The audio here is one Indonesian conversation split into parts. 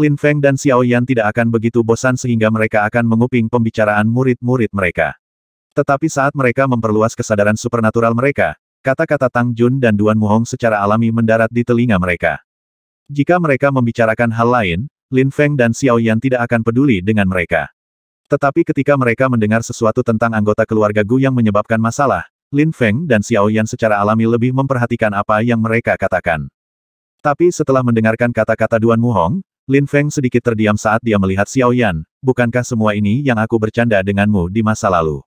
Lin Feng dan Xiao Yan tidak akan begitu bosan sehingga mereka akan menguping pembicaraan murid-murid mereka. Tetapi saat mereka memperluas kesadaran supernatural mereka, kata-kata Tang Jun dan Duan Muhong secara alami mendarat di telinga mereka. Jika mereka membicarakan hal lain, Lin Feng dan Xiao Yan tidak akan peduli dengan mereka. Tetapi ketika mereka mendengar sesuatu tentang anggota keluarga Gu yang menyebabkan masalah, Lin Feng dan Xiao Yan secara alami lebih memperhatikan apa yang mereka katakan. Tapi setelah mendengarkan kata-kata Duan Muhong, Lin Feng sedikit terdiam saat dia melihat Xiao Yan, bukankah semua ini yang aku bercanda denganmu di masa lalu?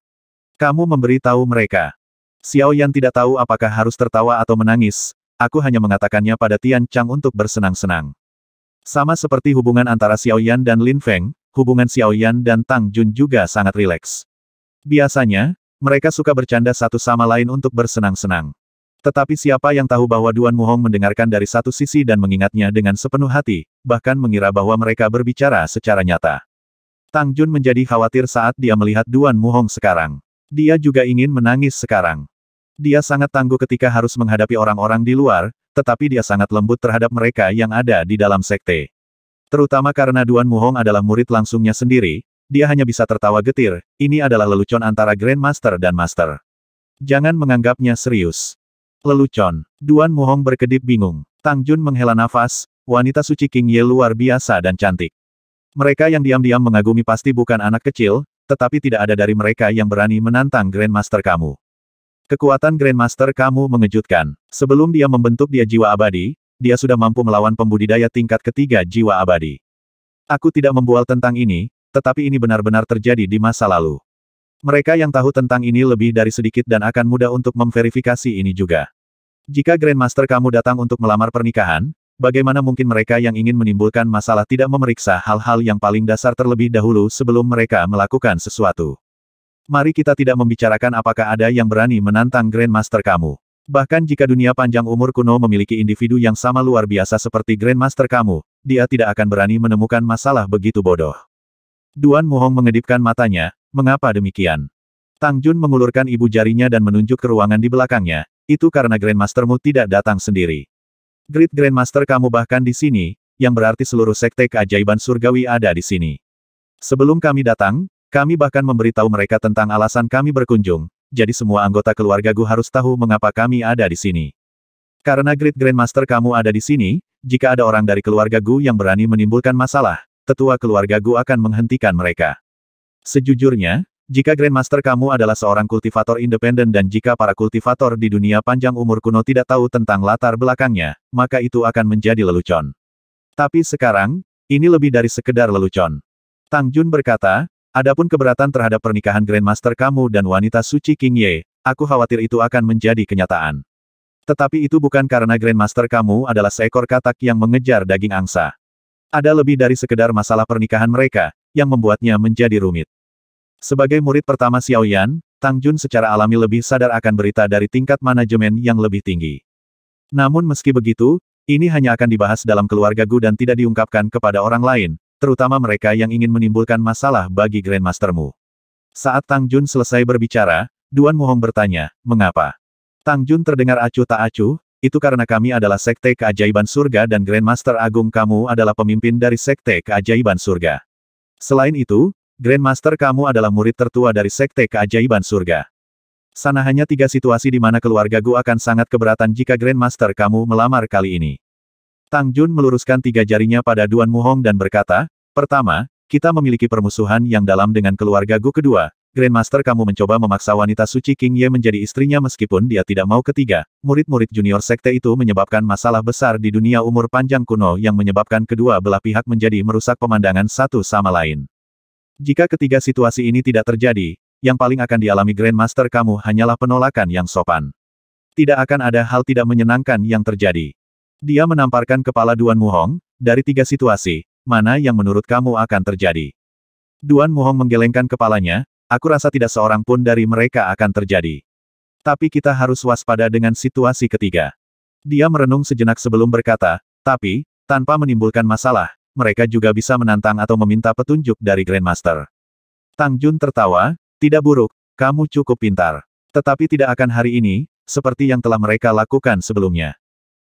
Kamu memberi tahu mereka. Xiao Yan tidak tahu apakah harus tertawa atau menangis, aku hanya mengatakannya pada Tian Chang untuk bersenang-senang. Sama seperti hubungan antara Xiao Yan dan Lin Feng, hubungan Xiao Yan dan Tang Jun juga sangat rileks. Biasanya, mereka suka bercanda satu sama lain untuk bersenang-senang. Tetapi siapa yang tahu bahwa Duan Muhong mendengarkan dari satu sisi dan mengingatnya dengan sepenuh hati, bahkan mengira bahwa mereka berbicara secara nyata. Tang Jun menjadi khawatir saat dia melihat Duan Muhong sekarang. Dia juga ingin menangis sekarang. Dia sangat tangguh ketika harus menghadapi orang-orang di luar, tetapi dia sangat lembut terhadap mereka yang ada di dalam sekte. Terutama karena Duan Muhong adalah murid langsungnya sendiri, dia hanya bisa tertawa getir, ini adalah lelucon antara Grandmaster dan Master. Jangan menganggapnya serius. Lelucon. Duan Muhong berkedip bingung. Tang Jun menghela nafas, wanita suci King Ye luar biasa dan cantik. Mereka yang diam-diam mengagumi pasti bukan anak kecil, tetapi tidak ada dari mereka yang berani menantang Grandmaster kamu. Kekuatan Grandmaster kamu mengejutkan. Sebelum dia membentuk dia jiwa abadi, dia sudah mampu melawan pembudidaya tingkat ketiga jiwa abadi. Aku tidak membual tentang ini, tetapi ini benar-benar terjadi di masa lalu. Mereka yang tahu tentang ini lebih dari sedikit dan akan mudah untuk memverifikasi ini juga. Jika Grandmaster kamu datang untuk melamar pernikahan, bagaimana mungkin mereka yang ingin menimbulkan masalah tidak memeriksa hal-hal yang paling dasar terlebih dahulu sebelum mereka melakukan sesuatu? Mari kita tidak membicarakan apakah ada yang berani menantang Grandmaster kamu. Bahkan jika dunia panjang umur kuno memiliki individu yang sama luar biasa seperti Grandmaster kamu, dia tidak akan berani menemukan masalah begitu bodoh. Duan Muhong mengedipkan matanya, mengapa demikian? Tang Jun mengulurkan ibu jarinya dan menunjuk ke ruangan di belakangnya, itu karena Grandmastermu tidak datang sendiri. Grid Grandmaster kamu bahkan di sini, yang berarti seluruh sekte keajaiban surgawi ada di sini. Sebelum kami datang, kami bahkan memberitahu mereka tentang alasan kami berkunjung, jadi semua anggota keluarga Gu harus tahu mengapa kami ada di sini. Karena Grid Grandmaster kamu ada di sini, jika ada orang dari keluarga Gu yang berani menimbulkan masalah, tetua keluarga Gu akan menghentikan mereka. Sejujurnya, jika Grandmaster kamu adalah seorang kultivator independen dan jika para kultivator di dunia panjang umur kuno tidak tahu tentang latar belakangnya, maka itu akan menjadi lelucon. Tapi sekarang, ini lebih dari sekedar lelucon. Tang Jun berkata, adapun keberatan terhadap pernikahan Grandmaster kamu dan wanita suci King Ye, aku khawatir itu akan menjadi kenyataan. Tetapi itu bukan karena Grandmaster kamu adalah seekor katak yang mengejar daging angsa. Ada lebih dari sekedar masalah pernikahan mereka, yang membuatnya menjadi rumit. Sebagai murid pertama Xiao Yan, Tang Jun secara alami lebih sadar akan berita dari tingkat manajemen yang lebih tinggi. Namun meski begitu, ini hanya akan dibahas dalam keluarga Gu dan tidak diungkapkan kepada orang lain, terutama mereka yang ingin menimbulkan masalah bagi Grandmastermu. Saat Tang Jun selesai berbicara, Duan Muhong bertanya, mengapa? Tang Jun terdengar acuh tak acuh, itu karena kami adalah Sekte Keajaiban Surga dan Grandmaster Agung kamu adalah pemimpin dari Sekte Keajaiban Surga. Selain itu, Grandmaster kamu adalah murid tertua dari Sekte Keajaiban Surga. Sana hanya tiga situasi di mana keluarga Gu akan sangat keberatan jika Grandmaster kamu melamar kali ini. Tang Jun meluruskan tiga jarinya pada Duan Mu Hong dan berkata, Pertama, kita memiliki permusuhan yang dalam dengan keluarga Gu kedua. Grandmaster kamu mencoba memaksa wanita suci King Ye menjadi istrinya meskipun dia tidak mau ketiga. Murid-murid junior sekte itu menyebabkan masalah besar di dunia umur panjang kuno yang menyebabkan kedua belah pihak menjadi merusak pemandangan satu sama lain. Jika ketiga situasi ini tidak terjadi, yang paling akan dialami Grandmaster kamu hanyalah penolakan yang sopan. Tidak akan ada hal tidak menyenangkan yang terjadi. Dia menamparkan kepala Duan Muhong, dari tiga situasi, mana yang menurut kamu akan terjadi? Duan Muhong menggelengkan kepalanya, aku rasa tidak seorang pun dari mereka akan terjadi. Tapi kita harus waspada dengan situasi ketiga. Dia merenung sejenak sebelum berkata, tapi, tanpa menimbulkan masalah, mereka juga bisa menantang atau meminta petunjuk dari Grandmaster. Tang Jun tertawa, tidak buruk, kamu cukup pintar. Tetapi tidak akan hari ini, seperti yang telah mereka lakukan sebelumnya.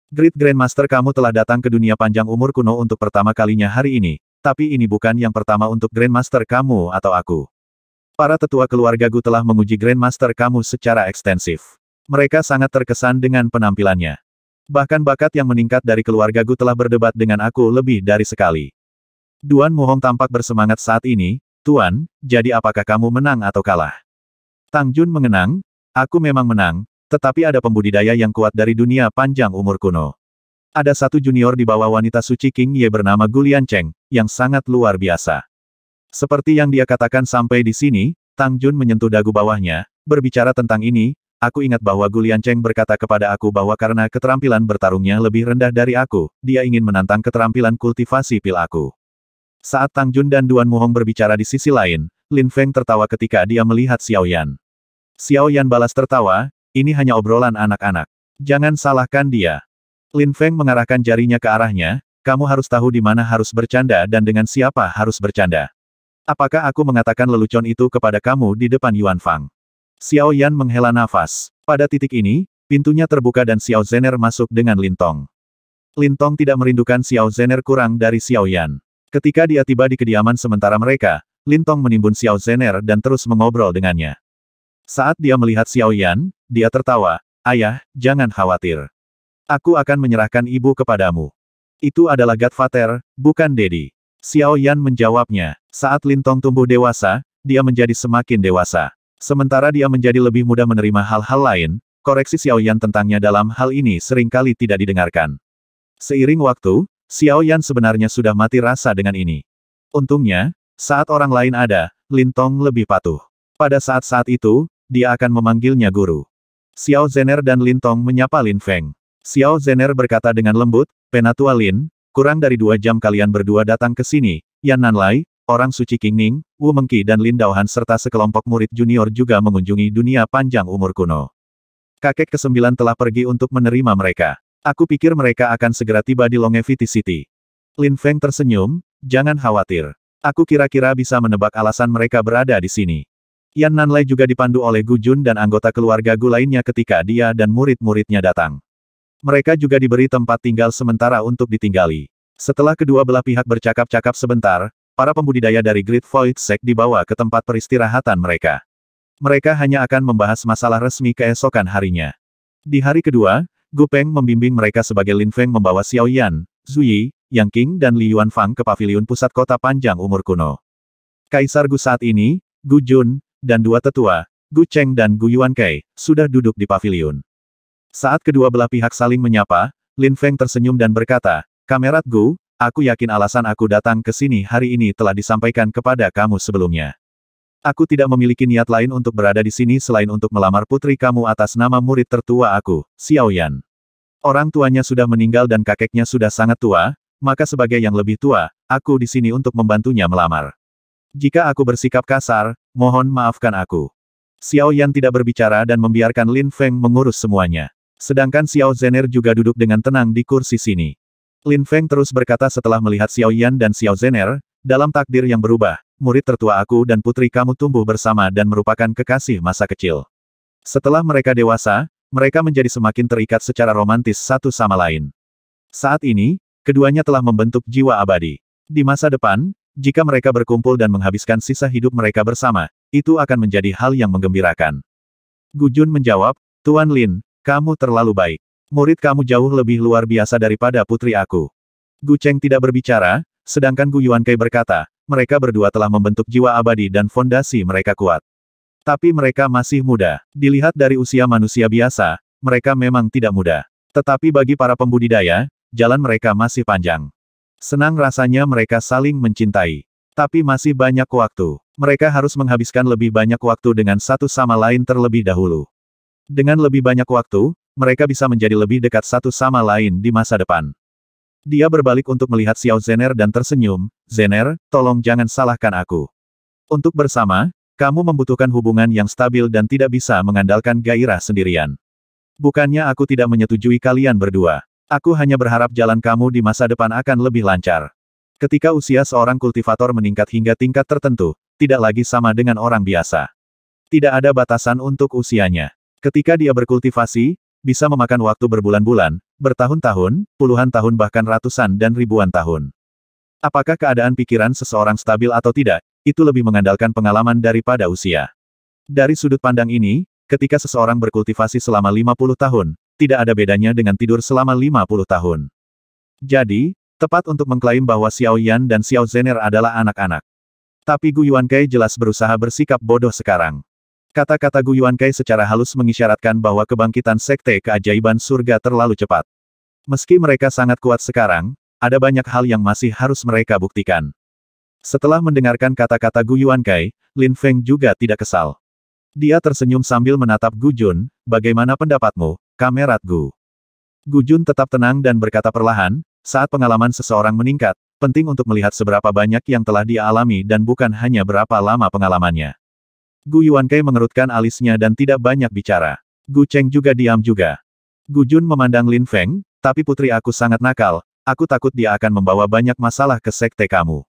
Great Grandmaster kamu telah datang ke dunia panjang umur kuno untuk pertama kalinya hari ini, tapi ini bukan yang pertama untuk Grandmaster kamu atau aku. Para tetua keluarga Gu telah menguji Grandmaster kamu secara ekstensif. Mereka sangat terkesan dengan penampilannya. Bahkan bakat yang meningkat dari keluarga gu telah berdebat dengan aku lebih dari sekali. Duan Muhong tampak bersemangat saat ini, Tuan, jadi apakah kamu menang atau kalah? Tang Jun mengenang, aku memang menang, tetapi ada pembudidaya yang kuat dari dunia panjang umur kuno. Ada satu junior di bawah wanita suci King Ye bernama Gulian Cheng, yang sangat luar biasa. Seperti yang dia katakan sampai di sini, Tang Jun menyentuh dagu bawahnya, berbicara tentang ini, Aku ingat bahwa Gulian Cheng berkata kepada aku bahwa karena keterampilan bertarungnya lebih rendah dari aku, dia ingin menantang keterampilan kultivasi pil aku. Saat Tang Jun dan Duan Muhong berbicara di sisi lain, Lin Feng tertawa ketika dia melihat Xiao Yan. Xiao Yan balas tertawa, ini hanya obrolan anak-anak. Jangan salahkan dia. Lin Feng mengarahkan jarinya ke arahnya, kamu harus tahu di mana harus bercanda dan dengan siapa harus bercanda. Apakah aku mengatakan lelucon itu kepada kamu di depan Yuan Fang? Xiao Yan menghela nafas. Pada titik ini, pintunya terbuka dan Xiao Zener masuk dengan Lintong. Lintong tidak merindukan Xiao Zener kurang dari Xiao Yan. Ketika dia tiba di kediaman sementara mereka, Lintong menimbun Xiao Zener dan terus mengobrol dengannya. Saat dia melihat Xiao Yan, dia tertawa, Ayah, jangan khawatir. Aku akan menyerahkan ibu kepadamu. Itu adalah Godfather, bukan Dedi. Xiao Yan menjawabnya. Saat Lintong tumbuh dewasa, dia menjadi semakin dewasa. Sementara dia menjadi lebih mudah menerima hal-hal lain, koreksi Xiao Yan tentangnya dalam hal ini seringkali tidak didengarkan. Seiring waktu, Xiao Yan sebenarnya sudah mati rasa dengan ini. Untungnya, saat orang lain ada, Lintong lebih patuh. Pada saat-saat itu, dia akan memanggilnya guru. Xiao Zener dan Lintong menyapa Lin Feng. Xiao Zener berkata dengan lembut, Penatua Lin, kurang dari dua jam kalian berdua datang ke sini, Yan Nanlai, orang suci King Ning, Wu Mengqi dan Lin Daohan serta sekelompok murid junior juga mengunjungi dunia panjang umur kuno. Kakek kesembilan telah pergi untuk menerima mereka. Aku pikir mereka akan segera tiba di Longevity City. Lin Feng tersenyum, jangan khawatir. Aku kira-kira bisa menebak alasan mereka berada di sini. Yan Nanlei juga dipandu oleh Gu Jun dan anggota keluarga Gu lainnya ketika dia dan murid-muridnya datang. Mereka juga diberi tempat tinggal sementara untuk ditinggali. Setelah kedua belah pihak bercakap-cakap sebentar, para pembudidaya dari Great Void Sect dibawa ke tempat peristirahatan mereka. Mereka hanya akan membahas masalah resmi keesokan harinya. Di hari kedua, Gu Peng membimbing mereka sebagai Lin Feng membawa Xiao Yan, Zui, Yang King, dan Li Yuanfang ke pavilion pusat kota panjang umur kuno. Kaisar Gu saat ini, Gu Jun, dan dua tetua, Gu Cheng dan Gu Yuan Kai, sudah duduk di pavilion. Saat kedua belah pihak saling menyapa, Lin Feng tersenyum dan berkata, Kamerat Gu, Aku yakin alasan aku datang ke sini hari ini telah disampaikan kepada kamu sebelumnya. Aku tidak memiliki niat lain untuk berada di sini selain untuk melamar putri kamu atas nama murid tertua aku, Xiao Yan. Orang tuanya sudah meninggal dan kakeknya sudah sangat tua, maka sebagai yang lebih tua, aku di sini untuk membantunya melamar. Jika aku bersikap kasar, mohon maafkan aku. Xiao Yan tidak berbicara dan membiarkan Lin Feng mengurus semuanya. Sedangkan Xiao Zener juga duduk dengan tenang di kursi sini. Lin Feng terus berkata setelah melihat Xiao Yan dan Xiao Zener, dalam takdir yang berubah, murid tertua aku dan putri kamu tumbuh bersama dan merupakan kekasih masa kecil. Setelah mereka dewasa, mereka menjadi semakin terikat secara romantis satu sama lain. Saat ini, keduanya telah membentuk jiwa abadi. Di masa depan, jika mereka berkumpul dan menghabiskan sisa hidup mereka bersama, itu akan menjadi hal yang menggembirakan. Jun menjawab, Tuan Lin, kamu terlalu baik. Murid kamu jauh lebih luar biasa daripada putri aku. Gu Cheng tidak berbicara, sedangkan Gu Yuankai berkata, mereka berdua telah membentuk jiwa abadi dan fondasi mereka kuat. Tapi mereka masih muda. Dilihat dari usia manusia biasa, mereka memang tidak muda. Tetapi bagi para pembudidaya, jalan mereka masih panjang. Senang rasanya mereka saling mencintai. Tapi masih banyak waktu. Mereka harus menghabiskan lebih banyak waktu dengan satu sama lain terlebih dahulu. Dengan lebih banyak waktu, mereka bisa menjadi lebih dekat satu sama lain di masa depan. Dia berbalik untuk melihat Xiao Zener dan tersenyum, Zener, tolong jangan salahkan aku. Untuk bersama, kamu membutuhkan hubungan yang stabil dan tidak bisa mengandalkan gairah sendirian. Bukannya aku tidak menyetujui kalian berdua. Aku hanya berharap jalan kamu di masa depan akan lebih lancar. Ketika usia seorang kultivator meningkat hingga tingkat tertentu, tidak lagi sama dengan orang biasa. Tidak ada batasan untuk usianya. Ketika dia berkultivasi, bisa memakan waktu berbulan-bulan, bertahun-tahun, puluhan tahun bahkan ratusan dan ribuan tahun. Apakah keadaan pikiran seseorang stabil atau tidak, itu lebih mengandalkan pengalaman daripada usia. Dari sudut pandang ini, ketika seseorang berkultivasi selama 50 tahun, tidak ada bedanya dengan tidur selama 50 tahun. Jadi, tepat untuk mengklaim bahwa Xiao Yan dan Xiao Zener adalah anak-anak. Tapi Gu Kai jelas berusaha bersikap bodoh sekarang. Kata-kata Guyuan Kai secara halus mengisyaratkan bahwa kebangkitan sekte keajaiban surga terlalu cepat. Meski mereka sangat kuat sekarang, ada banyak hal yang masih harus mereka buktikan. Setelah mendengarkan kata-kata Guyuan Kai, Lin Feng juga tidak kesal. Dia tersenyum sambil menatap Gu Jun, bagaimana pendapatmu, kamerat Gu? Gu Jun tetap tenang dan berkata perlahan, saat pengalaman seseorang meningkat, penting untuk melihat seberapa banyak yang telah dia alami dan bukan hanya berapa lama pengalamannya. Gu Kai mengerutkan alisnya dan tidak banyak bicara. Gu Cheng juga diam juga. Gu Jun memandang Lin Feng, tapi putri aku sangat nakal, aku takut dia akan membawa banyak masalah ke sekte kamu.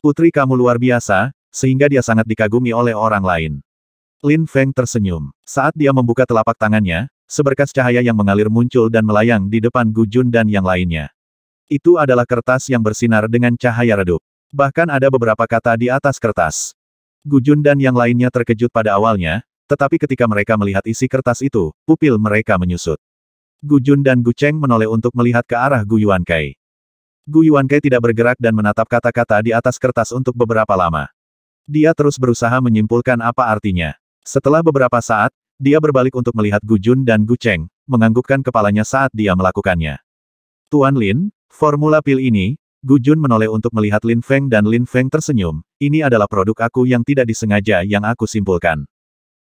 Putri kamu luar biasa, sehingga dia sangat dikagumi oleh orang lain. Lin Feng tersenyum. Saat dia membuka telapak tangannya, seberkas cahaya yang mengalir muncul dan melayang di depan Gu Jun dan yang lainnya. Itu adalah kertas yang bersinar dengan cahaya redup. Bahkan ada beberapa kata di atas kertas. Gujun dan yang lainnya terkejut pada awalnya, tetapi ketika mereka melihat isi kertas itu, pupil mereka menyusut. Gujun dan Guceng menoleh untuk melihat ke arah Gu Yuan Kai. Gu Yuan Kai tidak bergerak dan menatap kata-kata di atas kertas untuk beberapa lama. Dia terus berusaha menyimpulkan apa artinya. Setelah beberapa saat, dia berbalik untuk melihat Gujun dan Guceng, menganggukkan kepalanya saat dia melakukannya. Tuan Lin, formula pil ini, Gu Jun menoleh untuk melihat Lin Feng dan Lin Feng tersenyum, ini adalah produk aku yang tidak disengaja yang aku simpulkan.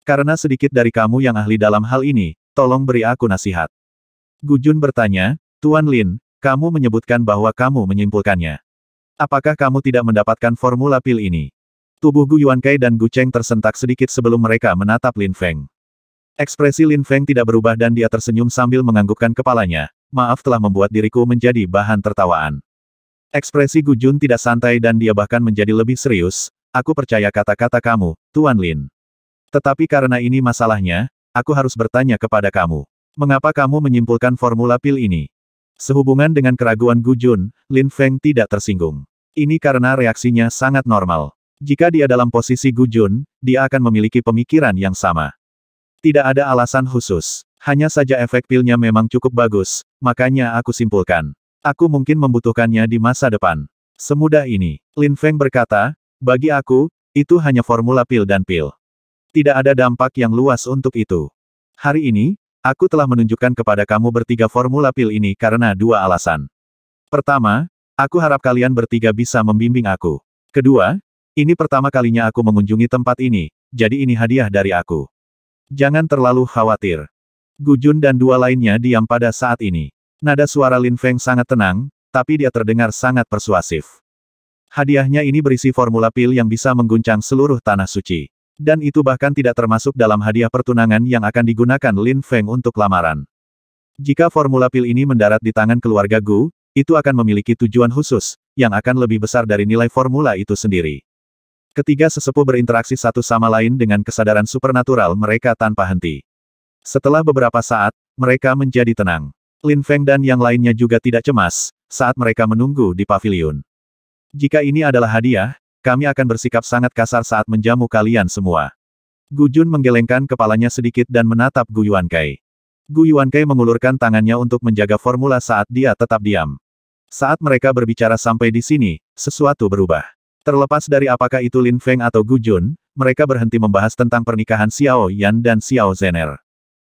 Karena sedikit dari kamu yang ahli dalam hal ini, tolong beri aku nasihat. Gu Jun bertanya, Tuan Lin, kamu menyebutkan bahwa kamu menyimpulkannya. Apakah kamu tidak mendapatkan formula pil ini? Tubuh Gu Yuan Kai dan Gu Cheng tersentak sedikit sebelum mereka menatap Lin Feng. Ekspresi Lin Feng tidak berubah dan dia tersenyum sambil menganggukkan kepalanya. Maaf telah membuat diriku menjadi bahan tertawaan. Ekspresi Gu Jun tidak santai dan dia bahkan menjadi lebih serius, aku percaya kata-kata kamu, Tuan Lin. Tetapi karena ini masalahnya, aku harus bertanya kepada kamu. Mengapa kamu menyimpulkan formula pil ini? Sehubungan dengan keraguan Gu Jun, Lin Feng tidak tersinggung. Ini karena reaksinya sangat normal. Jika dia dalam posisi Gu Jun, dia akan memiliki pemikiran yang sama. Tidak ada alasan khusus. Hanya saja efek pilnya memang cukup bagus, makanya aku simpulkan. Aku mungkin membutuhkannya di masa depan. Semudah ini, Lin Feng berkata, bagi aku, itu hanya formula pil dan pil. Tidak ada dampak yang luas untuk itu. Hari ini, aku telah menunjukkan kepada kamu bertiga formula pil ini karena dua alasan. Pertama, aku harap kalian bertiga bisa membimbing aku. Kedua, ini pertama kalinya aku mengunjungi tempat ini, jadi ini hadiah dari aku. Jangan terlalu khawatir. Gujun dan dua lainnya diam pada saat ini. Nada suara Lin Feng sangat tenang, tapi dia terdengar sangat persuasif. Hadiahnya ini berisi formula pil yang bisa mengguncang seluruh tanah suci. Dan itu bahkan tidak termasuk dalam hadiah pertunangan yang akan digunakan Lin Feng untuk lamaran. Jika formula pil ini mendarat di tangan keluarga Gu, itu akan memiliki tujuan khusus, yang akan lebih besar dari nilai formula itu sendiri. Ketiga sesepuh berinteraksi satu sama lain dengan kesadaran supernatural mereka tanpa henti. Setelah beberapa saat, mereka menjadi tenang. Lin Feng dan yang lainnya juga tidak cemas, saat mereka menunggu di pavilion. Jika ini adalah hadiah, kami akan bersikap sangat kasar saat menjamu kalian semua. Gu Jun menggelengkan kepalanya sedikit dan menatap Gu Yuan Kai. Gu Yuan Kai mengulurkan tangannya untuk menjaga formula saat dia tetap diam. Saat mereka berbicara sampai di sini, sesuatu berubah. Terlepas dari apakah itu Lin Feng atau Gu Jun, mereka berhenti membahas tentang pernikahan Xiao Yan dan Xiao Zener.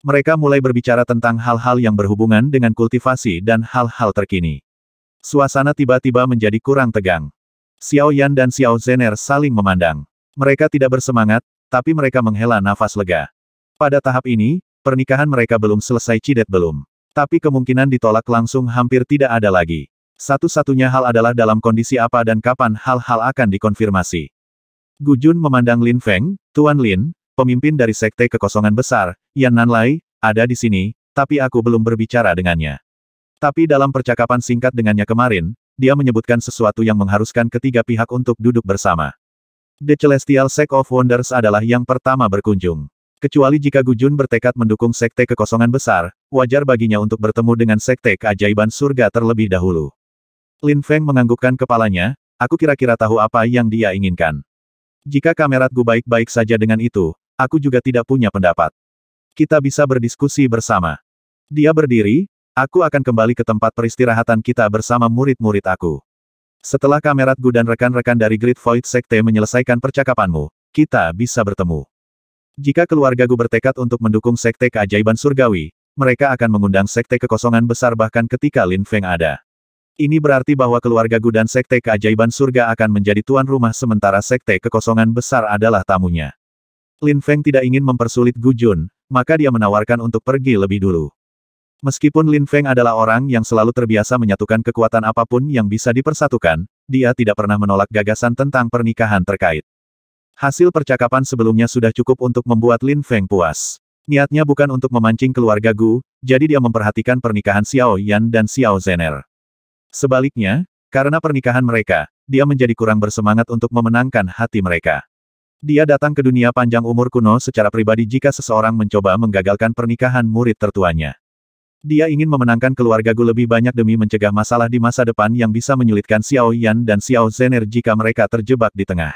Mereka mulai berbicara tentang hal-hal yang berhubungan dengan kultivasi dan hal-hal terkini. Suasana tiba-tiba menjadi kurang tegang. Xiao Yan dan Xiao Zener saling memandang. Mereka tidak bersemangat, tapi mereka menghela nafas lega. Pada tahap ini, pernikahan mereka belum selesai cidet belum. Tapi kemungkinan ditolak langsung hampir tidak ada lagi. Satu-satunya hal adalah dalam kondisi apa dan kapan hal-hal akan dikonfirmasi. Gu Jun memandang Lin Feng, Tuan Lin, pemimpin dari Sekte Kekosongan Besar, Yan Nanlai, ada di sini, tapi aku belum berbicara dengannya. Tapi dalam percakapan singkat dengannya kemarin, dia menyebutkan sesuatu yang mengharuskan ketiga pihak untuk duduk bersama. The Celestial Sect of Wonders adalah yang pertama berkunjung. Kecuali jika Gu Jun bertekad mendukung Sekte Kekosongan Besar, wajar baginya untuk bertemu dengan Sekte Keajaiban Surga terlebih dahulu. Lin Feng menganggukkan kepalanya, aku kira-kira tahu apa yang dia inginkan. Jika kamerat Gu baik-baik saja dengan itu, Aku juga tidak punya pendapat. Kita bisa berdiskusi bersama. Dia berdiri, aku akan kembali ke tempat peristirahatan kita bersama murid-murid aku. Setelah kamerat Gu dan rekan-rekan dari Great Void Sekte menyelesaikan percakapanmu, kita bisa bertemu. Jika keluarga Gu bertekad untuk mendukung Sekte Keajaiban Surgawi, mereka akan mengundang Sekte Kekosongan Besar bahkan ketika Lin Feng ada. Ini berarti bahwa keluarga Gu dan Sekte Keajaiban Surga akan menjadi tuan rumah sementara Sekte Kekosongan Besar adalah tamunya. Lin Feng tidak ingin mempersulit Gu Jun, maka dia menawarkan untuk pergi lebih dulu. Meskipun Lin Feng adalah orang yang selalu terbiasa menyatukan kekuatan apapun yang bisa dipersatukan, dia tidak pernah menolak gagasan tentang pernikahan terkait. Hasil percakapan sebelumnya sudah cukup untuk membuat Lin Feng puas. Niatnya bukan untuk memancing keluarga Gu, jadi dia memperhatikan pernikahan Xiao Yan dan Xiao Zener. Sebaliknya, karena pernikahan mereka, dia menjadi kurang bersemangat untuk memenangkan hati mereka. Dia datang ke dunia panjang umur kuno secara pribadi jika seseorang mencoba menggagalkan pernikahan murid tertuanya. Dia ingin memenangkan keluarga Gu lebih banyak demi mencegah masalah di masa depan yang bisa menyulitkan Xiao Yan dan Xiao Zener jika mereka terjebak di tengah.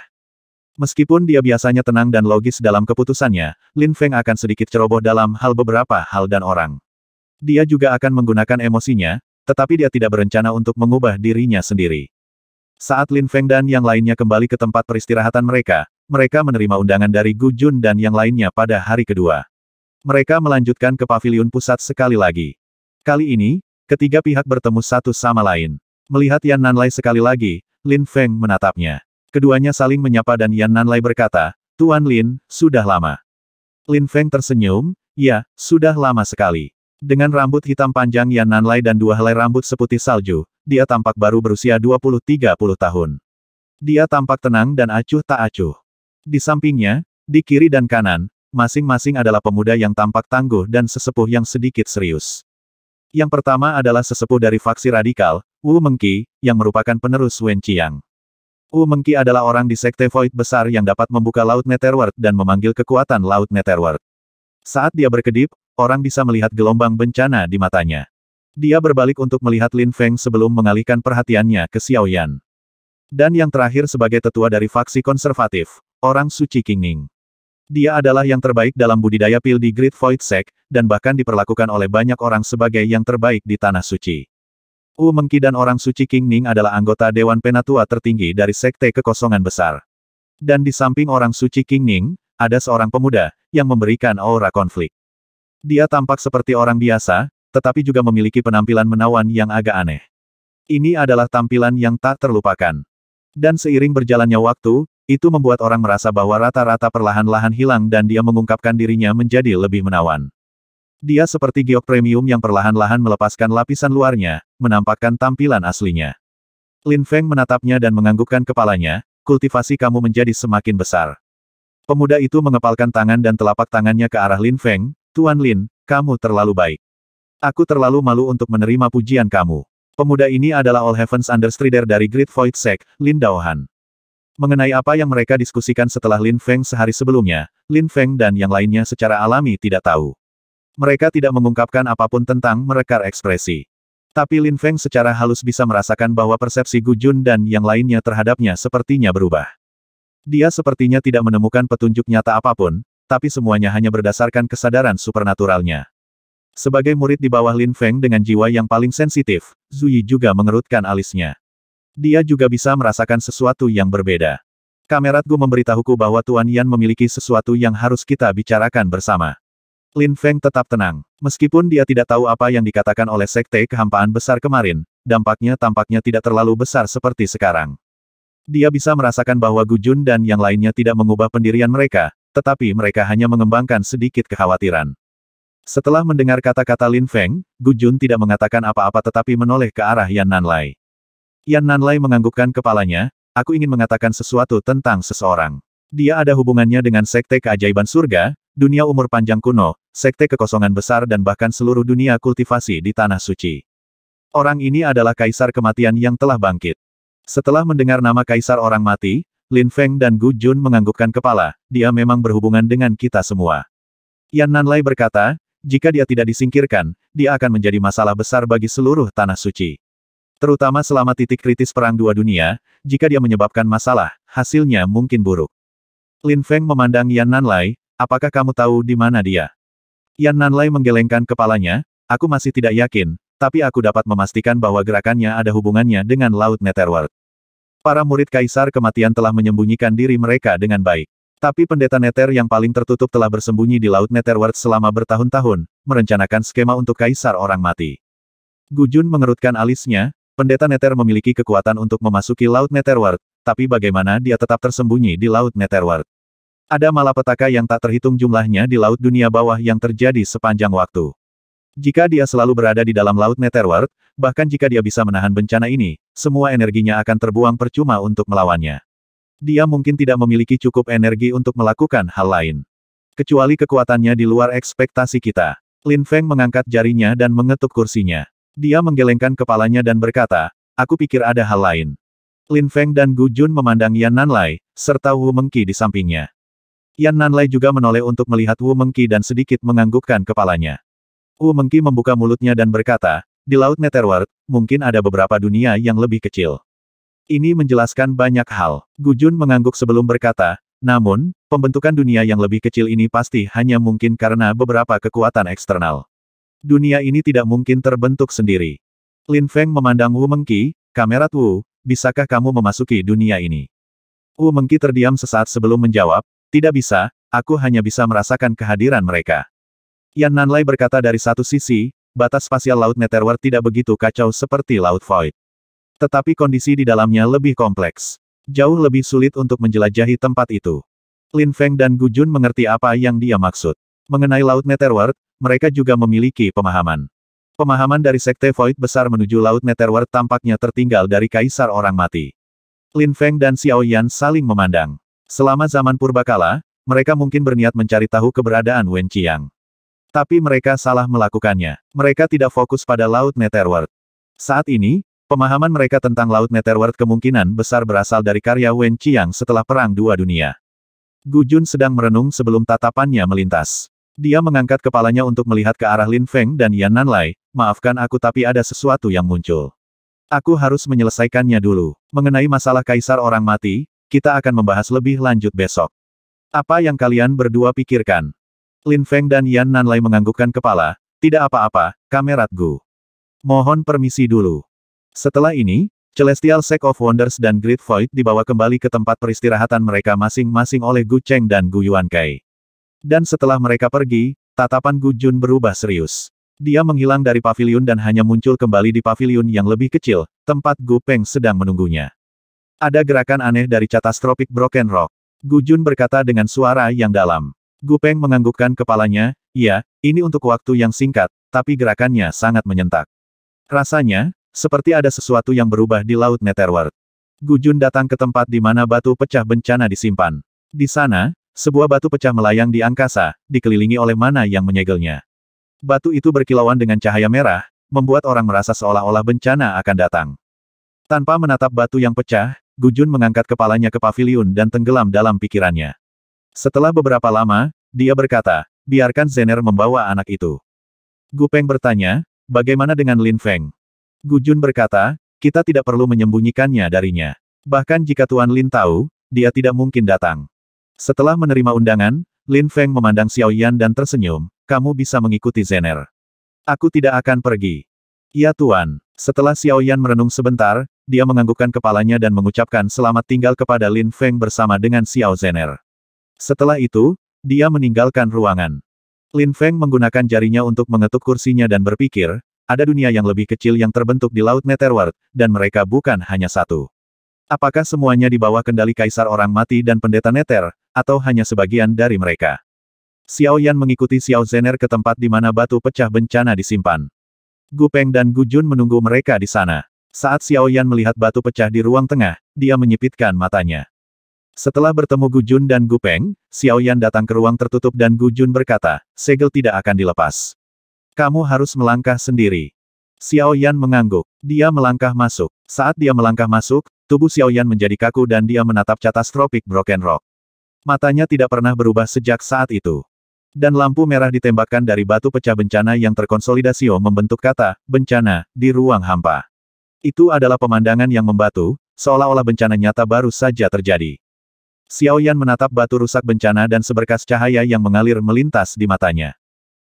Meskipun dia biasanya tenang dan logis dalam keputusannya, Lin Feng akan sedikit ceroboh dalam hal beberapa hal dan orang. Dia juga akan menggunakan emosinya, tetapi dia tidak berencana untuk mengubah dirinya sendiri. Saat Lin Feng dan yang lainnya kembali ke tempat peristirahatan mereka, mereka menerima undangan dari Gu Jun dan yang lainnya pada hari kedua. Mereka melanjutkan ke pavilion pusat sekali lagi. Kali ini, ketiga pihak bertemu satu sama lain. Melihat Yan Nanlai sekali lagi, Lin Feng menatapnya. Keduanya saling menyapa dan Yan Nanlai berkata, Tuan Lin, sudah lama. Lin Feng tersenyum, ya, sudah lama sekali. Dengan rambut hitam panjang Yan Nanlai dan dua helai rambut seputih salju, dia tampak baru berusia 20-30 tahun. Dia tampak tenang dan acuh tak acuh. Di sampingnya, di kiri dan kanan, masing-masing adalah pemuda yang tampak tangguh dan sesepuh yang sedikit serius. Yang pertama adalah sesepuh dari faksi radikal, Wu Mengqi, yang merupakan penerus Wen Qiang. Wu Mengqi adalah orang di Sekte Void besar yang dapat membuka Laut Netherworld dan memanggil kekuatan Laut Netherworld. Saat dia berkedip, orang bisa melihat gelombang bencana di matanya. Dia berbalik untuk melihat Lin Feng sebelum mengalihkan perhatiannya ke Xiao Yan. Dan yang terakhir sebagai tetua dari faksi konservatif, Orang suci King Ning. Dia adalah yang terbaik dalam budidaya pil di Great Void Sect, dan bahkan diperlakukan oleh banyak orang sebagai yang terbaik di Tanah Suci. Wu Mengki dan orang suci King Ning adalah anggota Dewan Penatua tertinggi dari Sekte Kekosongan Besar. Dan di samping orang suci King Ning, ada seorang pemuda, yang memberikan aura konflik. Dia tampak seperti orang biasa, tetapi juga memiliki penampilan menawan yang agak aneh. Ini adalah tampilan yang tak terlupakan. Dan seiring berjalannya waktu, itu membuat orang merasa bahwa rata-rata perlahan-lahan hilang dan dia mengungkapkan dirinya menjadi lebih menawan. Dia seperti giok premium yang perlahan-lahan melepaskan lapisan luarnya, menampakkan tampilan aslinya. Lin Feng menatapnya dan menganggukkan kepalanya, kultivasi kamu menjadi semakin besar. Pemuda itu mengepalkan tangan dan telapak tangannya ke arah Lin Feng, Tuan Lin, kamu terlalu baik. Aku terlalu malu untuk menerima pujian kamu. Pemuda ini adalah All Heavens Understrider dari Great Void Sect, Lin Daohan. Mengenai apa yang mereka diskusikan setelah Lin Feng sehari sebelumnya, Lin Feng dan yang lainnya secara alami tidak tahu. Mereka tidak mengungkapkan apapun tentang merekar ekspresi. Tapi Lin Feng secara halus bisa merasakan bahwa persepsi Gu Jun dan yang lainnya terhadapnya sepertinya berubah. Dia sepertinya tidak menemukan petunjuk nyata apapun, tapi semuanya hanya berdasarkan kesadaran supernaturalnya. Sebagai murid di bawah Lin Feng dengan jiwa yang paling sensitif, Zui juga mengerutkan alisnya. Dia juga bisa merasakan sesuatu yang berbeda. Kameratku memberitahuku bahwa Tuan Yan memiliki sesuatu yang harus kita bicarakan bersama. Lin Feng tetap tenang. Meskipun dia tidak tahu apa yang dikatakan oleh Sekte Kehampaan Besar kemarin, dampaknya tampaknya tidak terlalu besar seperti sekarang. Dia bisa merasakan bahwa Gu Jun dan yang lainnya tidak mengubah pendirian mereka, tetapi mereka hanya mengembangkan sedikit kekhawatiran. Setelah mendengar kata-kata Lin Feng, Gu Jun tidak mengatakan apa-apa tetapi menoleh ke arah Yan Nanlai. Yan Nanlai menganggukkan kepalanya, aku ingin mengatakan sesuatu tentang seseorang. Dia ada hubungannya dengan Sekte Keajaiban Surga, dunia umur panjang kuno, Sekte Kekosongan Besar dan bahkan seluruh dunia kultivasi di Tanah Suci. Orang ini adalah Kaisar Kematian yang telah bangkit. Setelah mendengar nama Kaisar Orang Mati, Lin Feng dan Gu Jun menganggukkan kepala, dia memang berhubungan dengan kita semua. Yan Nanlai berkata, jika dia tidak disingkirkan, dia akan menjadi masalah besar bagi seluruh Tanah Suci. Terutama selama titik kritis Perang Dua Dunia, jika dia menyebabkan masalah, hasilnya mungkin buruk. Lin Feng memandang Yan Nanlai, apakah kamu tahu di mana dia? Yan Nanlai menggelengkan kepalanya, aku masih tidak yakin, tapi aku dapat memastikan bahwa gerakannya ada hubungannya dengan Laut Netherworld. Para murid Kaisar Kematian telah menyembunyikan diri mereka dengan baik. Tapi pendeta Neter yang paling tertutup telah bersembunyi di Laut Netherworld selama bertahun-tahun, merencanakan skema untuk Kaisar Orang Mati. Gujun mengerutkan alisnya, Pendeta Nether memiliki kekuatan untuk memasuki Laut Netherward, tapi bagaimana dia tetap tersembunyi di Laut Netherward? Ada malapetaka yang tak terhitung jumlahnya di Laut Dunia Bawah yang terjadi sepanjang waktu. Jika dia selalu berada di dalam Laut Netherward, bahkan jika dia bisa menahan bencana ini, semua energinya akan terbuang percuma untuk melawannya. Dia mungkin tidak memiliki cukup energi untuk melakukan hal lain. Kecuali kekuatannya di luar ekspektasi kita. Lin Feng mengangkat jarinya dan mengetuk kursinya. Dia menggelengkan kepalanya dan berkata, aku pikir ada hal lain. Lin Feng dan Gu Jun memandang Yan Nanlai, serta Wu Mengqi di sampingnya. Yan Nanlai juga menoleh untuk melihat Wu Mengqi dan sedikit menganggukkan kepalanya. Wu Mengqi membuka mulutnya dan berkata, di Laut Netherworld, mungkin ada beberapa dunia yang lebih kecil. Ini menjelaskan banyak hal. Gu Jun mengangguk sebelum berkata, namun, pembentukan dunia yang lebih kecil ini pasti hanya mungkin karena beberapa kekuatan eksternal. Dunia ini tidak mungkin terbentuk sendiri. Lin Feng memandang Wu Mengqi, kamerat Wu, bisakah kamu memasuki dunia ini? Wu Mengqi terdiam sesaat sebelum menjawab, tidak bisa, aku hanya bisa merasakan kehadiran mereka. Yan Nanlai berkata dari satu sisi, batas spasial Laut Netherworld tidak begitu kacau seperti Laut Void. Tetapi kondisi di dalamnya lebih kompleks. Jauh lebih sulit untuk menjelajahi tempat itu. Lin Feng dan Gu Jun mengerti apa yang dia maksud. Mengenai Laut Netherworld, mereka juga memiliki pemahaman. Pemahaman dari Sekte Void besar menuju Laut Netherworld tampaknya tertinggal dari Kaisar Orang Mati. Lin Feng dan Xiao Yan saling memandang. Selama zaman purbakala, mereka mungkin berniat mencari tahu keberadaan Wen Qiang. Tapi mereka salah melakukannya. Mereka tidak fokus pada Laut Netherworld. Saat ini, pemahaman mereka tentang Laut Netherworld kemungkinan besar berasal dari karya Wen Qiang setelah Perang Dua Dunia. Gu Jun sedang merenung sebelum tatapannya melintas. Dia mengangkat kepalanya untuk melihat ke arah Lin Feng dan Yan Nanlai, maafkan aku tapi ada sesuatu yang muncul. Aku harus menyelesaikannya dulu. Mengenai masalah kaisar orang mati, kita akan membahas lebih lanjut besok. Apa yang kalian berdua pikirkan? Lin Feng dan Yan Nanlai menganggukkan kepala, tidak apa-apa, kamerat Gu. Mohon permisi dulu. Setelah ini, Celestial Sect of Wonders dan Great Void dibawa kembali ke tempat peristirahatan mereka masing-masing oleh Gu Cheng dan Gu Yuan Kai. Dan setelah mereka pergi, tatapan Gu Jun berubah serius. Dia menghilang dari pavilion dan hanya muncul kembali di pavilion yang lebih kecil, tempat Gu Peng sedang menunggunya. Ada gerakan aneh dari catastrophic broken rock. Gu Jun berkata dengan suara yang dalam. Gu Peng menganggukkan kepalanya, ya, ini untuk waktu yang singkat, tapi gerakannya sangat menyentak. Rasanya, seperti ada sesuatu yang berubah di Laut Netherworld. Gu Jun datang ke tempat di mana batu pecah bencana disimpan. Di sana, sebuah batu pecah melayang di angkasa, dikelilingi oleh mana yang menyegelnya. Batu itu berkilauan dengan cahaya merah, membuat orang merasa seolah-olah bencana akan datang. Tanpa menatap batu yang pecah, Gu Jun mengangkat kepalanya ke pavilion dan tenggelam dalam pikirannya. Setelah beberapa lama, dia berkata, biarkan Zener membawa anak itu. Gu Peng bertanya, bagaimana dengan Lin Feng? Gu Jun berkata, kita tidak perlu menyembunyikannya darinya. Bahkan jika Tuan Lin tahu, dia tidak mungkin datang. Setelah menerima undangan, Lin Feng memandang Xiao Yan dan tersenyum, kamu bisa mengikuti Zener. Aku tidak akan pergi. Ya Tuan. Setelah Xiao Yan merenung sebentar, dia menganggukkan kepalanya dan mengucapkan selamat tinggal kepada Lin Feng bersama dengan Xiao Zener. Setelah itu, dia meninggalkan ruangan. Lin Feng menggunakan jarinya untuk mengetuk kursinya dan berpikir, ada dunia yang lebih kecil yang terbentuk di Laut Netherworld, dan mereka bukan hanya satu. Apakah semuanya di bawah kendali kaisar orang mati dan pendeta Nether, atau hanya sebagian dari mereka. Xiao Yan mengikuti Xiao Zener ke tempat di mana batu pecah bencana disimpan. Gu Peng dan Gu Jun menunggu mereka di sana. Saat Xiao Yan melihat batu pecah di ruang tengah, dia menyipitkan matanya. Setelah bertemu Gu Jun dan Gu Peng, Xiao Yan datang ke ruang tertutup dan Gu Jun berkata, segel tidak akan dilepas. Kamu harus melangkah sendiri. Xiao Yan mengangguk. Dia melangkah masuk. Saat dia melangkah masuk, tubuh Xiao Yan menjadi kaku dan dia menatap catas tropik Broken Rock. Matanya tidak pernah berubah sejak saat itu. Dan lampu merah ditembakkan dari batu pecah bencana yang terkonsolidasi oh membentuk kata, bencana, di ruang hampa. Itu adalah pemandangan yang membatu, seolah-olah bencana nyata baru saja terjadi. Xiao Yan menatap batu rusak bencana dan seberkas cahaya yang mengalir melintas di matanya.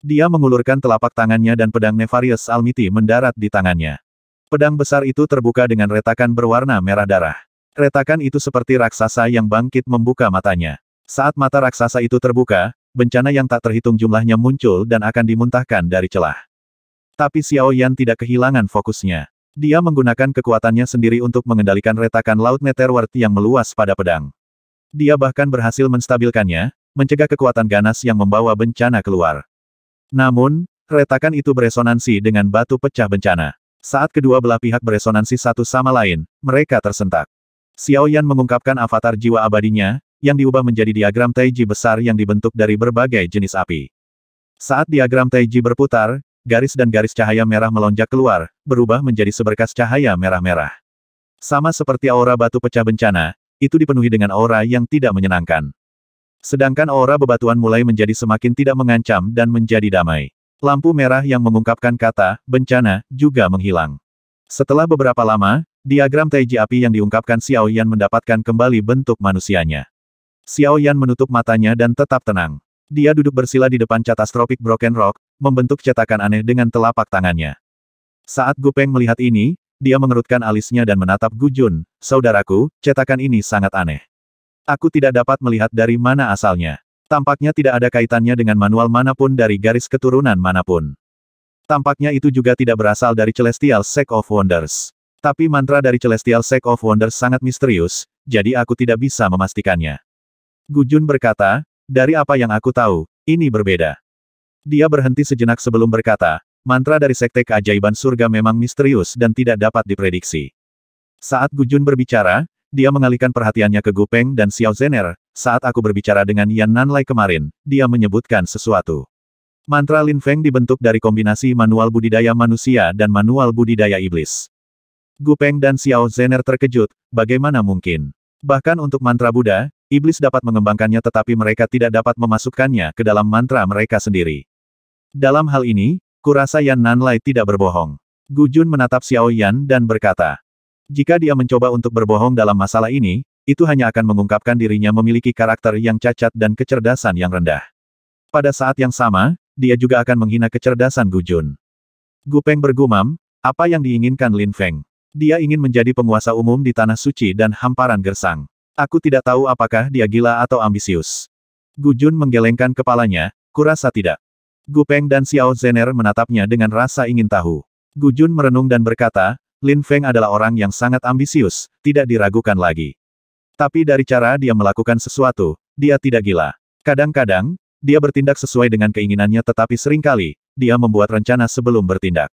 Dia mengulurkan telapak tangannya dan pedang Nefarious Almiti mendarat di tangannya. Pedang besar itu terbuka dengan retakan berwarna merah darah. Retakan itu seperti raksasa yang bangkit membuka matanya. Saat mata raksasa itu terbuka, bencana yang tak terhitung jumlahnya muncul dan akan dimuntahkan dari celah. Tapi Xiao Yan tidak kehilangan fokusnya. Dia menggunakan kekuatannya sendiri untuk mengendalikan retakan laut meteor yang meluas pada pedang. Dia bahkan berhasil menstabilkannya, mencegah kekuatan ganas yang membawa bencana keluar. Namun, retakan itu beresonansi dengan batu pecah bencana. Saat kedua belah pihak beresonansi satu sama lain, mereka tersentak. Xiao Yan mengungkapkan avatar jiwa abadinya, yang diubah menjadi diagram Taiji besar yang dibentuk dari berbagai jenis api. Saat diagram Taiji berputar, garis dan garis cahaya merah melonjak keluar, berubah menjadi seberkas cahaya merah-merah. Sama seperti aura batu pecah bencana, itu dipenuhi dengan aura yang tidak menyenangkan. Sedangkan aura bebatuan mulai menjadi semakin tidak mengancam dan menjadi damai. Lampu merah yang mengungkapkan kata, bencana, juga menghilang. Setelah beberapa lama, diagram Taiji api yang diungkapkan Xiao Yan mendapatkan kembali bentuk manusianya. Xiao Yan menutup matanya dan tetap tenang. Dia duduk bersila di depan catastrophic broken rock, membentuk cetakan aneh dengan telapak tangannya. Saat Gu Peng melihat ini, dia mengerutkan alisnya dan menatap Gu Jun, saudaraku, cetakan ini sangat aneh. Aku tidak dapat melihat dari mana asalnya. Tampaknya tidak ada kaitannya dengan manual manapun dari garis keturunan manapun. Tampaknya itu juga tidak berasal dari Celestial Sect of Wonders. Tapi mantra dari Celestial Sect of Wonders sangat misterius, jadi aku tidak bisa memastikannya. Gujun berkata, dari apa yang aku tahu, ini berbeda. Dia berhenti sejenak sebelum berkata, mantra dari Sekte Keajaiban Surga memang misterius dan tidak dapat diprediksi. Saat Gujun berbicara, dia mengalihkan perhatiannya ke Gupeng dan Xiao Zener, saat aku berbicara dengan Yan Nanlai kemarin, dia menyebutkan sesuatu. Mantra Lin Feng dibentuk dari kombinasi manual budidaya manusia dan manual budidaya iblis. Gu Peng dan Xiao Zener terkejut, bagaimana mungkin? Bahkan untuk mantra Buddha, iblis dapat mengembangkannya tetapi mereka tidak dapat memasukkannya ke dalam mantra mereka sendiri. Dalam hal ini, kurasa Yan Nanlai tidak berbohong. Gu Jun menatap Xiao Yan dan berkata, jika dia mencoba untuk berbohong dalam masalah ini, itu hanya akan mengungkapkan dirinya memiliki karakter yang cacat dan kecerdasan yang rendah. Pada saat yang sama, dia juga akan menghina kecerdasan Gu Jun. Gu Peng bergumam, apa yang diinginkan Lin Feng? Dia ingin menjadi penguasa umum di Tanah Suci dan hamparan gersang. Aku tidak tahu apakah dia gila atau ambisius. Gu Jun menggelengkan kepalanya, kurasa tidak. Gu Peng dan Xiao Zener menatapnya dengan rasa ingin tahu. Gu Jun merenung dan berkata, Lin Feng adalah orang yang sangat ambisius, tidak diragukan lagi. Tapi dari cara dia melakukan sesuatu, dia tidak gila. Kadang-kadang, dia bertindak sesuai dengan keinginannya tetapi seringkali, dia membuat rencana sebelum bertindak.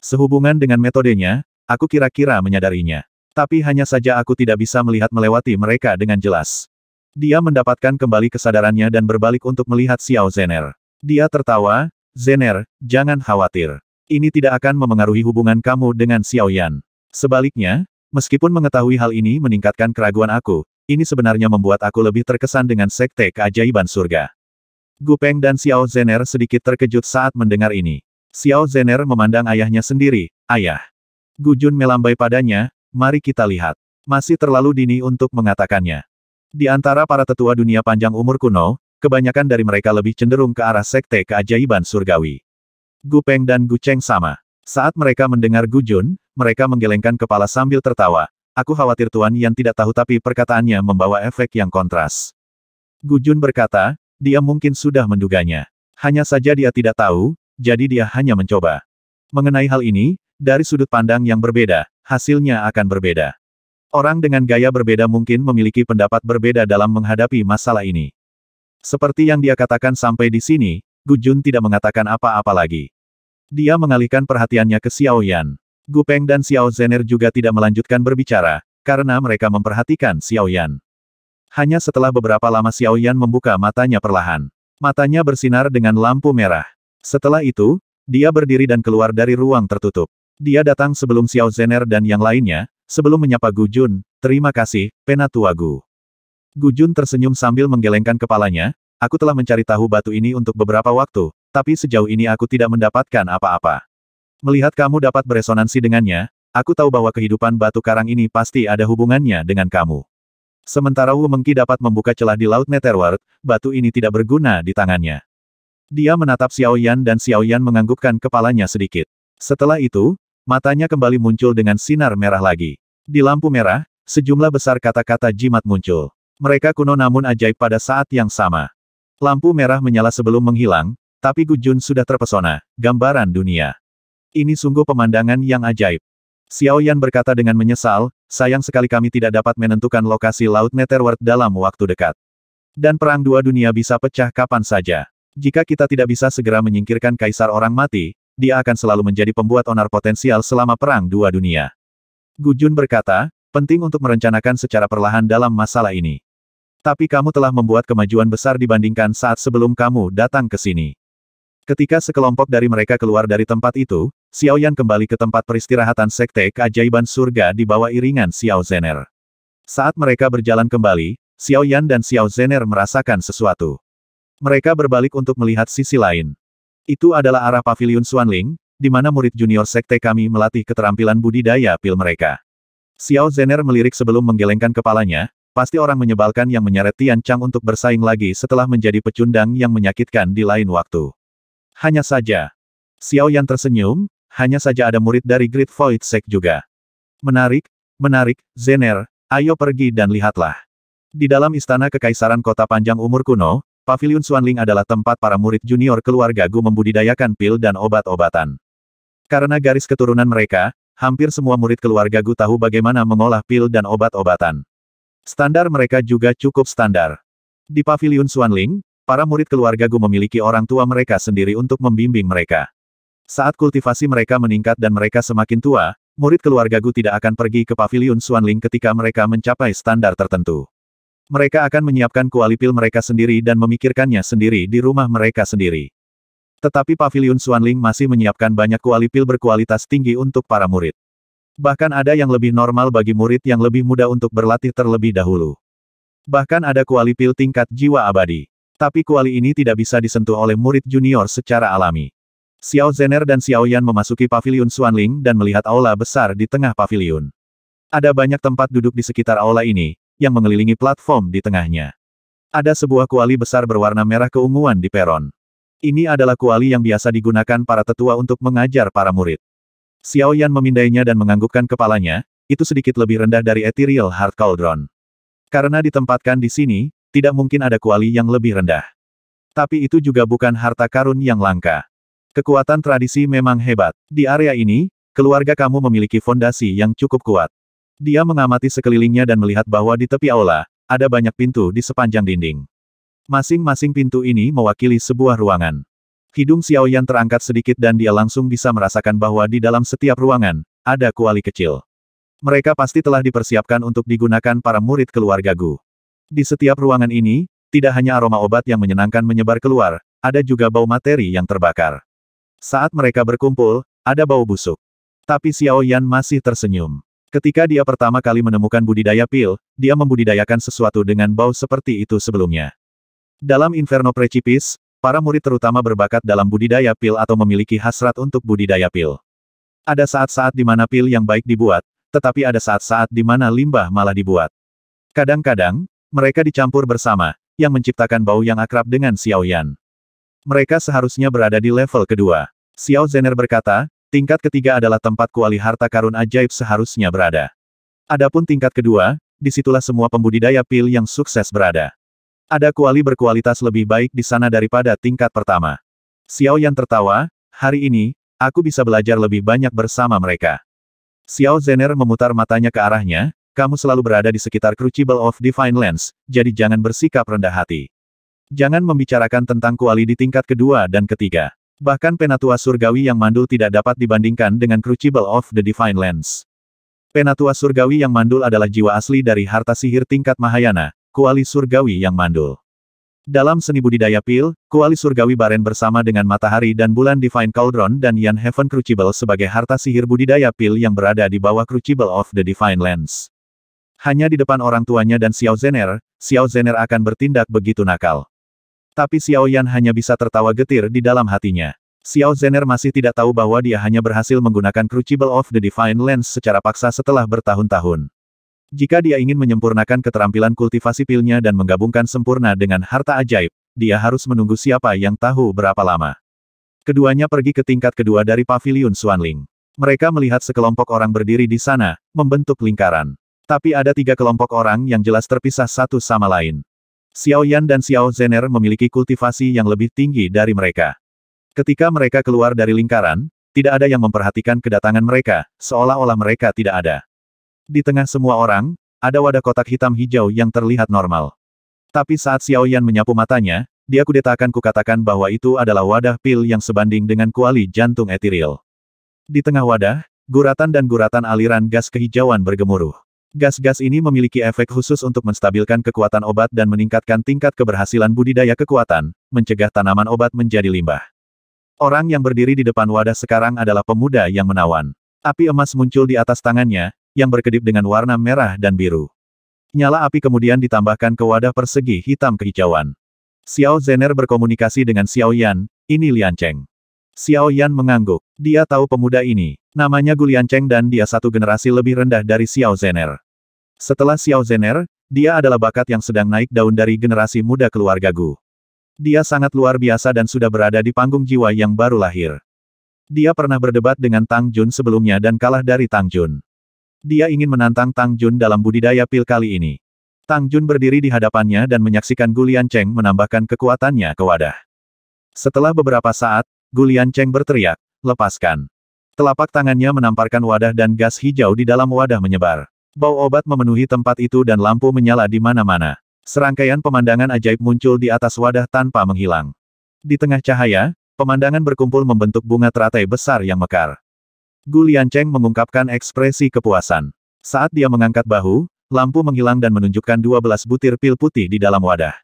Sehubungan dengan metodenya, aku kira-kira menyadarinya. Tapi hanya saja aku tidak bisa melihat melewati mereka dengan jelas. Dia mendapatkan kembali kesadarannya dan berbalik untuk melihat Xiao Zener. Dia tertawa, Zener, jangan khawatir. Ini tidak akan memengaruhi hubungan kamu dengan Xiao Yan. Sebaliknya, meskipun mengetahui hal ini meningkatkan keraguan aku, ini sebenarnya membuat aku lebih terkesan dengan sekte keajaiban surga. Gu Peng dan Xiao Zener sedikit terkejut saat mendengar ini. Xiao Zener memandang ayahnya sendiri, ayah. Gu Jun melambai padanya, mari kita lihat. Masih terlalu dini untuk mengatakannya. Di antara para tetua dunia panjang umur kuno, kebanyakan dari mereka lebih cenderung ke arah sekte keajaiban surgawi. Gu Peng dan Gu Cheng sama. Saat mereka mendengar Gu Jun, mereka menggelengkan kepala sambil tertawa. Aku khawatir Tuan yang tidak tahu tapi perkataannya membawa efek yang kontras. Gu Jun berkata, dia mungkin sudah menduganya. Hanya saja dia tidak tahu, jadi dia hanya mencoba. Mengenai hal ini, dari sudut pandang yang berbeda, hasilnya akan berbeda. Orang dengan gaya berbeda mungkin memiliki pendapat berbeda dalam menghadapi masalah ini. Seperti yang dia katakan sampai di sini, Gu Jun tidak mengatakan apa-apa lagi. Dia mengalihkan perhatiannya ke Xiao Yan, Gu Peng dan Xiao Zener juga tidak melanjutkan berbicara, karena mereka memperhatikan Xiao Yan. Hanya setelah beberapa lama Xiao Yan membuka matanya perlahan. Matanya bersinar dengan lampu merah. Setelah itu, dia berdiri dan keluar dari ruang tertutup. Dia datang sebelum Xiao Zener dan yang lainnya, sebelum menyapa Gu Jun, terima kasih, Penatua Gu. Gu Jun tersenyum sambil menggelengkan kepalanya, aku telah mencari tahu batu ini untuk beberapa waktu, tapi sejauh ini aku tidak mendapatkan apa-apa. Melihat kamu dapat beresonansi dengannya, aku tahu bahwa kehidupan batu karang ini pasti ada hubungannya dengan kamu. Sementara Wu Mengki dapat membuka celah di Laut Netherworld, batu ini tidak berguna di tangannya. Dia menatap Xiao Yan dan Xiao Yan menganggukkan kepalanya sedikit. Setelah itu, matanya kembali muncul dengan sinar merah lagi. Di lampu merah, sejumlah besar kata-kata jimat muncul. Mereka kuno namun ajaib pada saat yang sama. Lampu merah menyala sebelum menghilang, tapi Gujun sudah terpesona, gambaran dunia. Ini sungguh pemandangan yang ajaib. Xiao Yan berkata dengan menyesal, sayang sekali kami tidak dapat menentukan lokasi Laut Netherworld dalam waktu dekat. Dan Perang Dua Dunia bisa pecah kapan saja. Jika kita tidak bisa segera menyingkirkan Kaisar Orang Mati, dia akan selalu menjadi pembuat onar potensial selama Perang Dua Dunia. Gujun berkata, penting untuk merencanakan secara perlahan dalam masalah ini. Tapi kamu telah membuat kemajuan besar dibandingkan saat sebelum kamu datang ke sini. Ketika sekelompok dari mereka keluar dari tempat itu, Xiaoyan kembali ke tempat peristirahatan Sekte Keajaiban Surga di bawah iringan Xiao Zener. Saat mereka berjalan kembali, Xiaoyan dan Xiao Zener merasakan sesuatu. Mereka berbalik untuk melihat sisi lain. Itu adalah arah Paviliun Xuanling, di mana murid junior sekte kami melatih keterampilan budidaya pil mereka. Xiao Zener melirik sebelum menggelengkan kepalanya, pasti orang menyebalkan yang menyeret Tian Chang untuk bersaing lagi setelah menjadi pecundang yang menyakitkan di lain waktu. Hanya saja, Xiao Yan tersenyum, hanya saja ada murid dari Great Void Sect juga. Menarik, menarik, Zener, ayo pergi dan lihatlah. Di dalam istana kekaisaran kota panjang umur kuno, Pavilion Suanling adalah tempat para murid junior keluarga Gu membudidayakan pil dan obat-obatan. Karena garis keturunan mereka, hampir semua murid keluarga Gu tahu bagaimana mengolah pil dan obat-obatan. Standar mereka juga cukup standar. Di Pavilion Suanling, para murid keluarga Gu memiliki orang tua mereka sendiri untuk membimbing mereka. Saat kultivasi mereka meningkat dan mereka semakin tua, murid keluarga Gu tidak akan pergi ke pavilion Xuanling ketika mereka mencapai standar tertentu. Mereka akan menyiapkan kuali pil mereka sendiri dan memikirkannya sendiri di rumah mereka sendiri. Tetapi pavilion Xuanling masih menyiapkan banyak kuali pil berkualitas tinggi untuk para murid. Bahkan ada yang lebih normal bagi murid yang lebih muda untuk berlatih terlebih dahulu. Bahkan ada kuali pil tingkat jiwa abadi. Tapi kuali ini tidak bisa disentuh oleh murid junior secara alami. Xiao Zener dan Xiao Yan memasuki pavilion Xuanling dan melihat aula besar di tengah pavilion. Ada banyak tempat duduk di sekitar aula ini, yang mengelilingi platform di tengahnya. Ada sebuah kuali besar berwarna merah keunguan di peron. Ini adalah kuali yang biasa digunakan para tetua untuk mengajar para murid. Xiao Yan memindainya dan menganggukkan kepalanya, itu sedikit lebih rendah dari Ethereal Heart Cauldron. Karena ditempatkan di sini, tidak mungkin ada kuali yang lebih rendah. Tapi itu juga bukan harta karun yang langka. Kekuatan tradisi memang hebat. Di area ini, keluarga kamu memiliki fondasi yang cukup kuat. Dia mengamati sekelilingnya dan melihat bahwa di tepi aula, ada banyak pintu di sepanjang dinding. Masing-masing pintu ini mewakili sebuah ruangan. Hidung Xiao Yan terangkat sedikit dan dia langsung bisa merasakan bahwa di dalam setiap ruangan, ada kuali kecil. Mereka pasti telah dipersiapkan untuk digunakan para murid keluarga Gu. Di setiap ruangan ini, tidak hanya aroma obat yang menyenangkan menyebar keluar, ada juga bau materi yang terbakar. Saat mereka berkumpul, ada bau busuk. Tapi Xiao Yan masih tersenyum. Ketika dia pertama kali menemukan budidaya pil, dia membudidayakan sesuatu dengan bau seperti itu sebelumnya. Dalam Inferno Precipice, para murid terutama berbakat dalam budidaya pil atau memiliki hasrat untuk budidaya pil. Ada saat-saat di mana pil yang baik dibuat, tetapi ada saat-saat di mana limbah malah dibuat. Kadang-kadang, mereka dicampur bersama, yang menciptakan bau yang akrab dengan Xiao Yan. Mereka seharusnya berada di level kedua. Xiao Zener berkata, tingkat ketiga adalah tempat kuali harta karun ajaib seharusnya berada. Adapun tingkat kedua, disitulah semua pembudidaya pil yang sukses berada. Ada kuali berkualitas lebih baik di sana daripada tingkat pertama. Xiao Yan tertawa, hari ini, aku bisa belajar lebih banyak bersama mereka. Xiao Zener memutar matanya ke arahnya, kamu selalu berada di sekitar Crucible of Divine Lands, jadi jangan bersikap rendah hati. Jangan membicarakan tentang kuali di tingkat kedua dan ketiga. Bahkan penatua surgawi yang mandul tidak dapat dibandingkan dengan Crucible of the Divine Lens. Penatua surgawi yang mandul adalah jiwa asli dari harta sihir tingkat Mahayana, kuali surgawi yang mandul. Dalam seni budidaya pil, kuali surgawi baren bersama dengan matahari dan bulan Divine Cauldron dan Yan Heaven Crucible sebagai harta sihir budidaya pil yang berada di bawah Crucible of the Divine Lens. Hanya di depan orang tuanya dan Xiao Zener, Xiao Zener akan bertindak begitu nakal. Tapi Xiao Yan hanya bisa tertawa getir di dalam hatinya. Xiao Zener masih tidak tahu bahwa dia hanya berhasil menggunakan Crucible of the Divine Lens secara paksa setelah bertahun-tahun. Jika dia ingin menyempurnakan keterampilan kultivasi pilnya dan menggabungkan sempurna dengan harta ajaib, dia harus menunggu siapa yang tahu berapa lama. Keduanya pergi ke tingkat kedua dari paviliun Suanling. Mereka melihat sekelompok orang berdiri di sana, membentuk lingkaran. Tapi ada tiga kelompok orang yang jelas terpisah satu sama lain. Xiao Yan dan Xiao Zener memiliki kultivasi yang lebih tinggi dari mereka. Ketika mereka keluar dari lingkaran, tidak ada yang memperhatikan kedatangan mereka, seolah-olah mereka tidak ada. Di tengah semua orang, ada wadah kotak hitam hijau yang terlihat normal. Tapi saat Xiao Yan menyapu matanya, dia kudetakan kukatakan bahwa itu adalah wadah pil yang sebanding dengan kuali jantung etiril. Di tengah wadah, guratan dan guratan aliran gas kehijauan bergemuruh. Gas-gas ini memiliki efek khusus untuk menstabilkan kekuatan obat dan meningkatkan tingkat keberhasilan budidaya kekuatan, mencegah tanaman obat menjadi limbah. Orang yang berdiri di depan wadah sekarang adalah pemuda yang menawan. Api emas muncul di atas tangannya, yang berkedip dengan warna merah dan biru. Nyala api kemudian ditambahkan ke wadah persegi hitam kehijauan. Xiao Zener berkomunikasi dengan Xiao Yan, ini Lian Cheng. Xiao Yan mengangguk, dia tahu pemuda ini, Namanya Gulian Cheng dan dia satu generasi lebih rendah dari Xiao Zener. Setelah Xiao Zener, dia adalah bakat yang sedang naik daun dari generasi muda keluarga Gu. Dia sangat luar biasa dan sudah berada di panggung jiwa yang baru lahir. Dia pernah berdebat dengan Tang Jun sebelumnya dan kalah dari Tang Jun. Dia ingin menantang Tang Jun dalam budidaya pil kali ini. Tang Jun berdiri di hadapannya dan menyaksikan Gulian Cheng menambahkan kekuatannya ke wadah. Setelah beberapa saat, Gulian Cheng berteriak, lepaskan. Telapak tangannya menamparkan wadah dan gas hijau di dalam wadah menyebar. Bau obat memenuhi tempat itu dan lampu menyala di mana-mana. Serangkaian pemandangan ajaib muncul di atas wadah tanpa menghilang. Di tengah cahaya, pemandangan berkumpul membentuk bunga teratai besar yang mekar. Gu Liancheng mengungkapkan ekspresi kepuasan. Saat dia mengangkat bahu, lampu menghilang dan menunjukkan 12 butir pil putih di dalam wadah.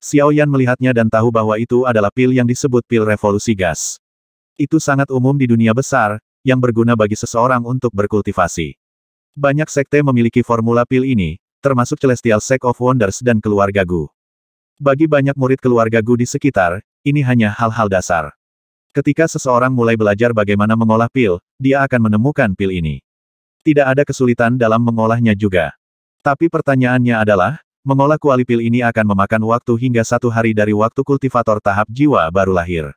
Xiao Yan melihatnya dan tahu bahwa itu adalah pil yang disebut pil revolusi gas. Itu sangat umum di dunia besar, yang berguna bagi seseorang untuk berkultivasi. Banyak sekte memiliki formula pil ini, termasuk Celestial Sect of Wonders dan keluarga Gu. Bagi banyak murid keluarga Gu di sekitar, ini hanya hal-hal dasar. Ketika seseorang mulai belajar bagaimana mengolah pil, dia akan menemukan pil ini. Tidak ada kesulitan dalam mengolahnya juga. Tapi pertanyaannya adalah, mengolah kuali pil ini akan memakan waktu hingga satu hari dari waktu kultivator tahap jiwa baru lahir.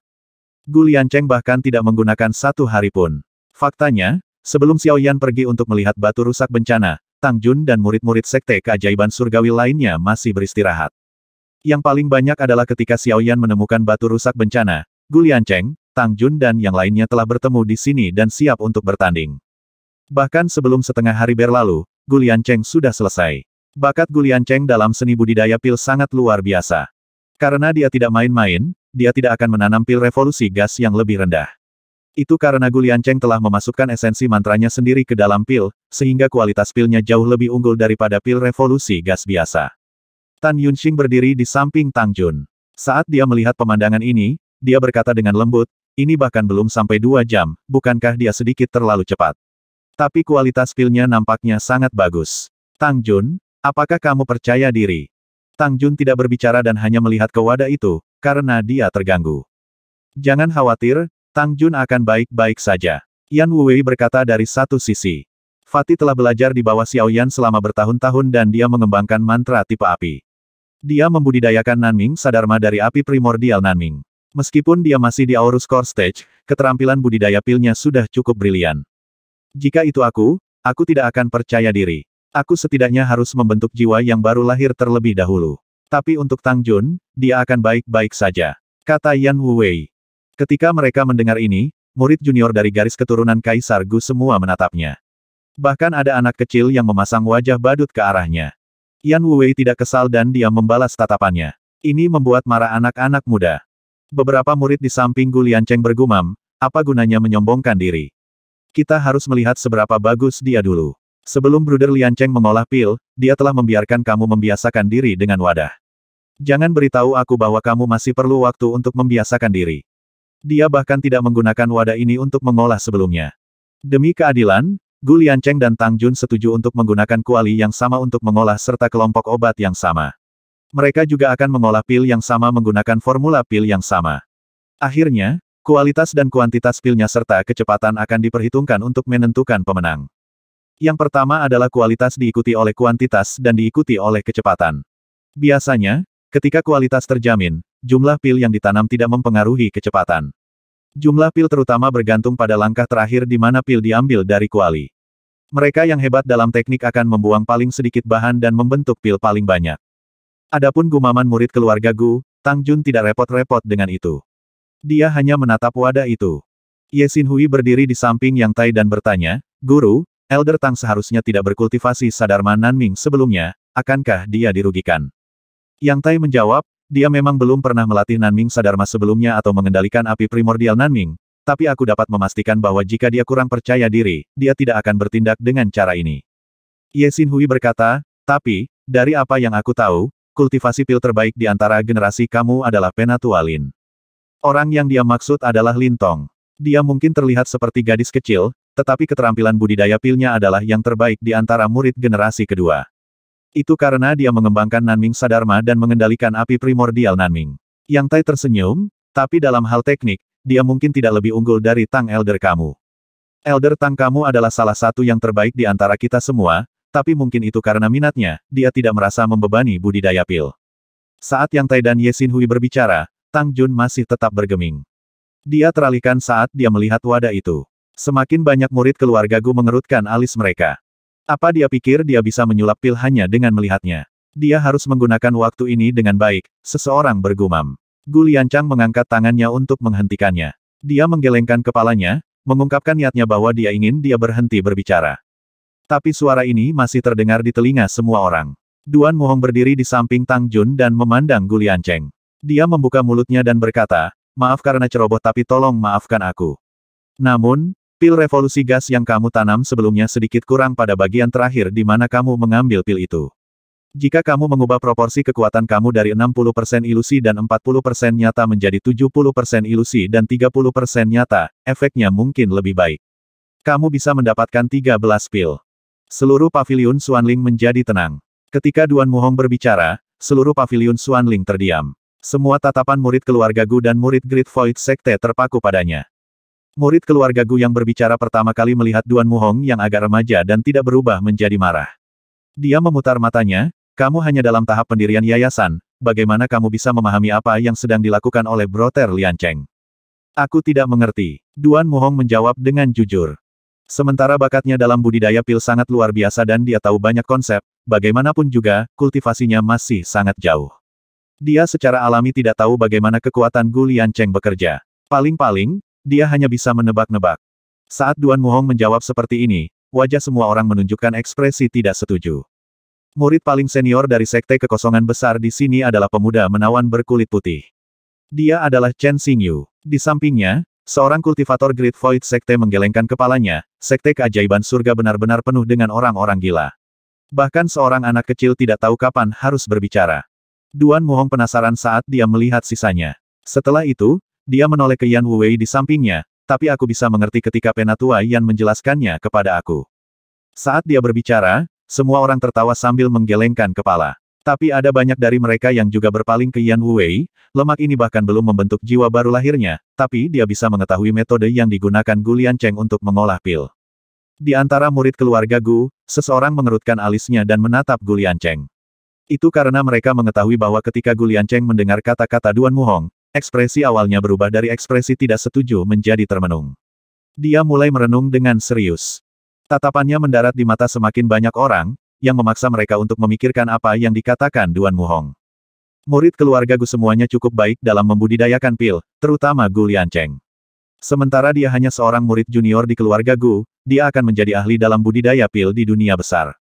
Gu Liancheng bahkan tidak menggunakan satu hari pun. Faktanya, sebelum Xiao Yan pergi untuk melihat batu rusak bencana, Tang Jun dan murid-murid sekte keajaiban surgawi lainnya masih beristirahat. Yang paling banyak adalah ketika Xiao Yan menemukan batu rusak bencana, Gu Liancheng, Tang Jun dan yang lainnya telah bertemu di sini dan siap untuk bertanding. Bahkan sebelum setengah hari berlalu, Gu Liancheng sudah selesai. Bakat Gu Liancheng dalam seni budidaya pil sangat luar biasa. Karena dia tidak main-main, dia tidak akan menanam pil revolusi gas yang lebih rendah. Itu karena Gulian Cheng telah memasukkan esensi mantranya sendiri ke dalam pil, sehingga kualitas pilnya jauh lebih unggul daripada pil revolusi gas biasa. Tan Yunxing berdiri di samping Tang Jun. Saat dia melihat pemandangan ini, dia berkata dengan lembut, ini bahkan belum sampai dua jam, bukankah dia sedikit terlalu cepat. Tapi kualitas pilnya nampaknya sangat bagus. Tang Jun, apakah kamu percaya diri? Tang Jun tidak berbicara dan hanya melihat ke wadah itu, karena dia terganggu. Jangan khawatir, Tang Jun akan baik-baik saja. Yan Wei berkata dari satu sisi. Fatih telah belajar di bawah Xiao Yan selama bertahun-tahun dan dia mengembangkan mantra tipe api. Dia membudidayakan Nanming Sadarma dari api primordial Nanming. Meskipun dia masih di Aurus Core Stage, keterampilan budidaya pilnya sudah cukup brilian. Jika itu aku, aku tidak akan percaya diri. Aku setidaknya harus membentuk jiwa yang baru lahir terlebih dahulu. Tapi untuk Tang Jun, dia akan baik-baik saja. Kata Yan Wei. Ketika mereka mendengar ini, murid junior dari garis keturunan Kaisar Gu semua menatapnya. Bahkan ada anak kecil yang memasang wajah badut ke arahnya. Yan Wei tidak kesal dan dia membalas tatapannya. Ini membuat marah anak-anak muda. Beberapa murid di samping Gu Liancheng bergumam, apa gunanya menyombongkan diri? Kita harus melihat seberapa bagus dia dulu. Sebelum Bruder Liancheng mengolah pil, dia telah membiarkan kamu membiasakan diri dengan wadah. Jangan beritahu aku bahwa kamu masih perlu waktu untuk membiasakan diri. Dia bahkan tidak menggunakan wadah ini untuk mengolah sebelumnya. Demi keadilan, Gu Liancheng dan Tang Jun setuju untuk menggunakan kuali yang sama untuk mengolah serta kelompok obat yang sama. Mereka juga akan mengolah pil yang sama menggunakan formula pil yang sama. Akhirnya, kualitas dan kuantitas pilnya serta kecepatan akan diperhitungkan untuk menentukan pemenang. Yang pertama adalah kualitas diikuti oleh kuantitas dan diikuti oleh kecepatan. Biasanya, Ketika kualitas terjamin, jumlah pil yang ditanam tidak mempengaruhi kecepatan. Jumlah pil terutama bergantung pada langkah terakhir di mana pil diambil dari kuali. Mereka yang hebat dalam teknik akan membuang paling sedikit bahan dan membentuk pil paling banyak. Adapun gumaman murid keluarga Gu, Tang Jun tidak repot-repot dengan itu. Dia hanya menatap wadah itu. Ye Xin Hui berdiri di samping Yang Tai dan bertanya, Guru, Elder Tang seharusnya tidak berkultivasi sadar Nan Ming sebelumnya, akankah dia dirugikan? Yang Tai menjawab, dia memang belum pernah melatih Nanming Sadarma sebelumnya atau mengendalikan api primordial Nanming, tapi aku dapat memastikan bahwa jika dia kurang percaya diri, dia tidak akan bertindak dengan cara ini. Ye Xin Hui berkata, tapi, dari apa yang aku tahu, kultivasi pil terbaik di antara generasi kamu adalah Penatualin. Orang yang dia maksud adalah Lintong. Dia mungkin terlihat seperti gadis kecil, tetapi keterampilan budidaya pilnya adalah yang terbaik di antara murid generasi kedua. Itu karena dia mengembangkan Nanming Sadharma dan mengendalikan api primordial Nanming. Yang Tai tersenyum, tapi dalam hal teknik, dia mungkin tidak lebih unggul dari Tang Elder kamu. Elder Tang kamu adalah salah satu yang terbaik di antara kita semua, tapi mungkin itu karena minatnya, dia tidak merasa membebani budidaya pil. Saat Yang Tai dan Ye Xin Hui berbicara, Tang Jun masih tetap bergeming. Dia teralihkan saat dia melihat wadah itu. Semakin banyak murid keluarga Gu mengerutkan alis mereka. Apa dia pikir dia bisa menyulap pil hanya dengan melihatnya? Dia harus menggunakan waktu ini dengan baik, seseorang bergumam. Gu Liancang mengangkat tangannya untuk menghentikannya. Dia menggelengkan kepalanya, mengungkapkan niatnya bahwa dia ingin dia berhenti berbicara. Tapi suara ini masih terdengar di telinga semua orang. Duan Mohong berdiri di samping Tang Jun dan memandang Gu Liancheng. Dia membuka mulutnya dan berkata, Maaf karena ceroboh tapi tolong maafkan aku. Namun, Pil revolusi gas yang kamu tanam sebelumnya sedikit kurang pada bagian terakhir di mana kamu mengambil pil itu. Jika kamu mengubah proporsi kekuatan kamu dari 60% ilusi dan 40% nyata menjadi 70% ilusi dan 30% nyata, efeknya mungkin lebih baik. Kamu bisa mendapatkan 13 pil. Seluruh pavilion Suanling menjadi tenang. Ketika Duan Muhong berbicara, seluruh pavilion Suanling terdiam. Semua tatapan murid keluarga Gu dan murid Great Void Sekte terpaku padanya. Murid keluarga Gu yang berbicara pertama kali melihat Duan Muhong yang agak remaja dan tidak berubah menjadi marah. Dia memutar matanya, kamu hanya dalam tahap pendirian yayasan, bagaimana kamu bisa memahami apa yang sedang dilakukan oleh Broter Cheng? Aku tidak mengerti. Duan Muhong menjawab dengan jujur. Sementara bakatnya dalam budidaya pil sangat luar biasa dan dia tahu banyak konsep, bagaimanapun juga, kultivasinya masih sangat jauh. Dia secara alami tidak tahu bagaimana kekuatan Gu Cheng bekerja. Paling-paling, dia hanya bisa menebak-nebak. Saat Duan Muhong menjawab seperti ini, wajah semua orang menunjukkan ekspresi tidak setuju. Murid paling senior dari sekte kekosongan besar di sini adalah pemuda menawan berkulit putih. Dia adalah Chen Xingyu. Di sampingnya, seorang kultivator Great Void sekte menggelengkan kepalanya, sekte keajaiban surga benar-benar penuh dengan orang-orang gila. Bahkan seorang anak kecil tidak tahu kapan harus berbicara. Duan Muhong penasaran saat dia melihat sisanya. Setelah itu, dia menoleh ke Yan Wei di sampingnya, tapi aku bisa mengerti ketika penatua Yan menjelaskannya kepada aku. Saat dia berbicara, semua orang tertawa sambil menggelengkan kepala. Tapi ada banyak dari mereka yang juga berpaling ke Yan Wei, lemak ini bahkan belum membentuk jiwa baru lahirnya, tapi dia bisa mengetahui metode yang digunakan Gu Lian Cheng untuk mengolah pil. Di antara murid keluarga Gu, seseorang mengerutkan alisnya dan menatap Gu Lian Cheng. Itu karena mereka mengetahui bahwa ketika Gu Lian Cheng mendengar kata-kata Duan Muhong, Ekspresi awalnya berubah dari ekspresi tidak setuju menjadi termenung. Dia mulai merenung dengan serius. Tatapannya mendarat di mata semakin banyak orang, yang memaksa mereka untuk memikirkan apa yang dikatakan Duan Muhong. Murid keluarga Gu semuanya cukup baik dalam membudidayakan pil, terutama Gu Liancheng. Sementara dia hanya seorang murid junior di keluarga Gu, dia akan menjadi ahli dalam budidaya pil di dunia besar.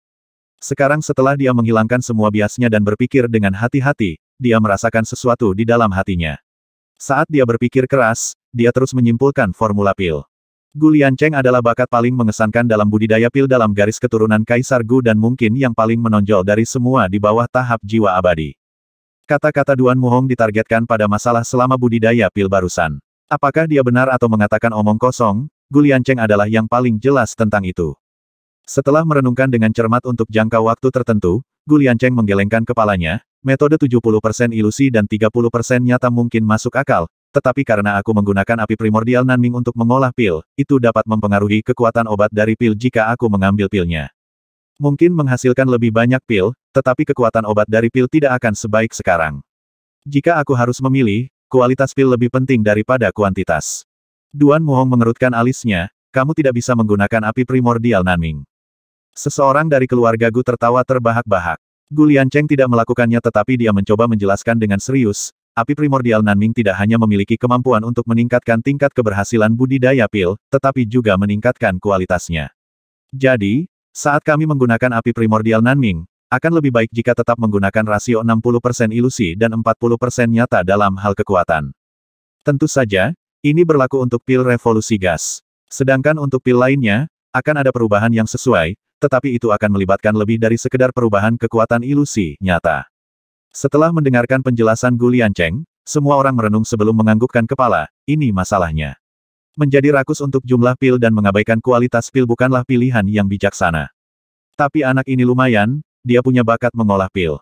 Sekarang setelah dia menghilangkan semua biasnya dan berpikir dengan hati-hati, dia merasakan sesuatu di dalam hatinya. Saat dia berpikir keras, dia terus menyimpulkan formula pil. Gulian Cheng adalah bakat paling mengesankan dalam budidaya pil dalam garis keturunan Kaisar Gu dan mungkin yang paling menonjol dari semua di bawah tahap jiwa abadi. Kata-kata Duan Muhong ditargetkan pada masalah selama budidaya pil barusan. Apakah dia benar atau mengatakan omong kosong, Gulian Cheng adalah yang paling jelas tentang itu. Setelah merenungkan dengan cermat untuk jangka waktu tertentu, Gulian Cheng menggelengkan kepalanya, metode 70% ilusi dan 30% nyata mungkin masuk akal, tetapi karena aku menggunakan api primordial Nanming untuk mengolah pil, itu dapat mempengaruhi kekuatan obat dari pil jika aku mengambil pilnya. Mungkin menghasilkan lebih banyak pil, tetapi kekuatan obat dari pil tidak akan sebaik sekarang. Jika aku harus memilih, kualitas pil lebih penting daripada kuantitas. Duan Muhong mengerutkan alisnya, kamu tidak bisa menggunakan api primordial Nanming. Seseorang dari keluarga Gu tertawa terbahak-bahak. Gu Liancheng tidak melakukannya tetapi dia mencoba menjelaskan dengan serius, api primordial Nanming tidak hanya memiliki kemampuan untuk meningkatkan tingkat keberhasilan budidaya pil, tetapi juga meningkatkan kualitasnya. Jadi, saat kami menggunakan api primordial Nanming, akan lebih baik jika tetap menggunakan rasio 60% ilusi dan 40% nyata dalam hal kekuatan. Tentu saja, ini berlaku untuk pil revolusi gas. Sedangkan untuk pil lainnya, akan ada perubahan yang sesuai, tetapi itu akan melibatkan lebih dari sekedar perubahan kekuatan ilusi nyata. Setelah mendengarkan penjelasan Gu Liancheng, semua orang merenung sebelum menganggukkan kepala, ini masalahnya. Menjadi rakus untuk jumlah pil dan mengabaikan kualitas pil bukanlah pilihan yang bijaksana. Tapi anak ini lumayan, dia punya bakat mengolah pil.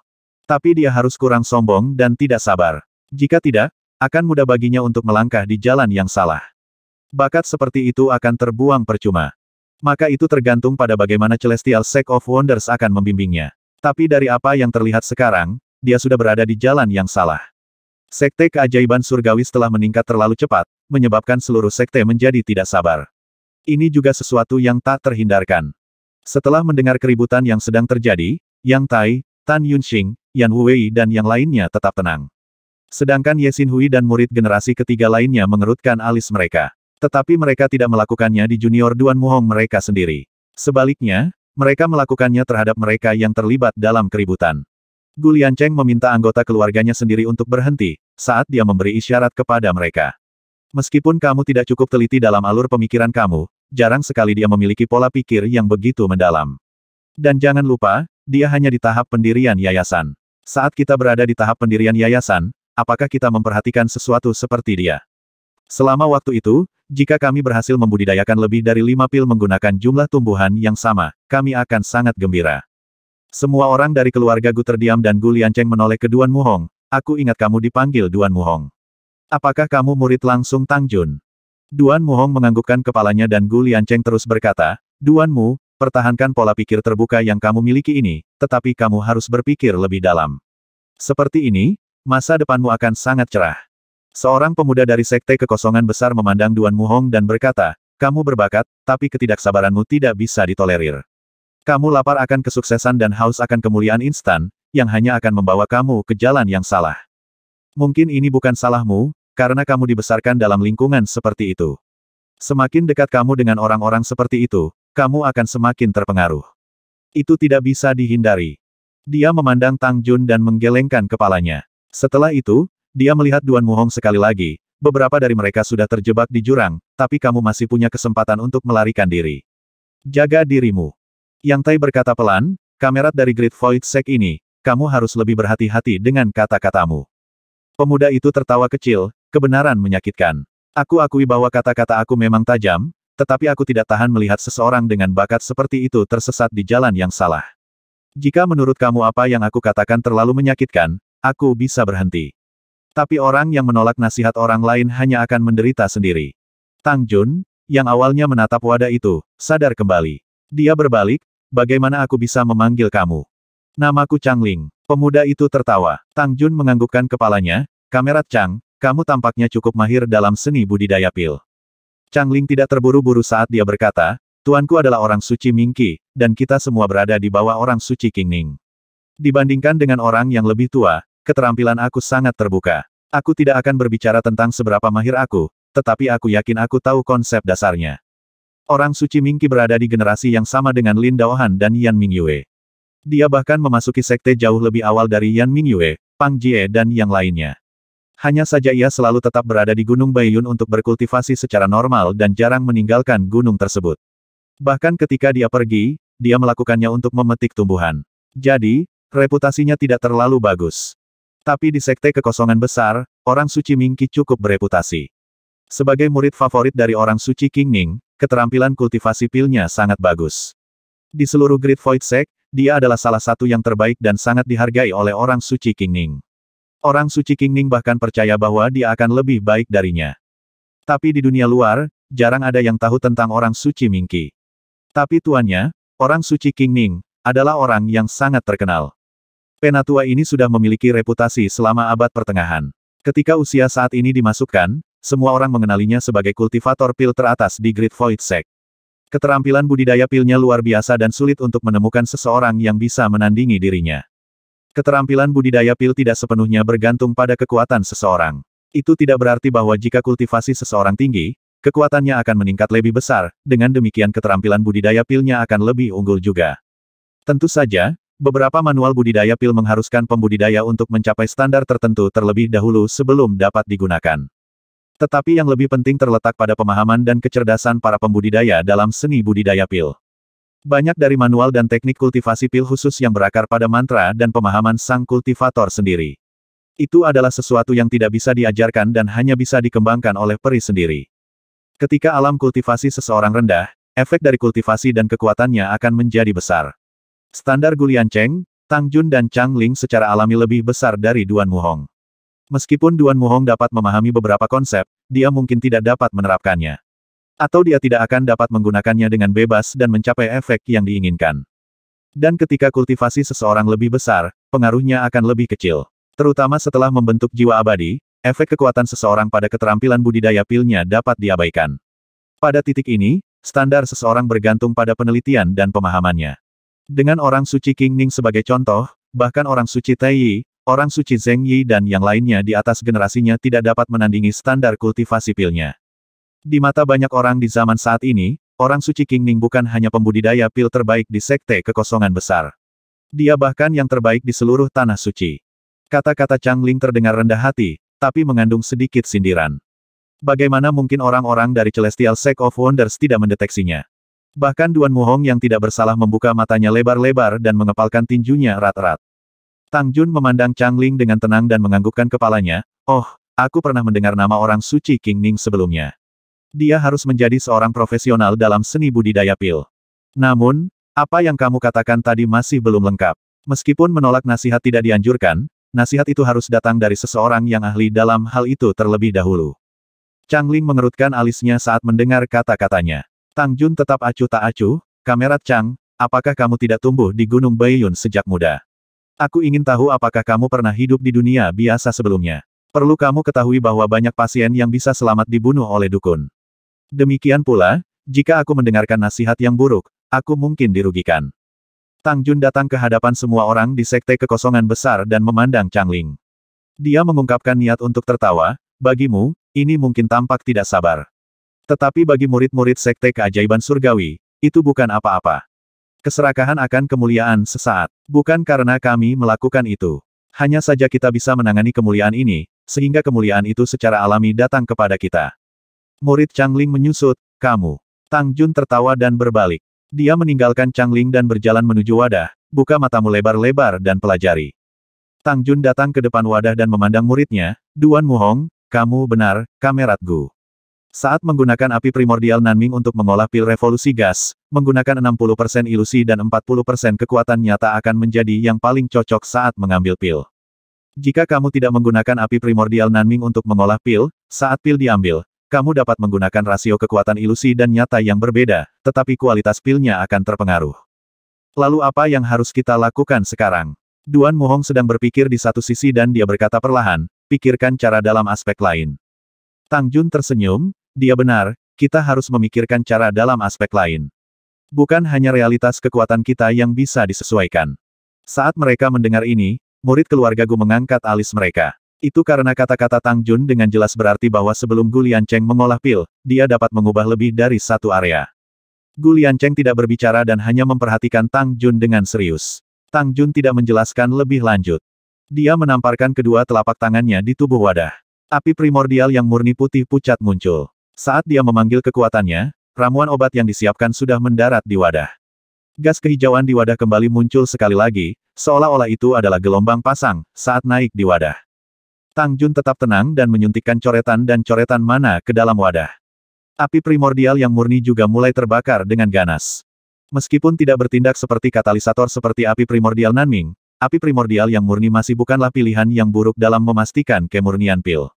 Tapi dia harus kurang sombong dan tidak sabar. Jika tidak, akan mudah baginya untuk melangkah di jalan yang salah. Bakat seperti itu akan terbuang percuma. Maka itu tergantung pada bagaimana Celestial Sect of Wonders akan membimbingnya. Tapi dari apa yang terlihat sekarang, dia sudah berada di jalan yang salah. Sekte keajaiban surgawi setelah meningkat terlalu cepat, menyebabkan seluruh sekte menjadi tidak sabar. Ini juga sesuatu yang tak terhindarkan. Setelah mendengar keributan yang sedang terjadi, Yang Tai, Tan Yunxing, Yan Wei dan yang lainnya tetap tenang. Sedangkan Ye Xin Hui dan murid generasi ketiga lainnya mengerutkan alis mereka. Tetapi mereka tidak melakukannya di junior Duan Muhong mereka sendiri. Sebaliknya, mereka melakukannya terhadap mereka yang terlibat dalam keributan. Gulian Cheng meminta anggota keluarganya sendiri untuk berhenti, saat dia memberi isyarat kepada mereka. Meskipun kamu tidak cukup teliti dalam alur pemikiran kamu, jarang sekali dia memiliki pola pikir yang begitu mendalam. Dan jangan lupa, dia hanya di tahap pendirian yayasan. Saat kita berada di tahap pendirian yayasan, apakah kita memperhatikan sesuatu seperti dia? Selama waktu itu, jika kami berhasil membudidayakan lebih dari lima pil menggunakan jumlah tumbuhan yang sama, kami akan sangat gembira. Semua orang dari keluarga Gu terdiam dan Gu Liancheng menoleh ke Duan Muhong, aku ingat kamu dipanggil Duan Muhong. Apakah kamu murid langsung Tang Jun? Duan Muhong menganggukkan kepalanya dan Gu Liancheng terus berkata, Duan Mu, pertahankan pola pikir terbuka yang kamu miliki ini, tetapi kamu harus berpikir lebih dalam. Seperti ini, masa depanmu akan sangat cerah. Seorang pemuda dari Sekte Kekosongan Besar memandang Duan Muhong dan berkata, kamu berbakat, tapi ketidaksabaranmu tidak bisa ditolerir. Kamu lapar akan kesuksesan dan haus akan kemuliaan instan, yang hanya akan membawa kamu ke jalan yang salah. Mungkin ini bukan salahmu, karena kamu dibesarkan dalam lingkungan seperti itu. Semakin dekat kamu dengan orang-orang seperti itu, kamu akan semakin terpengaruh. Itu tidak bisa dihindari. Dia memandang Tang Jun dan menggelengkan kepalanya. Setelah itu, dia melihat Duan Muhong sekali lagi, beberapa dari mereka sudah terjebak di jurang, tapi kamu masih punya kesempatan untuk melarikan diri. Jaga dirimu. Yang Tai berkata pelan, kamerat dari Great Void Sek ini, kamu harus lebih berhati-hati dengan kata-katamu. Pemuda itu tertawa kecil, kebenaran menyakitkan. Aku akui bahwa kata-kata aku memang tajam, tetapi aku tidak tahan melihat seseorang dengan bakat seperti itu tersesat di jalan yang salah. Jika menurut kamu apa yang aku katakan terlalu menyakitkan, aku bisa berhenti. Tapi orang yang menolak nasihat orang lain hanya akan menderita sendiri. Tang Jun, yang awalnya menatap wadah itu, sadar kembali. Dia berbalik, bagaimana aku bisa memanggil kamu? Namaku Chang Ling. Pemuda itu tertawa. Tang Jun menganggukkan kepalanya, kamerat Chang, kamu tampaknya cukup mahir dalam seni budidaya pil. Chang Ling tidak terburu-buru saat dia berkata, Tuanku adalah orang suci Mingqi, dan kita semua berada di bawah orang suci King Ning. Dibandingkan dengan orang yang lebih tua, keterampilan aku sangat terbuka. Aku tidak akan berbicara tentang seberapa mahir aku, tetapi aku yakin aku tahu konsep dasarnya. Orang suci Mingqi berada di generasi yang sama dengan Lin Daohan dan Yan Mingyue. Dia bahkan memasuki sekte jauh lebih awal dari Yan Mingyue, Pang Jie dan yang lainnya. Hanya saja ia selalu tetap berada di Gunung Baiyun untuk berkultivasi secara normal dan jarang meninggalkan gunung tersebut. Bahkan ketika dia pergi, dia melakukannya untuk memetik tumbuhan. Jadi, reputasinya tidak terlalu bagus. Tapi di sekte kekosongan besar, orang suci Mingki cukup bereputasi. Sebagai murid favorit dari orang suci King Ning, keterampilan kultivasi pilnya sangat bagus. Di seluruh Great Void Sect, dia adalah salah satu yang terbaik dan sangat dihargai oleh orang suci King Ning. Orang suci King Ning bahkan percaya bahwa dia akan lebih baik darinya. Tapi di dunia luar, jarang ada yang tahu tentang orang suci Mingki. Tapi tuannya, orang suci King Ning, adalah orang yang sangat terkenal. Penatua ini sudah memiliki reputasi selama abad pertengahan. Ketika usia saat ini dimasukkan, semua orang mengenalinya sebagai kultivator pil teratas di Great Void Sect. Keterampilan budidaya pilnya luar biasa dan sulit untuk menemukan seseorang yang bisa menandingi dirinya. Keterampilan budidaya pil tidak sepenuhnya bergantung pada kekuatan seseorang. Itu tidak berarti bahwa jika kultivasi seseorang tinggi, kekuatannya akan meningkat lebih besar, dengan demikian keterampilan budidaya pilnya akan lebih unggul juga. Tentu saja, Beberapa manual budidaya pil mengharuskan pembudidaya untuk mencapai standar tertentu terlebih dahulu sebelum dapat digunakan. Tetapi yang lebih penting terletak pada pemahaman dan kecerdasan para pembudidaya dalam seni budidaya pil. Banyak dari manual dan teknik kultivasi pil khusus yang berakar pada mantra dan pemahaman sang kultivator sendiri. Itu adalah sesuatu yang tidak bisa diajarkan dan hanya bisa dikembangkan oleh peri sendiri. Ketika alam kultivasi seseorang rendah, efek dari kultivasi dan kekuatannya akan menjadi besar. Standar Gulian Cheng, Tang Jun dan Chang Ling secara alami lebih besar dari Duan Muhong. Meskipun Duan Muhong dapat memahami beberapa konsep, dia mungkin tidak dapat menerapkannya. Atau dia tidak akan dapat menggunakannya dengan bebas dan mencapai efek yang diinginkan. Dan ketika kultivasi seseorang lebih besar, pengaruhnya akan lebih kecil. Terutama setelah membentuk jiwa abadi, efek kekuatan seseorang pada keterampilan budidaya pilnya dapat diabaikan. Pada titik ini, standar seseorang bergantung pada penelitian dan pemahamannya. Dengan orang suci King Ning sebagai contoh, bahkan orang suci Tai Yi, orang suci Zheng Yi dan yang lainnya di atas generasinya tidak dapat menandingi standar kultivasi pilnya. Di mata banyak orang di zaman saat ini, orang suci King Ning bukan hanya pembudidaya pil terbaik di sekte kekosongan besar. Dia bahkan yang terbaik di seluruh tanah suci. Kata-kata Chang Ling terdengar rendah hati, tapi mengandung sedikit sindiran. Bagaimana mungkin orang-orang dari Celestial Sect of Wonders tidak mendeteksinya? Bahkan Duan Muhong yang tidak bersalah membuka matanya lebar-lebar dan mengepalkan tinjunya rat-rat. Tang Jun memandang Chang Ling dengan tenang dan menganggukkan kepalanya, Oh, aku pernah mendengar nama orang suci King Ning sebelumnya. Dia harus menjadi seorang profesional dalam seni budidaya pil. Namun, apa yang kamu katakan tadi masih belum lengkap. Meskipun menolak nasihat tidak dianjurkan, nasihat itu harus datang dari seseorang yang ahli dalam hal itu terlebih dahulu. Chang Ling mengerutkan alisnya saat mendengar kata-katanya. Tang Jun tetap acuh tak acuh, kamerat Chang, apakah kamu tidak tumbuh di Gunung Baiyun sejak muda? Aku ingin tahu apakah kamu pernah hidup di dunia biasa sebelumnya. Perlu kamu ketahui bahwa banyak pasien yang bisa selamat dibunuh oleh dukun. Demikian pula, jika aku mendengarkan nasihat yang buruk, aku mungkin dirugikan. Tang Jun datang ke hadapan semua orang di sekte kekosongan besar dan memandang Chang Ling. Dia mengungkapkan niat untuk tertawa, bagimu, ini mungkin tampak tidak sabar. Tetapi bagi murid-murid Sekte Keajaiban Surgawi, itu bukan apa-apa. Keserakahan akan kemuliaan sesaat. Bukan karena kami melakukan itu. Hanya saja kita bisa menangani kemuliaan ini, sehingga kemuliaan itu secara alami datang kepada kita. Murid Changling menyusut, kamu. Tang Jun tertawa dan berbalik. Dia meninggalkan Changling dan berjalan menuju wadah, buka matamu lebar-lebar dan pelajari. Tang Jun datang ke depan wadah dan memandang muridnya, Duan Muhong, kamu benar, kameratku. Saat menggunakan api primordial Nanming untuk mengolah pil revolusi gas, menggunakan 60% ilusi dan 40% kekuatan nyata akan menjadi yang paling cocok saat mengambil pil. Jika kamu tidak menggunakan api primordial Nanming untuk mengolah pil, saat pil diambil, kamu dapat menggunakan rasio kekuatan ilusi dan nyata yang berbeda, tetapi kualitas pilnya akan terpengaruh. Lalu apa yang harus kita lakukan sekarang? Duan Muhong sedang berpikir di satu sisi dan dia berkata perlahan, pikirkan cara dalam aspek lain. Tang Jun tersenyum, dia benar, kita harus memikirkan cara dalam aspek lain. Bukan hanya realitas kekuatan kita yang bisa disesuaikan. Saat mereka mendengar ini, murid keluarga Gu mengangkat alis mereka. Itu karena kata-kata Tang Jun dengan jelas berarti bahwa sebelum Gu Liancheng mengolah pil, dia dapat mengubah lebih dari satu area. Gu Liancheng tidak berbicara dan hanya memperhatikan Tang Jun dengan serius. Tang Jun tidak menjelaskan lebih lanjut. Dia menamparkan kedua telapak tangannya di tubuh wadah. Api primordial yang murni putih pucat muncul. Saat dia memanggil kekuatannya, ramuan obat yang disiapkan sudah mendarat di wadah. Gas kehijauan di wadah kembali muncul sekali lagi, seolah-olah itu adalah gelombang pasang, saat naik di wadah. Tang Jun tetap tenang dan menyuntikkan coretan dan coretan mana ke dalam wadah. Api primordial yang murni juga mulai terbakar dengan ganas. Meskipun tidak bertindak seperti katalisator seperti api primordial Nanming, api primordial yang murni masih bukanlah pilihan yang buruk dalam memastikan kemurnian pil.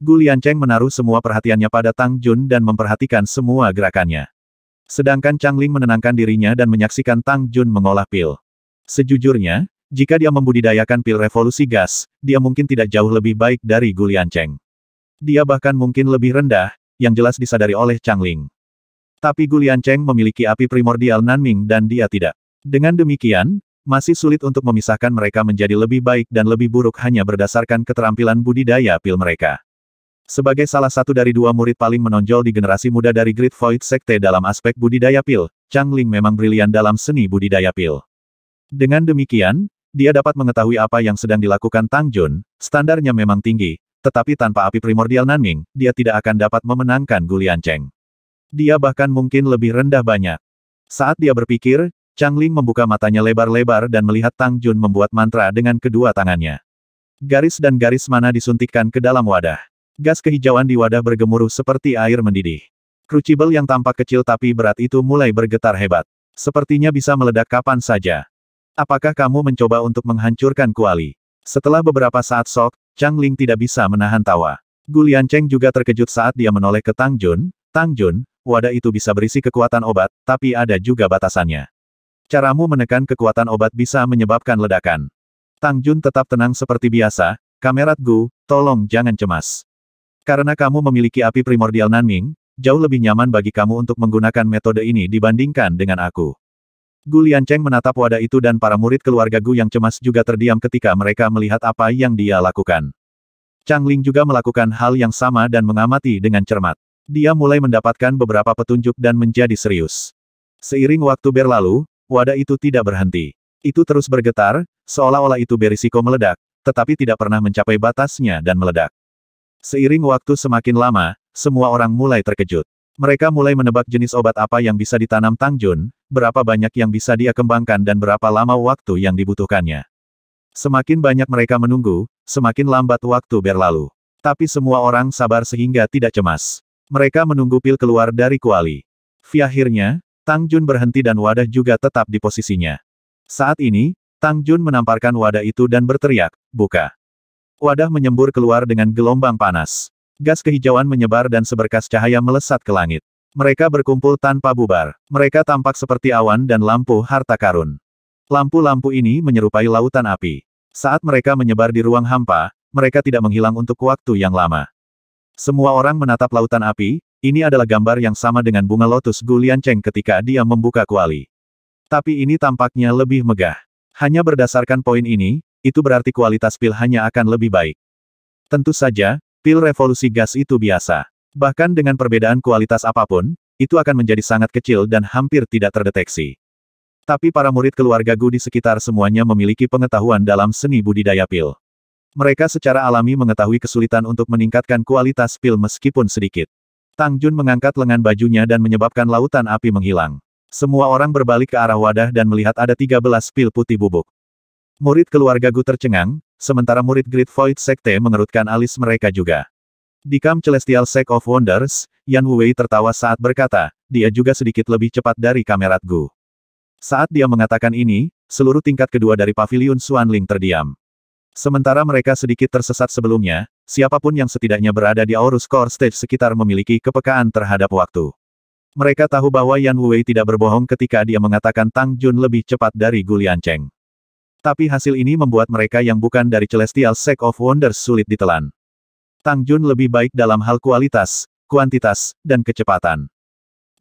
Gu Liancheng menaruh semua perhatiannya pada Tang Jun dan memperhatikan semua gerakannya. Sedangkan Chang Ling menenangkan dirinya dan menyaksikan Tang Jun mengolah pil. Sejujurnya, jika dia membudidayakan pil revolusi gas, dia mungkin tidak jauh lebih baik dari Gu Liancheng. Dia bahkan mungkin lebih rendah, yang jelas disadari oleh Chang Ling. Tapi Gu Liancheng memiliki api primordial Nanming dan dia tidak. Dengan demikian, masih sulit untuk memisahkan mereka menjadi lebih baik dan lebih buruk hanya berdasarkan keterampilan budidaya pil mereka. Sebagai salah satu dari dua murid paling menonjol di generasi muda dari Great Void Sekte dalam aspek budidaya pil, Chang Ling memang brilian dalam seni budidaya pil. Dengan demikian, dia dapat mengetahui apa yang sedang dilakukan Tang Jun, standarnya memang tinggi, tetapi tanpa api primordial Nanming, dia tidak akan dapat memenangkan Gulian Cheng. Dia bahkan mungkin lebih rendah banyak. Saat dia berpikir, Chang Ling membuka matanya lebar-lebar dan melihat Tang Jun membuat mantra dengan kedua tangannya. Garis dan garis mana disuntikkan ke dalam wadah. Gas kehijauan di wadah bergemuruh seperti air mendidih. Crucible yang tampak kecil tapi berat itu mulai bergetar hebat. Sepertinya bisa meledak kapan saja. Apakah kamu mencoba untuk menghancurkan kuali? Setelah beberapa saat sok, Chang Ling tidak bisa menahan tawa. Gulian Cheng juga terkejut saat dia menoleh ke Tang Jun. Tang Jun, wadah itu bisa berisi kekuatan obat, tapi ada juga batasannya. Caramu menekan kekuatan obat bisa menyebabkan ledakan. Tang Jun tetap tenang seperti biasa, kamerat Gu, tolong jangan cemas. Karena kamu memiliki api primordial Nanming, jauh lebih nyaman bagi kamu untuk menggunakan metode ini dibandingkan dengan aku. Gu Liancheng menatap wadah itu dan para murid keluarga Gu yang cemas juga terdiam ketika mereka melihat apa yang dia lakukan. Chang Ling juga melakukan hal yang sama dan mengamati dengan cermat. Dia mulai mendapatkan beberapa petunjuk dan menjadi serius. Seiring waktu berlalu, wadah itu tidak berhenti. Itu terus bergetar, seolah-olah itu berisiko meledak, tetapi tidak pernah mencapai batasnya dan meledak. Seiring waktu semakin lama, semua orang mulai terkejut. Mereka mulai menebak jenis obat apa yang bisa ditanam Tang Jun, berapa banyak yang bisa dia kembangkan dan berapa lama waktu yang dibutuhkannya. Semakin banyak mereka menunggu, semakin lambat waktu berlalu. Tapi semua orang sabar sehingga tidak cemas. Mereka menunggu pil keluar dari kuali. Via akhirnya, Tang Jun berhenti dan wadah juga tetap di posisinya. Saat ini, Tang Jun menamparkan wadah itu dan berteriak, buka. Wadah menyembur keluar dengan gelombang panas. Gas kehijauan menyebar dan seberkas cahaya melesat ke langit. Mereka berkumpul tanpa bubar. Mereka tampak seperti awan dan lampu harta karun. Lampu-lampu ini menyerupai lautan api. Saat mereka menyebar di ruang hampa, mereka tidak menghilang untuk waktu yang lama. Semua orang menatap lautan api, ini adalah gambar yang sama dengan bunga lotus Gulian Cheng ketika dia membuka kuali. Tapi ini tampaknya lebih megah. Hanya berdasarkan poin ini, itu berarti kualitas pil hanya akan lebih baik. Tentu saja, pil revolusi gas itu biasa. Bahkan dengan perbedaan kualitas apapun, itu akan menjadi sangat kecil dan hampir tidak terdeteksi. Tapi para murid keluarga Gu di sekitar semuanya memiliki pengetahuan dalam seni budidaya pil. Mereka secara alami mengetahui kesulitan untuk meningkatkan kualitas pil meskipun sedikit. Tang Jun mengangkat lengan bajunya dan menyebabkan lautan api menghilang. Semua orang berbalik ke arah wadah dan melihat ada 13 pil putih bubuk. Murid keluarga Gu tercengang, sementara murid Great Void Sekte mengerutkan alis mereka juga. Di Kam Celestial Sect of Wonders, Yan Wei tertawa saat berkata, dia juga sedikit lebih cepat dari kamerat Gu. Saat dia mengatakan ini, seluruh tingkat kedua dari pavilion Ling terdiam. Sementara mereka sedikit tersesat sebelumnya, siapapun yang setidaknya berada di Aorus Core Stage sekitar memiliki kepekaan terhadap waktu. Mereka tahu bahwa Yan Wei tidak berbohong ketika dia mengatakan Tang Jun lebih cepat dari Gulian Cheng. Tapi hasil ini membuat mereka yang bukan dari Celestial Sect of Wonders sulit ditelan. Tang Jun lebih baik dalam hal kualitas, kuantitas, dan kecepatan.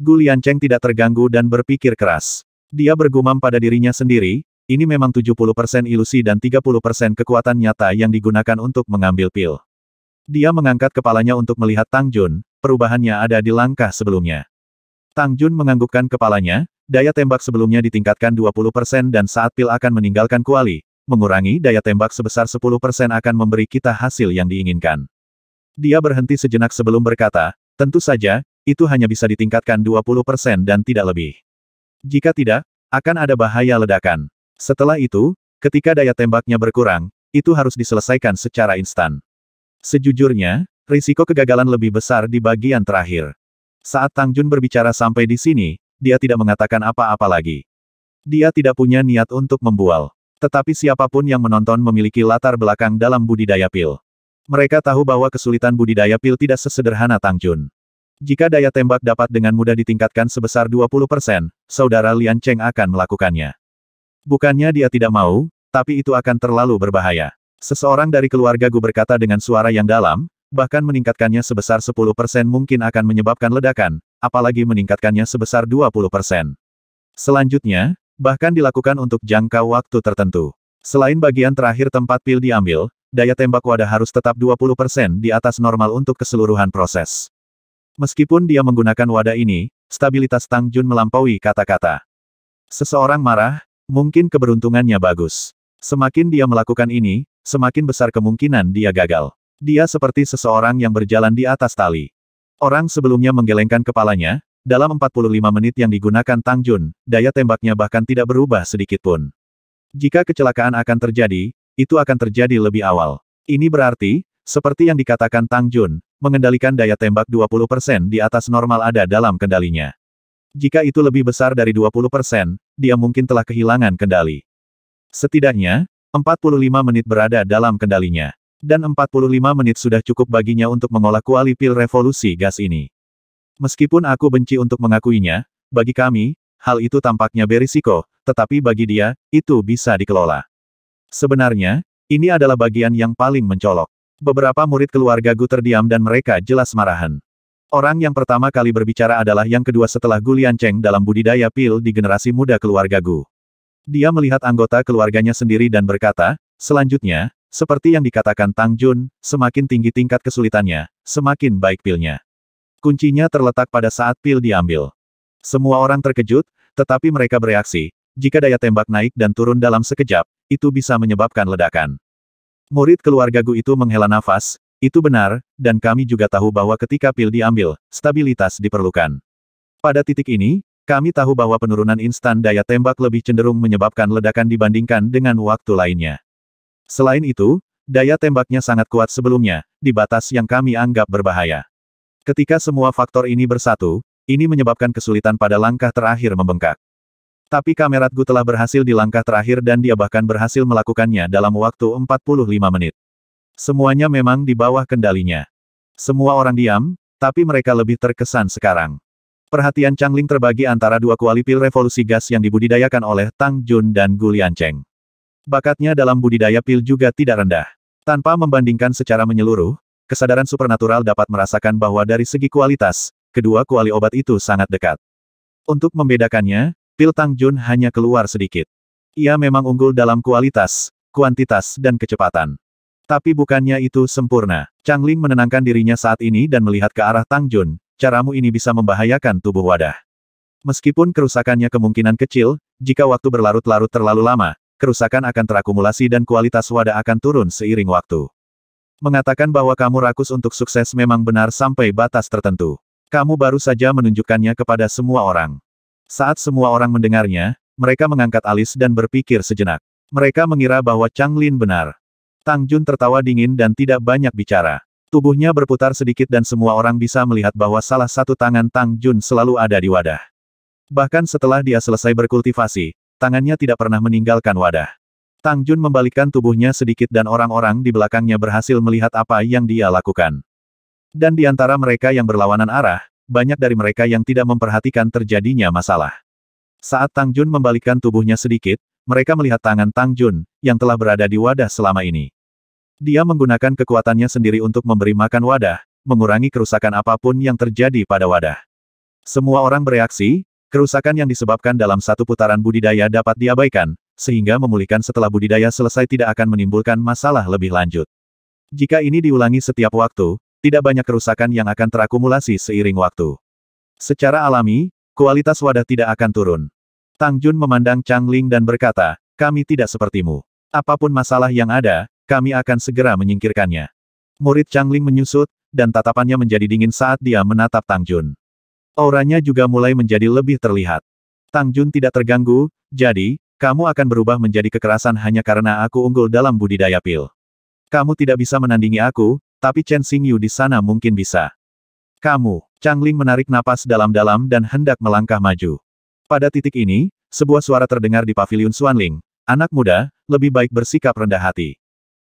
Gu Liancheng tidak terganggu dan berpikir keras. Dia bergumam pada dirinya sendiri, ini memang 70% ilusi dan 30% kekuatan nyata yang digunakan untuk mengambil pil. Dia mengangkat kepalanya untuk melihat Tang Jun, perubahannya ada di langkah sebelumnya. Tang Jun menganggukkan kepalanya, Daya tembak sebelumnya ditingkatkan 20% dan saat pil akan meninggalkan kuali, mengurangi daya tembak sebesar 10% akan memberi kita hasil yang diinginkan. Dia berhenti sejenak sebelum berkata, tentu saja, itu hanya bisa ditingkatkan 20% dan tidak lebih. Jika tidak, akan ada bahaya ledakan. Setelah itu, ketika daya tembaknya berkurang, itu harus diselesaikan secara instan. Sejujurnya, risiko kegagalan lebih besar di bagian terakhir. Saat Tang Jun berbicara sampai di sini, dia tidak mengatakan apa-apa lagi. Dia tidak punya niat untuk membual. Tetapi siapapun yang menonton memiliki latar belakang dalam budidaya pil. Mereka tahu bahwa kesulitan budidaya pil tidak sesederhana Tang Jun. Jika daya tembak dapat dengan mudah ditingkatkan sebesar 20%, saudara Lian Cheng akan melakukannya. Bukannya dia tidak mau, tapi itu akan terlalu berbahaya. Seseorang dari keluarga Gu berkata dengan suara yang dalam, bahkan meningkatkannya sebesar 10% mungkin akan menyebabkan ledakan, apalagi meningkatkannya sebesar 20%. Selanjutnya, bahkan dilakukan untuk jangka waktu tertentu. Selain bagian terakhir tempat pil diambil, daya tembak wadah harus tetap 20% di atas normal untuk keseluruhan proses. Meskipun dia menggunakan wadah ini, stabilitas Tang Jun melampaui kata-kata. Seseorang marah, mungkin keberuntungannya bagus. Semakin dia melakukan ini, semakin besar kemungkinan dia gagal. Dia seperti seseorang yang berjalan di atas tali. Orang sebelumnya menggelengkan kepalanya, dalam 45 menit yang digunakan Tang Jun, daya tembaknya bahkan tidak berubah sedikit pun. Jika kecelakaan akan terjadi, itu akan terjadi lebih awal. Ini berarti, seperti yang dikatakan Tang Jun, mengendalikan daya tembak 20% di atas normal ada dalam kendalinya. Jika itu lebih besar dari 20%, dia mungkin telah kehilangan kendali. Setidaknya, 45 menit berada dalam kendalinya. Dan 45 menit sudah cukup baginya untuk mengolah kuali pil revolusi gas ini. Meskipun aku benci untuk mengakuinya, bagi kami, hal itu tampaknya berisiko, tetapi bagi dia, itu bisa dikelola. Sebenarnya, ini adalah bagian yang paling mencolok. Beberapa murid keluarga Gu terdiam dan mereka jelas marahan. Orang yang pertama kali berbicara adalah yang kedua setelah Gu Liancheng dalam budidaya pil di generasi muda keluarga Gu. Dia melihat anggota keluarganya sendiri dan berkata, selanjutnya, seperti yang dikatakan Tang Jun, semakin tinggi tingkat kesulitannya, semakin baik pilnya. Kuncinya terletak pada saat pil diambil. Semua orang terkejut, tetapi mereka bereaksi, jika daya tembak naik dan turun dalam sekejap, itu bisa menyebabkan ledakan. Murid keluarga Gu itu menghela nafas, itu benar, dan kami juga tahu bahwa ketika pil diambil, stabilitas diperlukan. Pada titik ini, kami tahu bahwa penurunan instan daya tembak lebih cenderung menyebabkan ledakan dibandingkan dengan waktu lainnya. Selain itu, daya tembaknya sangat kuat sebelumnya, di batas yang kami anggap berbahaya. Ketika semua faktor ini bersatu, ini menyebabkan kesulitan pada langkah terakhir membengkak. Tapi kameratku telah berhasil di langkah terakhir dan dia bahkan berhasil melakukannya dalam waktu 45 menit. Semuanya memang di bawah kendalinya. Semua orang diam, tapi mereka lebih terkesan sekarang. Perhatian Changling terbagi antara dua kuali pil revolusi gas yang dibudidayakan oleh Tang Jun dan Gu Liancheng. Bakatnya dalam budidaya pil juga tidak rendah. Tanpa membandingkan secara menyeluruh, kesadaran supernatural dapat merasakan bahwa dari segi kualitas, kedua kuali obat itu sangat dekat. Untuk membedakannya, pil Tang Jun hanya keluar sedikit. Ia memang unggul dalam kualitas, kuantitas dan kecepatan. Tapi bukannya itu sempurna. Chang Ling menenangkan dirinya saat ini dan melihat ke arah Tang Jun, caramu ini bisa membahayakan tubuh wadah. Meskipun kerusakannya kemungkinan kecil, jika waktu berlarut-larut terlalu lama, kerusakan akan terakumulasi dan kualitas wadah akan turun seiring waktu. Mengatakan bahwa kamu rakus untuk sukses memang benar sampai batas tertentu. Kamu baru saja menunjukkannya kepada semua orang. Saat semua orang mendengarnya, mereka mengangkat alis dan berpikir sejenak. Mereka mengira bahwa Chang Lin benar. Tang Jun tertawa dingin dan tidak banyak bicara. Tubuhnya berputar sedikit dan semua orang bisa melihat bahwa salah satu tangan Tang Jun selalu ada di wadah. Bahkan setelah dia selesai berkultivasi, Tangannya tidak pernah meninggalkan wadah. Tang Jun membalikkan tubuhnya sedikit dan orang-orang di belakangnya berhasil melihat apa yang dia lakukan. Dan di antara mereka yang berlawanan arah, banyak dari mereka yang tidak memperhatikan terjadinya masalah. Saat Tang Jun membalikkan tubuhnya sedikit, mereka melihat tangan Tang Jun, yang telah berada di wadah selama ini. Dia menggunakan kekuatannya sendiri untuk memberi makan wadah, mengurangi kerusakan apapun yang terjadi pada wadah. Semua orang bereaksi, Kerusakan yang disebabkan dalam satu putaran budidaya dapat diabaikan, sehingga memulihkan setelah budidaya selesai tidak akan menimbulkan masalah lebih lanjut. Jika ini diulangi setiap waktu, tidak banyak kerusakan yang akan terakumulasi seiring waktu. Secara alami, kualitas wadah tidak akan turun. Tang Jun memandang Chang Ling dan berkata, kami tidak sepertimu. Apapun masalah yang ada, kami akan segera menyingkirkannya. Murid Chang Ling menyusut, dan tatapannya menjadi dingin saat dia menatap Tang Jun. Auranya juga mulai menjadi lebih terlihat. Tang Jun tidak terganggu, jadi, kamu akan berubah menjadi kekerasan hanya karena aku unggul dalam budidaya pil. Kamu tidak bisa menandingi aku, tapi Chen Yu di sana mungkin bisa. Kamu, Chang Ling menarik napas dalam-dalam dan hendak melangkah maju. Pada titik ini, sebuah suara terdengar di pavilion Ling. anak muda, lebih baik bersikap rendah hati.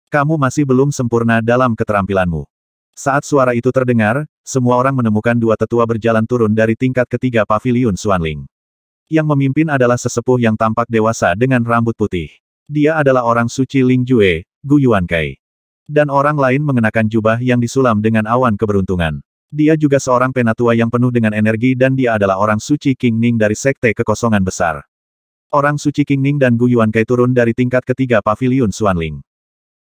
Kamu masih belum sempurna dalam keterampilanmu. Saat suara itu terdengar, semua orang menemukan dua tetua berjalan turun dari tingkat ketiga pavilion Suanling. Yang memimpin adalah sesepuh yang tampak dewasa dengan rambut putih. Dia adalah orang suci Ling Jue, Gu Yuan Kai, Dan orang lain mengenakan jubah yang disulam dengan awan keberuntungan. Dia juga seorang penatua yang penuh dengan energi dan dia adalah orang suci King Ning dari Sekte Kekosongan Besar. Orang suci King Ning dan Gu Yuan Kai turun dari tingkat ketiga pavilion Suanling.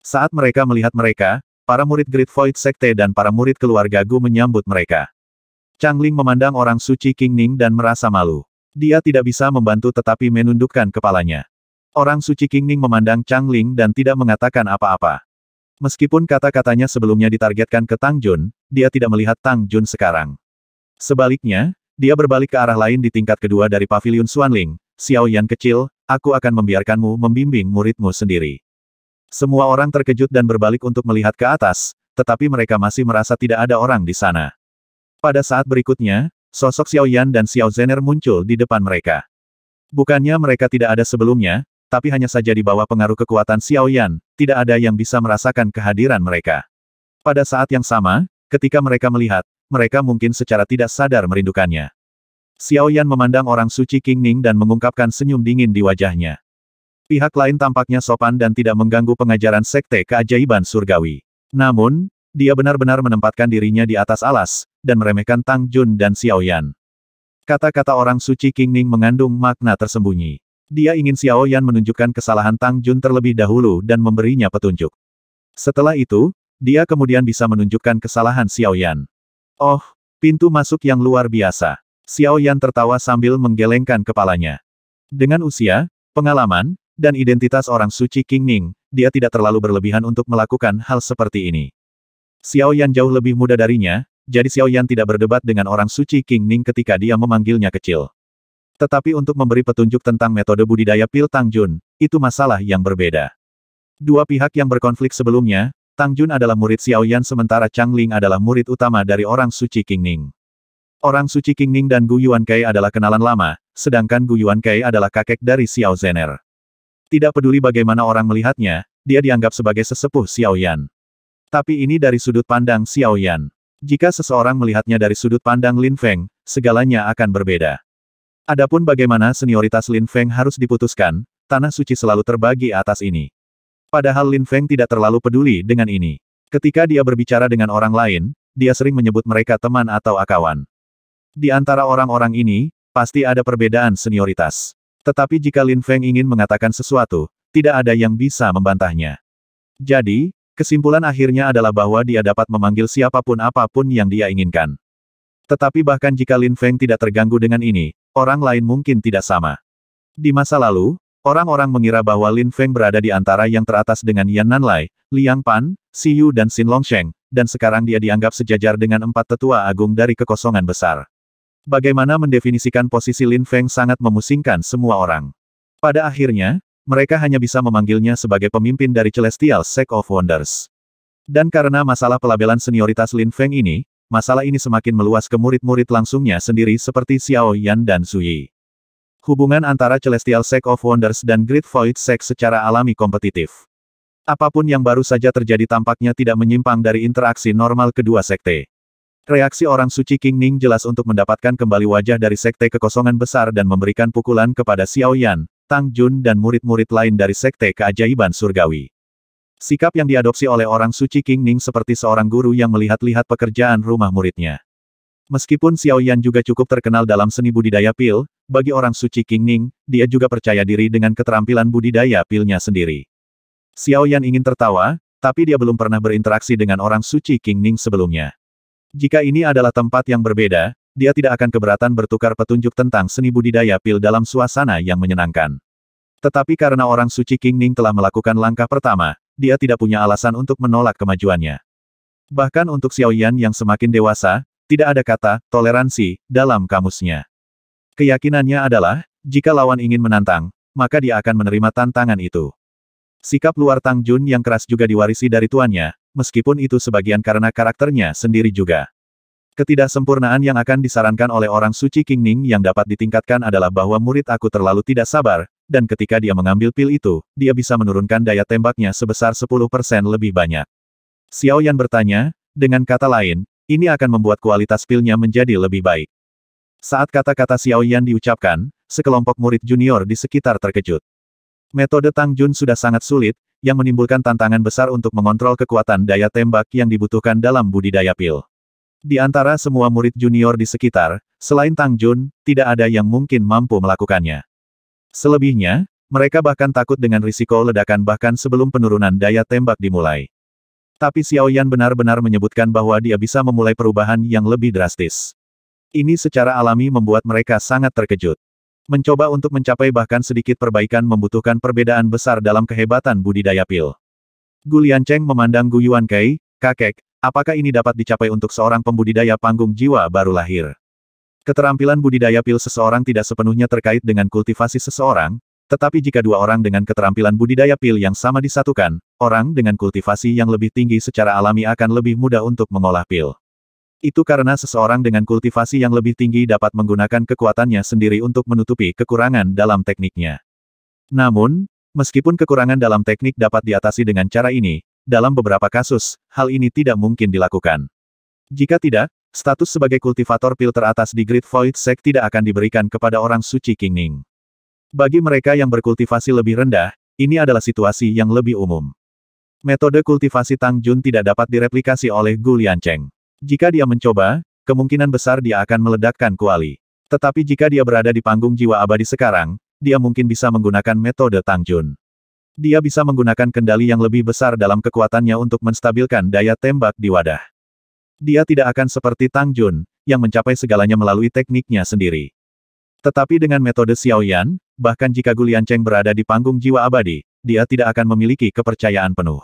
Saat mereka melihat mereka, para murid Great Void Sekte dan para murid keluarga Gu menyambut mereka. Chang Ling memandang orang suci King Ning dan merasa malu. Dia tidak bisa membantu tetapi menundukkan kepalanya. Orang suci King Ning memandang Chang Ling dan tidak mengatakan apa-apa. Meskipun kata-katanya sebelumnya ditargetkan ke Tang Jun, dia tidak melihat Tang Jun sekarang. Sebaliknya, dia berbalik ke arah lain di tingkat kedua dari Paviliun Xuanling, Xiao Yan kecil, aku akan membiarkanmu membimbing muridmu sendiri. Semua orang terkejut dan berbalik untuk melihat ke atas, tetapi mereka masih merasa tidak ada orang di sana. Pada saat berikutnya, sosok Xiao Yan dan Xiao Zener muncul di depan mereka. Bukannya mereka tidak ada sebelumnya, tapi hanya saja di bawah pengaruh kekuatan Xiao Yan, tidak ada yang bisa merasakan kehadiran mereka. Pada saat yang sama, ketika mereka melihat, mereka mungkin secara tidak sadar merindukannya. Xiao Yan memandang orang suci King Ning dan mengungkapkan senyum dingin di wajahnya. Pihak lain tampaknya sopan dan tidak mengganggu pengajaran sekte keajaiban surgawi. Namun, dia benar-benar menempatkan dirinya di atas alas, dan meremehkan Tang Jun dan Xiao Yan. Kata-kata orang suci King Ning mengandung makna tersembunyi. Dia ingin Xiao Yan menunjukkan kesalahan Tang Jun terlebih dahulu dan memberinya petunjuk. Setelah itu, dia kemudian bisa menunjukkan kesalahan Xiao Yan. Oh, pintu masuk yang luar biasa. Xiao Yan tertawa sambil menggelengkan kepalanya. Dengan usia, pengalaman, dan identitas orang suci King Ning, dia tidak terlalu berlebihan untuk melakukan hal seperti ini. Xiao Yan jauh lebih muda darinya, jadi Xiao Yan tidak berdebat dengan orang suci King Ning ketika dia memanggilnya kecil. Tetapi untuk memberi petunjuk tentang metode budidaya pil Tang Jun, itu masalah yang berbeda. Dua pihak yang berkonflik sebelumnya, Tang Jun adalah murid Xiao Yan sementara Chang Ling adalah murid utama dari orang suci King Ning. Orang suci King Ning dan Gu Yuan Kai adalah kenalan lama, sedangkan Gu Yuan Kai adalah kakek dari Xiao Zener. Tidak peduli bagaimana orang melihatnya, dia dianggap sebagai sesepuh Xiaoyan. Tapi ini dari sudut pandang Xiaoyan. Jika seseorang melihatnya dari sudut pandang Lin Feng, segalanya akan berbeda. Adapun bagaimana senioritas Lin Feng harus diputuskan, tanah suci selalu terbagi atas ini. Padahal Lin Feng tidak terlalu peduli dengan ini. Ketika dia berbicara dengan orang lain, dia sering menyebut mereka teman atau akawan. Di antara orang-orang ini, pasti ada perbedaan senioritas. Tetapi jika Lin Feng ingin mengatakan sesuatu, tidak ada yang bisa membantahnya. Jadi, kesimpulan akhirnya adalah bahwa dia dapat memanggil siapapun apapun yang dia inginkan. Tetapi bahkan jika Lin Feng tidak terganggu dengan ini, orang lain mungkin tidak sama. Di masa lalu, orang-orang mengira bahwa Lin Feng berada di antara yang teratas dengan Yan Nanlai, Liang Pan, Si Yu dan Xin Longsheng, dan sekarang dia dianggap sejajar dengan empat tetua agung dari kekosongan besar. Bagaimana mendefinisikan posisi Lin Feng sangat memusingkan semua orang. Pada akhirnya, mereka hanya bisa memanggilnya sebagai pemimpin dari Celestial Sect of Wonders. Dan karena masalah pelabelan senioritas Lin Feng ini, masalah ini semakin meluas ke murid-murid langsungnya sendiri seperti Xiao Yan dan Sui. Hubungan antara Celestial Sect of Wonders dan Great Void Sect secara alami kompetitif. Apapun yang baru saja terjadi tampaknya tidak menyimpang dari interaksi normal kedua sekte. Reaksi orang suci King Ning jelas untuk mendapatkan kembali wajah dari sekte kekosongan besar dan memberikan pukulan kepada Xiao Yan, Tang Jun dan murid-murid lain dari sekte keajaiban surgawi. Sikap yang diadopsi oleh orang suci King Ning seperti seorang guru yang melihat-lihat pekerjaan rumah muridnya. Meskipun Xiao Yan juga cukup terkenal dalam seni budidaya pil, bagi orang suci King Ning, dia juga percaya diri dengan keterampilan budidaya pilnya sendiri. Xiao Yan ingin tertawa, tapi dia belum pernah berinteraksi dengan orang suci King Ning sebelumnya. Jika ini adalah tempat yang berbeda, dia tidak akan keberatan bertukar petunjuk tentang seni budidaya pil dalam suasana yang menyenangkan. Tetapi karena orang suci King Ning telah melakukan langkah pertama, dia tidak punya alasan untuk menolak kemajuannya. Bahkan untuk Xiao Yan yang semakin dewasa, tidak ada kata toleransi dalam kamusnya. Keyakinannya adalah, jika lawan ingin menantang, maka dia akan menerima tantangan itu. Sikap luar Tang Jun yang keras juga diwarisi dari tuannya, meskipun itu sebagian karena karakternya sendiri juga. Ketidaksempurnaan yang akan disarankan oleh orang suci King Ning yang dapat ditingkatkan adalah bahwa murid aku terlalu tidak sabar, dan ketika dia mengambil pil itu, dia bisa menurunkan daya tembaknya sebesar 10% lebih banyak. Xiao Yan bertanya, dengan kata lain, ini akan membuat kualitas pilnya menjadi lebih baik. Saat kata-kata Xiao Yan diucapkan, sekelompok murid junior di sekitar terkejut. Metode Tang Jun sudah sangat sulit, yang menimbulkan tantangan besar untuk mengontrol kekuatan daya tembak yang dibutuhkan dalam budidaya pil. Di antara semua murid junior di sekitar, selain Tang Jun, tidak ada yang mungkin mampu melakukannya. Selebihnya, mereka bahkan takut dengan risiko ledakan bahkan sebelum penurunan daya tembak dimulai. Tapi Xiao Yan benar-benar menyebutkan bahwa dia bisa memulai perubahan yang lebih drastis. Ini secara alami membuat mereka sangat terkejut mencoba untuk mencapai bahkan sedikit perbaikan membutuhkan perbedaan besar dalam kehebatan budidaya pil. Gulian Cheng memandang Gu Yuan Kai, kakek, apakah ini dapat dicapai untuk seorang pembudidaya panggung jiwa baru lahir? Keterampilan budidaya pil seseorang tidak sepenuhnya terkait dengan kultivasi seseorang, tetapi jika dua orang dengan keterampilan budidaya pil yang sama disatukan, orang dengan kultivasi yang lebih tinggi secara alami akan lebih mudah untuk mengolah pil. Itu karena seseorang dengan kultivasi yang lebih tinggi dapat menggunakan kekuatannya sendiri untuk menutupi kekurangan dalam tekniknya. Namun, meskipun kekurangan dalam teknik dapat diatasi dengan cara ini, dalam beberapa kasus, hal ini tidak mungkin dilakukan. Jika tidak, status sebagai kultivator pil teratas di Great Void Sect tidak akan diberikan kepada orang suci King Ning. Bagi mereka yang berkultivasi lebih rendah, ini adalah situasi yang lebih umum. Metode kultivasi Tang Jun tidak dapat direplikasi oleh Gu Liancheng. Jika dia mencoba, kemungkinan besar dia akan meledakkan kuali. Tetapi jika dia berada di panggung jiwa abadi sekarang, dia mungkin bisa menggunakan metode Tangjun. Dia bisa menggunakan kendali yang lebih besar dalam kekuatannya untuk menstabilkan daya tembak di wadah. Dia tidak akan seperti Tangjun, yang mencapai segalanya melalui tekniknya sendiri. Tetapi dengan metode Xiaoyan, bahkan jika Gulian Cheng berada di panggung jiwa abadi, dia tidak akan memiliki kepercayaan penuh.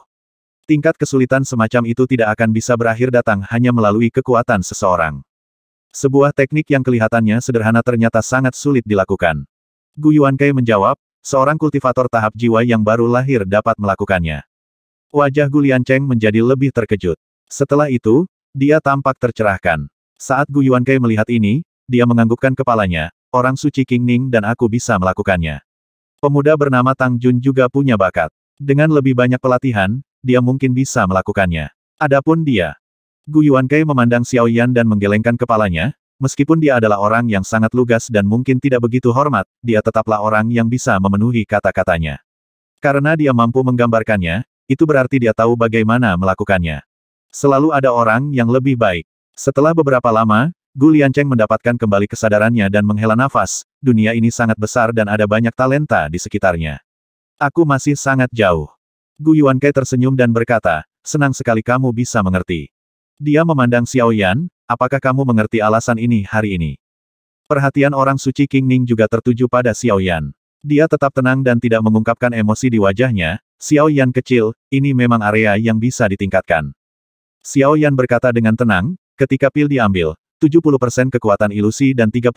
Tingkat kesulitan semacam itu tidak akan bisa berakhir datang hanya melalui kekuatan seseorang. Sebuah teknik yang kelihatannya sederhana ternyata sangat sulit dilakukan. Gu Kai menjawab, seorang kultivator tahap jiwa yang baru lahir dapat melakukannya. Wajah Gu Cheng menjadi lebih terkejut. Setelah itu, dia tampak tercerahkan. Saat Gu Kai melihat ini, dia menganggukkan kepalanya, orang suci King Ning dan aku bisa melakukannya. Pemuda bernama Tang Jun juga punya bakat. Dengan lebih banyak pelatihan, dia mungkin bisa melakukannya. Adapun dia. Gu Kai memandang Xiao Yan dan menggelengkan kepalanya, meskipun dia adalah orang yang sangat lugas dan mungkin tidak begitu hormat, dia tetaplah orang yang bisa memenuhi kata-katanya. Karena dia mampu menggambarkannya, itu berarti dia tahu bagaimana melakukannya. Selalu ada orang yang lebih baik. Setelah beberapa lama, Gu Liancheng mendapatkan kembali kesadarannya dan menghela nafas, dunia ini sangat besar dan ada banyak talenta di sekitarnya. Aku masih sangat jauh. Gu Kai tersenyum dan berkata, senang sekali kamu bisa mengerti. Dia memandang Xiao Yan, apakah kamu mengerti alasan ini hari ini? Perhatian orang suci King Ning juga tertuju pada Xiao Yan. Dia tetap tenang dan tidak mengungkapkan emosi di wajahnya, Xiao Yan kecil, ini memang area yang bisa ditingkatkan. Xiao Yan berkata dengan tenang, ketika pil diambil, 70% kekuatan ilusi dan 30%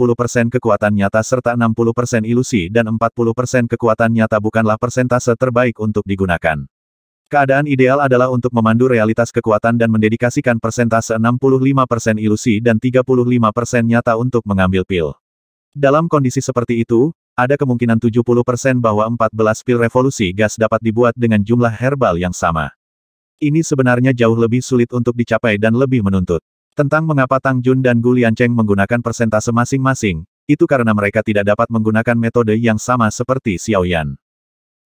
kekuatan nyata serta 60% ilusi dan 40% kekuatan nyata bukanlah persentase terbaik untuk digunakan. Keadaan ideal adalah untuk memandu realitas kekuatan dan mendedikasikan persentase 65% ilusi dan 35% nyata untuk mengambil pil. Dalam kondisi seperti itu, ada kemungkinan 70% bahwa 14 pil revolusi gas dapat dibuat dengan jumlah herbal yang sama. Ini sebenarnya jauh lebih sulit untuk dicapai dan lebih menuntut. Tentang mengapa Tang Jun dan Gu Liancheng menggunakan persentase masing-masing, itu karena mereka tidak dapat menggunakan metode yang sama seperti Xiao Yan.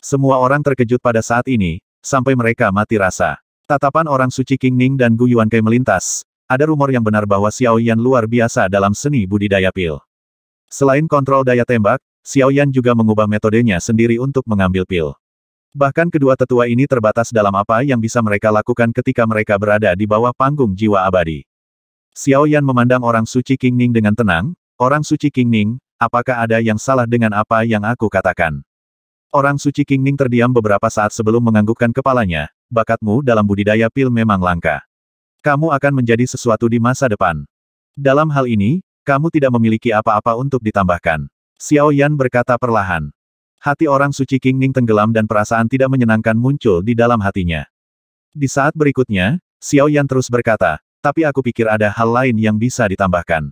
Semua orang terkejut pada saat ini, sampai mereka mati rasa. Tatapan orang suci King Ning dan Gu Kai melintas. Ada rumor yang benar bahwa Xiao Yan luar biasa dalam seni budidaya pil. Selain kontrol daya tembak, Xiao Yan juga mengubah metodenya sendiri untuk mengambil pil. Bahkan kedua tetua ini terbatas dalam apa yang bisa mereka lakukan ketika mereka berada di bawah panggung jiwa abadi. Xiao Yan memandang orang suci King Ning dengan tenang, Orang suci King Ning, apakah ada yang salah dengan apa yang aku katakan? Orang suci King Ning terdiam beberapa saat sebelum menganggukkan kepalanya, bakatmu dalam budidaya pil memang langka. Kamu akan menjadi sesuatu di masa depan. Dalam hal ini, kamu tidak memiliki apa-apa untuk ditambahkan. Xiao Yan berkata perlahan. Hati orang suci King Ning tenggelam dan perasaan tidak menyenangkan muncul di dalam hatinya. Di saat berikutnya, Xiao Yan terus berkata, tapi aku pikir ada hal lain yang bisa ditambahkan.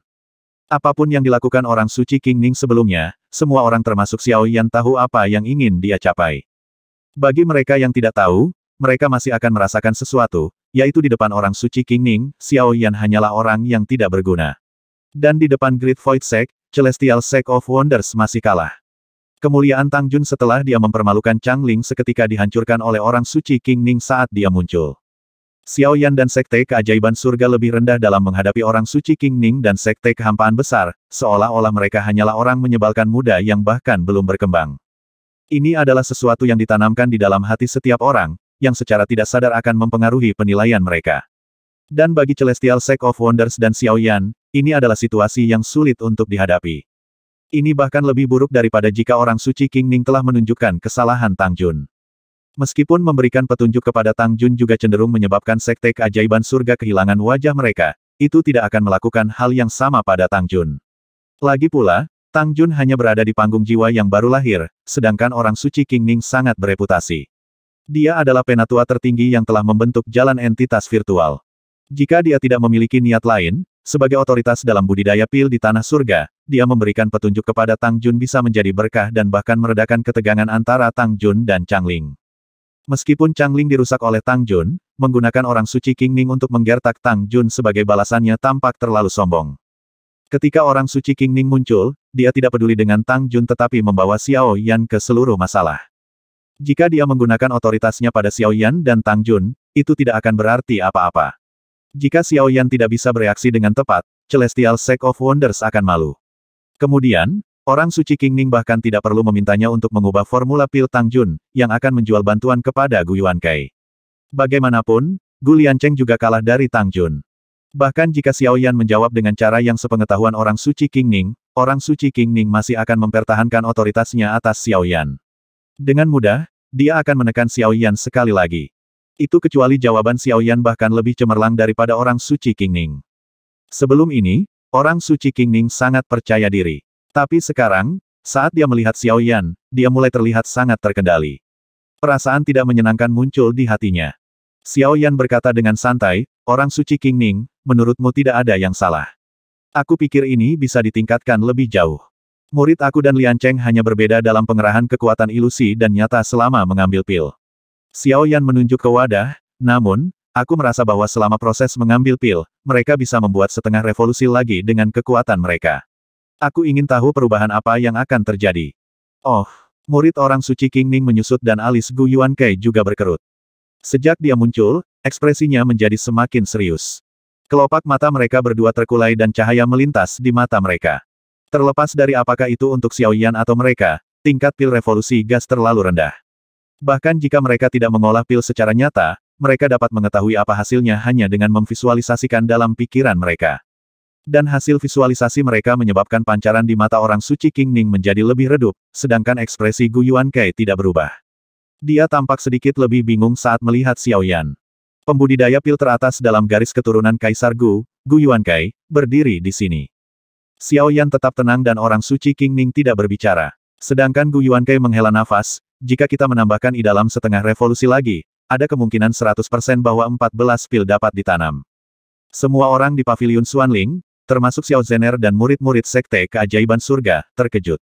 Apapun yang dilakukan orang suci King Ning sebelumnya, semua orang termasuk Xiao Yan tahu apa yang ingin dia capai. Bagi mereka yang tidak tahu, mereka masih akan merasakan sesuatu, yaitu di depan orang suci King Ning, Xiao Yan hanyalah orang yang tidak berguna. Dan di depan Great Void Sect, Celestial Sect of Wonders masih kalah. Kemuliaan Tang Jun setelah dia mempermalukan Chang Ling seketika dihancurkan oleh orang suci King Ning saat dia muncul. Xiao Yan dan Sekte Keajaiban Surga lebih rendah dalam menghadapi orang suci King Ning dan Sekte Kehampaan Besar, seolah-olah mereka hanyalah orang menyebalkan muda yang bahkan belum berkembang. Ini adalah sesuatu yang ditanamkan di dalam hati setiap orang, yang secara tidak sadar akan mempengaruhi penilaian mereka. Dan bagi Celestial Sect of Wonders dan Xiao Yan, ini adalah situasi yang sulit untuk dihadapi. Ini bahkan lebih buruk daripada jika orang suci King Ning telah menunjukkan kesalahan Tang Jun. Meskipun memberikan petunjuk kepada Tang Jun juga cenderung menyebabkan sekte keajaiban surga kehilangan wajah mereka, itu tidak akan melakukan hal yang sama pada Tang Jun. Lagi pula, Tang Jun hanya berada di panggung jiwa yang baru lahir, sedangkan orang suci King Ning sangat bereputasi. Dia adalah penatua tertinggi yang telah membentuk jalan entitas virtual. Jika dia tidak memiliki niat lain, sebagai otoritas dalam budidaya pil di tanah surga, dia memberikan petunjuk kepada Tang Jun bisa menjadi berkah dan bahkan meredakan ketegangan antara Tang Jun dan Chang Ling. Meskipun Changling dirusak oleh Tang Jun, menggunakan orang suci King Ning untuk menggertak Tang Jun sebagai balasannya tampak terlalu sombong. Ketika orang suci King Ning muncul, dia tidak peduli dengan Tang Jun tetapi membawa Xiao Yan ke seluruh masalah. Jika dia menggunakan otoritasnya pada Xiao Yan dan Tang Jun, itu tidak akan berarti apa-apa. Jika Xiao Yan tidak bisa bereaksi dengan tepat, Celestial Sect of Wonders akan malu. Kemudian, Orang suci King Ning bahkan tidak perlu memintanya untuk mengubah formula pil Tang Jun, yang akan menjual bantuan kepada Gu Yuan Kai. Bagaimanapun, Gu Cheng juga kalah dari Tang Jun. Bahkan jika Xiao Yan menjawab dengan cara yang sepengetahuan orang suci King Ning, orang suci King Ning masih akan mempertahankan otoritasnya atas Xiao Yan. Dengan mudah, dia akan menekan Xiao Yan sekali lagi. Itu kecuali jawaban Xiao Yan bahkan lebih cemerlang daripada orang suci King Ning. Sebelum ini, orang suci King Ning sangat percaya diri. Tapi sekarang, saat dia melihat Xiao Yan, dia mulai terlihat sangat terkendali. Perasaan tidak menyenangkan muncul di hatinya. Xiao Yan berkata dengan santai, orang suci King Ning, menurutmu tidak ada yang salah. Aku pikir ini bisa ditingkatkan lebih jauh. Murid aku dan Lian Cheng hanya berbeda dalam pengerahan kekuatan ilusi dan nyata selama mengambil pil. Xiao Yan menunjuk ke wadah, namun, aku merasa bahwa selama proses mengambil pil, mereka bisa membuat setengah revolusi lagi dengan kekuatan mereka. Aku ingin tahu perubahan apa yang akan terjadi. Oh, murid orang suci King Ning menyusut dan alis Gu Yuan Kei juga berkerut. Sejak dia muncul, ekspresinya menjadi semakin serius. Kelopak mata mereka berdua terkulai dan cahaya melintas di mata mereka. Terlepas dari apakah itu untuk Xiao Yan atau mereka, tingkat pil revolusi gas terlalu rendah. Bahkan jika mereka tidak mengolah pil secara nyata, mereka dapat mengetahui apa hasilnya hanya dengan memvisualisasikan dalam pikiran mereka. Dan hasil visualisasi mereka menyebabkan pancaran di mata orang suci King Ning menjadi lebih redup, sedangkan ekspresi Gu Yuan Kei tidak berubah. Dia tampak sedikit lebih bingung saat melihat Xiao Yan. Pembudidaya pil teratas dalam garis keturunan Kaisar Gu, Gu Yuan Kai, berdiri di sini. Xiao Yan tetap tenang dan orang suci King Ning tidak berbicara. Sedangkan Gu Yuan Kai menghela nafas, jika kita menambahkan di dalam setengah revolusi lagi, ada kemungkinan 100% bahwa 14 pil dapat ditanam. Semua orang di pavilion Xuanling, termasuk Xiao Zener dan murid-murid Sekte Keajaiban Surga, terkejut.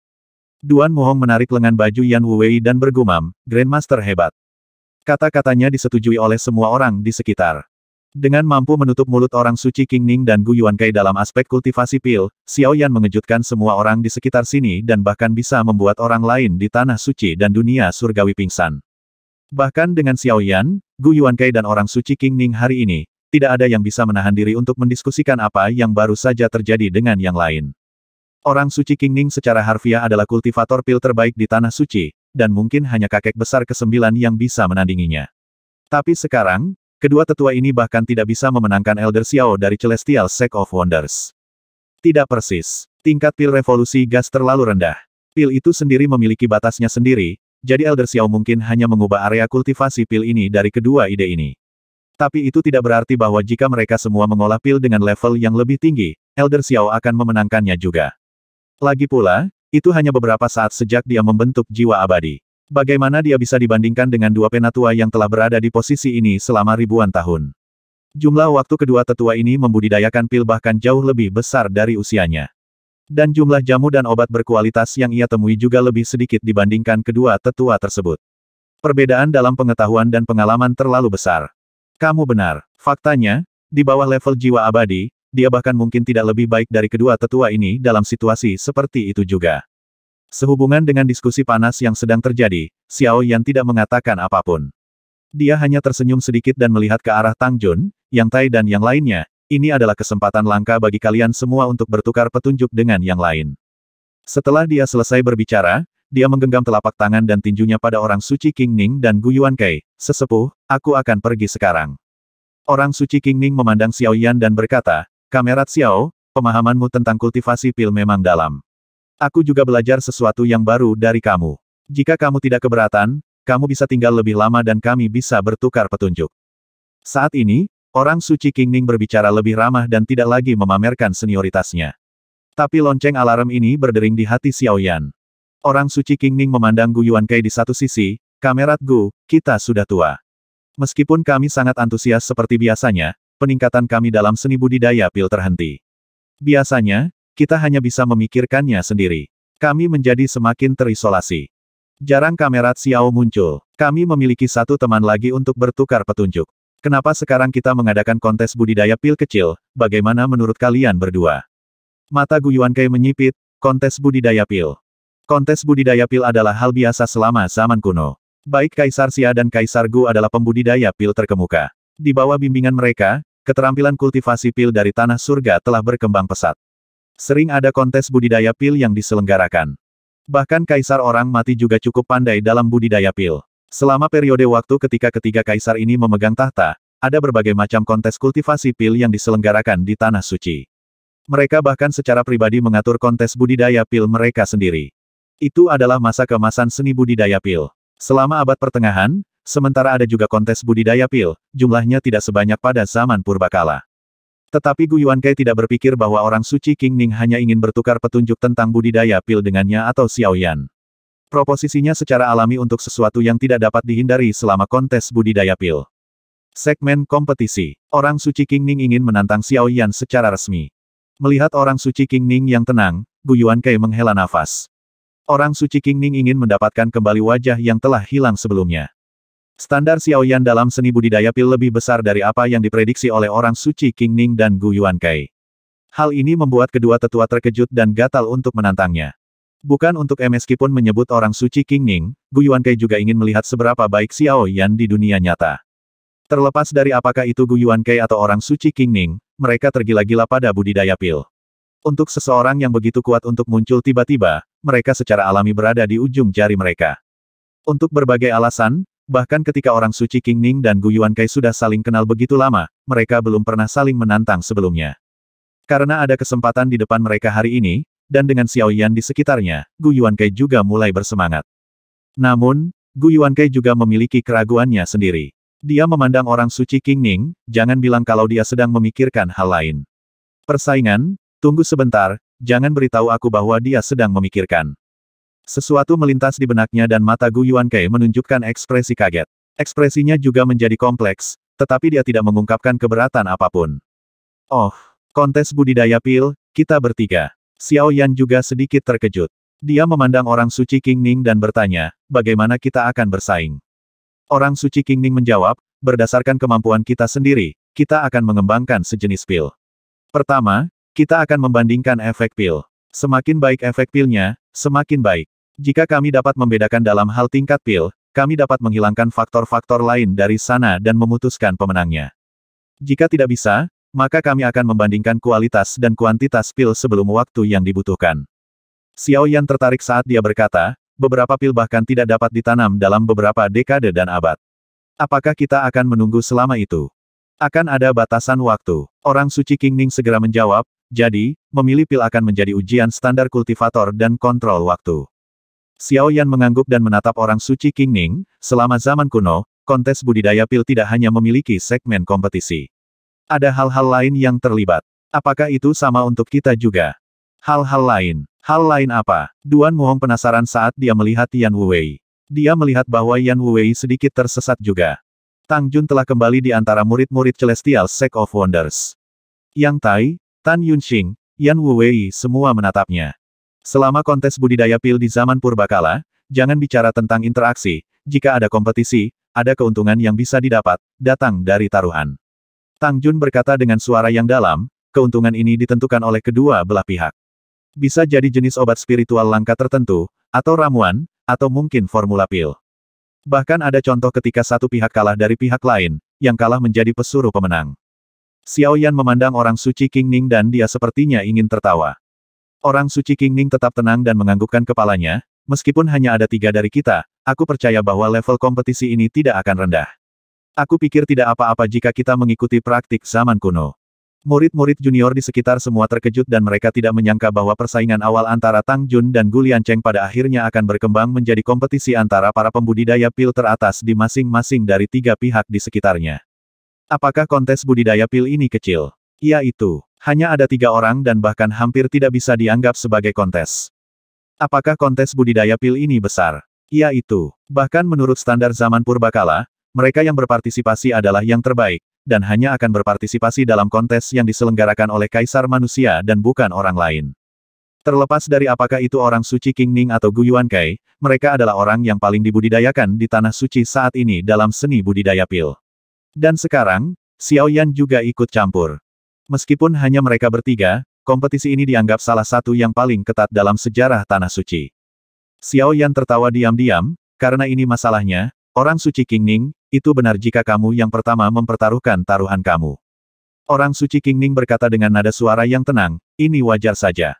Duan Mohong menarik lengan baju Yan Wuwei dan bergumam, Grandmaster hebat. Kata-katanya disetujui oleh semua orang di sekitar. Dengan mampu menutup mulut orang suci King Ning dan Gu Yuan Kai dalam aspek kultivasi pil, Xiao Yan mengejutkan semua orang di sekitar sini dan bahkan bisa membuat orang lain di tanah suci dan dunia surgawi pingsan. Bahkan dengan Xiao Yan, Gu Yuan Kai dan orang suci King Ning hari ini, tidak ada yang bisa menahan diri untuk mendiskusikan apa yang baru saja terjadi dengan yang lain. Orang suci King Ning secara harfiah adalah kultivator pil terbaik di Tanah Suci, dan mungkin hanya kakek besar kesembilan yang bisa menandinginya. Tapi sekarang, kedua tetua ini bahkan tidak bisa memenangkan Elder Xiao dari Celestial Sect of Wonders. Tidak persis. Tingkat pil revolusi gas terlalu rendah. Pil itu sendiri memiliki batasnya sendiri, jadi Elder Xiao mungkin hanya mengubah area kultivasi pil ini dari kedua ide ini. Tapi itu tidak berarti bahwa jika mereka semua mengolah pil dengan level yang lebih tinggi, Elder Xiao akan memenangkannya juga. Lagi pula, itu hanya beberapa saat sejak dia membentuk jiwa abadi. Bagaimana dia bisa dibandingkan dengan dua penatua yang telah berada di posisi ini selama ribuan tahun? Jumlah waktu kedua tetua ini membudidayakan pil bahkan jauh lebih besar dari usianya. Dan jumlah jamu dan obat berkualitas yang ia temui juga lebih sedikit dibandingkan kedua tetua tersebut. Perbedaan dalam pengetahuan dan pengalaman terlalu besar. Kamu benar. Faktanya, di bawah level jiwa abadi, dia bahkan mungkin tidak lebih baik dari kedua tetua ini dalam situasi seperti itu juga. Sehubungan dengan diskusi panas yang sedang terjadi, Xiao Yan tidak mengatakan apapun. Dia hanya tersenyum sedikit dan melihat ke arah Tang Jun, Yang Tai dan yang lainnya, ini adalah kesempatan langka bagi kalian semua untuk bertukar petunjuk dengan yang lain. Setelah dia selesai berbicara, dia menggenggam telapak tangan dan tinjunya pada orang suci King Ning dan Gu Yuan Kei, sesepuh, aku akan pergi sekarang. Orang suci King Ning memandang Xiao Yan dan berkata, Kamerat Xiao, pemahamanmu tentang kultivasi pil memang dalam. Aku juga belajar sesuatu yang baru dari kamu. Jika kamu tidak keberatan, kamu bisa tinggal lebih lama dan kami bisa bertukar petunjuk. Saat ini, orang suci King Ning berbicara lebih ramah dan tidak lagi memamerkan senioritasnya. Tapi lonceng alarm ini berdering di hati Xiao Yan. Orang suci King Ning memandang Gu Kai di satu sisi, kamerat Gu, kita sudah tua. Meskipun kami sangat antusias seperti biasanya, peningkatan kami dalam seni budidaya pil terhenti. Biasanya, kita hanya bisa memikirkannya sendiri. Kami menjadi semakin terisolasi. Jarang kamerat Xiao muncul. Kami memiliki satu teman lagi untuk bertukar petunjuk. Kenapa sekarang kita mengadakan kontes budidaya pil kecil, bagaimana menurut kalian berdua? Mata Gu Kai menyipit, kontes budidaya pil. Kontes budidaya pil adalah hal biasa selama zaman kuno. Baik Kaisar Xia dan Kaisar Gu adalah pembudidaya pil terkemuka. Di bawah bimbingan mereka, keterampilan kultivasi pil dari tanah surga telah berkembang pesat. Sering ada kontes budidaya pil yang diselenggarakan. Bahkan Kaisar Orang Mati juga cukup pandai dalam budidaya pil. Selama periode waktu ketika ketiga kaisar ini memegang tahta, ada berbagai macam kontes kultivasi pil yang diselenggarakan di Tanah Suci. Mereka bahkan secara pribadi mengatur kontes budidaya pil mereka sendiri. Itu adalah masa kemasan seni budidaya pil. Selama abad pertengahan, sementara ada juga kontes budidaya pil, jumlahnya tidak sebanyak pada zaman purbakala. Tetapi Gu Kai tidak berpikir bahwa orang suci King Ning hanya ingin bertukar petunjuk tentang budidaya pil dengannya atau Xiao Yan. Proposisinya secara alami untuk sesuatu yang tidak dapat dihindari selama kontes budidaya pil. Segmen kompetisi. Orang suci King Ning ingin menantang Xiao Yan secara resmi. Melihat orang suci King Ning yang tenang, Gu Kai menghela nafas. Orang suci King Ning ingin mendapatkan kembali wajah yang telah hilang sebelumnya. Standar Xiaoyan dalam seni budidaya pil lebih besar dari apa yang diprediksi oleh orang suci King Ning dan Gu Yuan Kai. Hal ini membuat kedua tetua terkejut dan gatal untuk menantangnya. Bukan untuk pun menyebut orang suci King Ning, Gu Yuan Kai juga ingin melihat seberapa baik Xiaoyan di dunia nyata. Terlepas dari apakah itu Gu Yuan Kai atau orang suci King Ning, mereka tergila-gila pada budidaya pil. Untuk seseorang yang begitu kuat untuk muncul tiba-tiba, mereka secara alami berada di ujung jari mereka. Untuk berbagai alasan, bahkan ketika orang suci King Ning dan Gu Yuan Kai sudah saling kenal begitu lama, mereka belum pernah saling menantang sebelumnya. Karena ada kesempatan di depan mereka hari ini, dan dengan Xiao Yan di sekitarnya, Gu Yuan Kai juga mulai bersemangat. Namun, Gu Yuan Kai juga memiliki keraguannya sendiri. Dia memandang orang suci King Ning, jangan bilang kalau dia sedang memikirkan hal lain. Persaingan, Tunggu sebentar, jangan beritahu aku bahwa dia sedang memikirkan. Sesuatu melintas di benaknya dan mata Gu Kei menunjukkan ekspresi kaget. Ekspresinya juga menjadi kompleks, tetapi dia tidak mengungkapkan keberatan apapun. Oh, kontes budidaya pil, kita bertiga. Xiao Yan juga sedikit terkejut. Dia memandang orang suci King Ning dan bertanya, bagaimana kita akan bersaing? Orang suci King Ning menjawab, berdasarkan kemampuan kita sendiri, kita akan mengembangkan sejenis pil. Pertama, kita akan membandingkan efek pil. Semakin baik efek pilnya, semakin baik. Jika kami dapat membedakan dalam hal tingkat pil, kami dapat menghilangkan faktor-faktor lain dari sana dan memutuskan pemenangnya. Jika tidak bisa, maka kami akan membandingkan kualitas dan kuantitas pil sebelum waktu yang dibutuhkan. Xiao Yan tertarik saat dia berkata, beberapa pil bahkan tidak dapat ditanam dalam beberapa dekade dan abad. Apakah kita akan menunggu selama itu? Akan ada batasan waktu. Orang suci King Ning segera menjawab, jadi, memilih pil akan menjadi ujian standar kultivator dan kontrol waktu. Xiao Yan mengangguk dan menatap orang suci King Ning, selama zaman kuno, kontes budidaya pil tidak hanya memiliki segmen kompetisi. Ada hal-hal lain yang terlibat. Apakah itu sama untuk kita juga? Hal-hal lain. Hal lain apa? Duan Muhong penasaran saat dia melihat Yan Wuwei. Dia melihat bahwa Yan Wuwei sedikit tersesat juga. Tang Jun telah kembali di antara murid-murid Celestial Sect of Wonders. Yang Tai, Tan Yunxing, Yan Wuwei semua menatapnya. Selama kontes budidaya pil di zaman purbakala, jangan bicara tentang interaksi, jika ada kompetisi, ada keuntungan yang bisa didapat, datang dari taruhan. Tang Jun berkata dengan suara yang dalam, keuntungan ini ditentukan oleh kedua belah pihak. Bisa jadi jenis obat spiritual langka tertentu, atau ramuan, atau mungkin formula pil. Bahkan ada contoh ketika satu pihak kalah dari pihak lain, yang kalah menjadi pesuruh pemenang. Xiao Yan memandang orang suci King Ning dan dia sepertinya ingin tertawa. Orang suci King Ning tetap tenang dan menganggukkan kepalanya, meskipun hanya ada tiga dari kita, aku percaya bahwa level kompetisi ini tidak akan rendah. Aku pikir tidak apa-apa jika kita mengikuti praktik zaman kuno. Murid-murid junior di sekitar semua terkejut dan mereka tidak menyangka bahwa persaingan awal antara Tang Jun dan Gu Liancheng pada akhirnya akan berkembang menjadi kompetisi antara para pembudidaya pil teratas di masing-masing dari tiga pihak di sekitarnya. Apakah kontes budidaya pil ini kecil? Iya itu, hanya ada tiga orang dan bahkan hampir tidak bisa dianggap sebagai kontes. Apakah kontes budidaya pil ini besar? Iya itu, bahkan menurut standar zaman purbakala, mereka yang berpartisipasi adalah yang terbaik, dan hanya akan berpartisipasi dalam kontes yang diselenggarakan oleh kaisar manusia dan bukan orang lain. Terlepas dari apakah itu orang suci King Ning atau Guyuan Kai, mereka adalah orang yang paling dibudidayakan di tanah suci saat ini dalam seni budidaya pil. Dan sekarang, Xiao Yan juga ikut campur. Meskipun hanya mereka bertiga, kompetisi ini dianggap salah satu yang paling ketat dalam sejarah Tanah Suci. Xiao Yan tertawa diam-diam, karena ini masalahnya, orang suci King Ning, itu benar jika kamu yang pertama mempertaruhkan taruhan kamu. Orang suci King Ning berkata dengan nada suara yang tenang, ini wajar saja.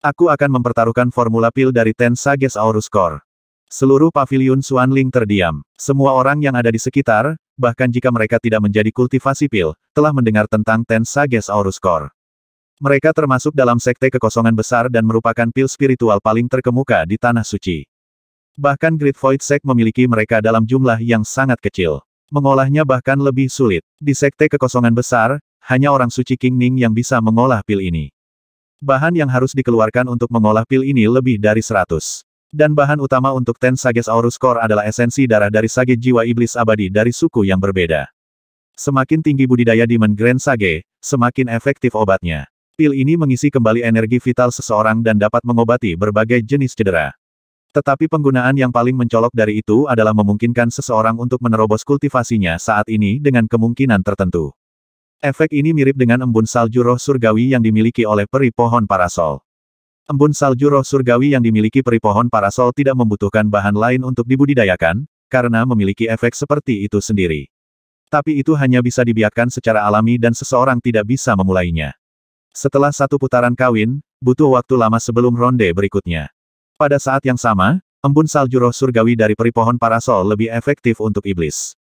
Aku akan mempertaruhkan formula pil dari Ten Sages Aurus Core. Seluruh pavilion Ling terdiam. Semua orang yang ada di sekitar, bahkan jika mereka tidak menjadi kultivasi pil, telah mendengar tentang Ten Sages Aurus Core. Mereka termasuk dalam sekte kekosongan besar dan merupakan pil spiritual paling terkemuka di Tanah Suci. Bahkan Great Void Sect memiliki mereka dalam jumlah yang sangat kecil. Mengolahnya bahkan lebih sulit. Di sekte kekosongan besar, hanya orang suci King Ning yang bisa mengolah pil ini. Bahan yang harus dikeluarkan untuk mengolah pil ini lebih dari 100. Dan bahan utama untuk Ten Sages Aurus Core adalah esensi darah dari sage jiwa iblis abadi dari suku yang berbeda. Semakin tinggi budidaya Demon Grand Sage, semakin efektif obatnya. Pil ini mengisi kembali energi vital seseorang dan dapat mengobati berbagai jenis cedera. Tetapi penggunaan yang paling mencolok dari itu adalah memungkinkan seseorang untuk menerobos kultivasinya saat ini dengan kemungkinan tertentu. Efek ini mirip dengan embun salju roh surgawi yang dimiliki oleh peri pohon parasol. Embun salju roh surgawi yang dimiliki peripohon parasol tidak membutuhkan bahan lain untuk dibudidayakan, karena memiliki efek seperti itu sendiri. Tapi itu hanya bisa dibiarkan secara alami dan seseorang tidak bisa memulainya. Setelah satu putaran kawin, butuh waktu lama sebelum ronde berikutnya. Pada saat yang sama, embun salju roh surgawi dari peripohon parasol lebih efektif untuk iblis.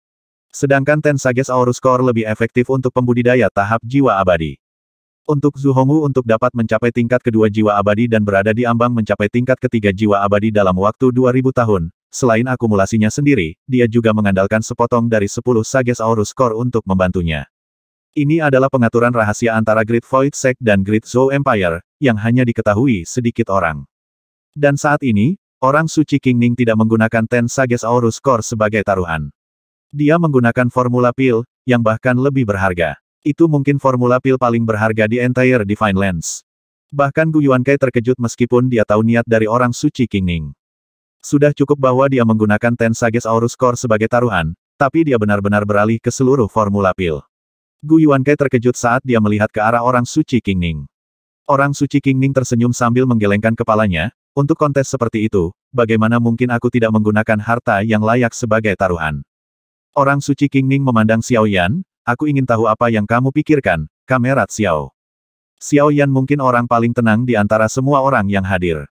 Sedangkan Tensages Aorus Core lebih efektif untuk pembudidaya tahap jiwa abadi. Untuk Zhu Hongwu untuk dapat mencapai tingkat kedua jiwa abadi dan berada di ambang mencapai tingkat ketiga jiwa abadi dalam waktu 2000 tahun, selain akumulasinya sendiri, dia juga mengandalkan sepotong dari 10 Sages Aurus Core untuk membantunya. Ini adalah pengaturan rahasia antara Great Void Sect dan Great Zhou Empire, yang hanya diketahui sedikit orang. Dan saat ini, orang suci King Ning tidak menggunakan Ten Sages Aorus Core sebagai taruhan. Dia menggunakan formula pil, yang bahkan lebih berharga. Itu mungkin formula pil paling berharga di entire Divine Lands. Bahkan Gu Yuan Kai terkejut meskipun dia tahu niat dari orang suci King Ning. Sudah cukup bahwa dia menggunakan Ten Sages Aurus Core sebagai taruhan, tapi dia benar-benar beralih ke seluruh formula pil. Gu Yuan Kai terkejut saat dia melihat ke arah orang suci King Ning. Orang suci King Ning tersenyum sambil menggelengkan kepalanya, untuk kontes seperti itu, bagaimana mungkin aku tidak menggunakan harta yang layak sebagai taruhan? Orang suci King Ning memandang Xiao Yan, aku ingin tahu apa yang kamu pikirkan, kamerat Xiao. Xiao Yan mungkin orang paling tenang di antara semua orang yang hadir.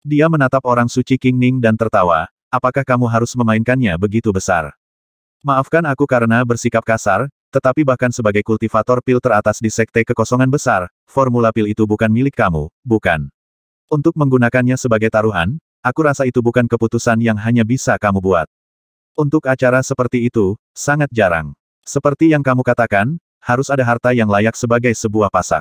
Dia menatap orang suci King Ning dan tertawa, apakah kamu harus memainkannya begitu besar? Maafkan aku karena bersikap kasar, tetapi bahkan sebagai kultivator pil teratas di sekte kekosongan besar, formula pil itu bukan milik kamu, bukan. Untuk menggunakannya sebagai taruhan, aku rasa itu bukan keputusan yang hanya bisa kamu buat. Untuk acara seperti itu, sangat jarang. Seperti yang kamu katakan, harus ada harta yang layak sebagai sebuah pasak.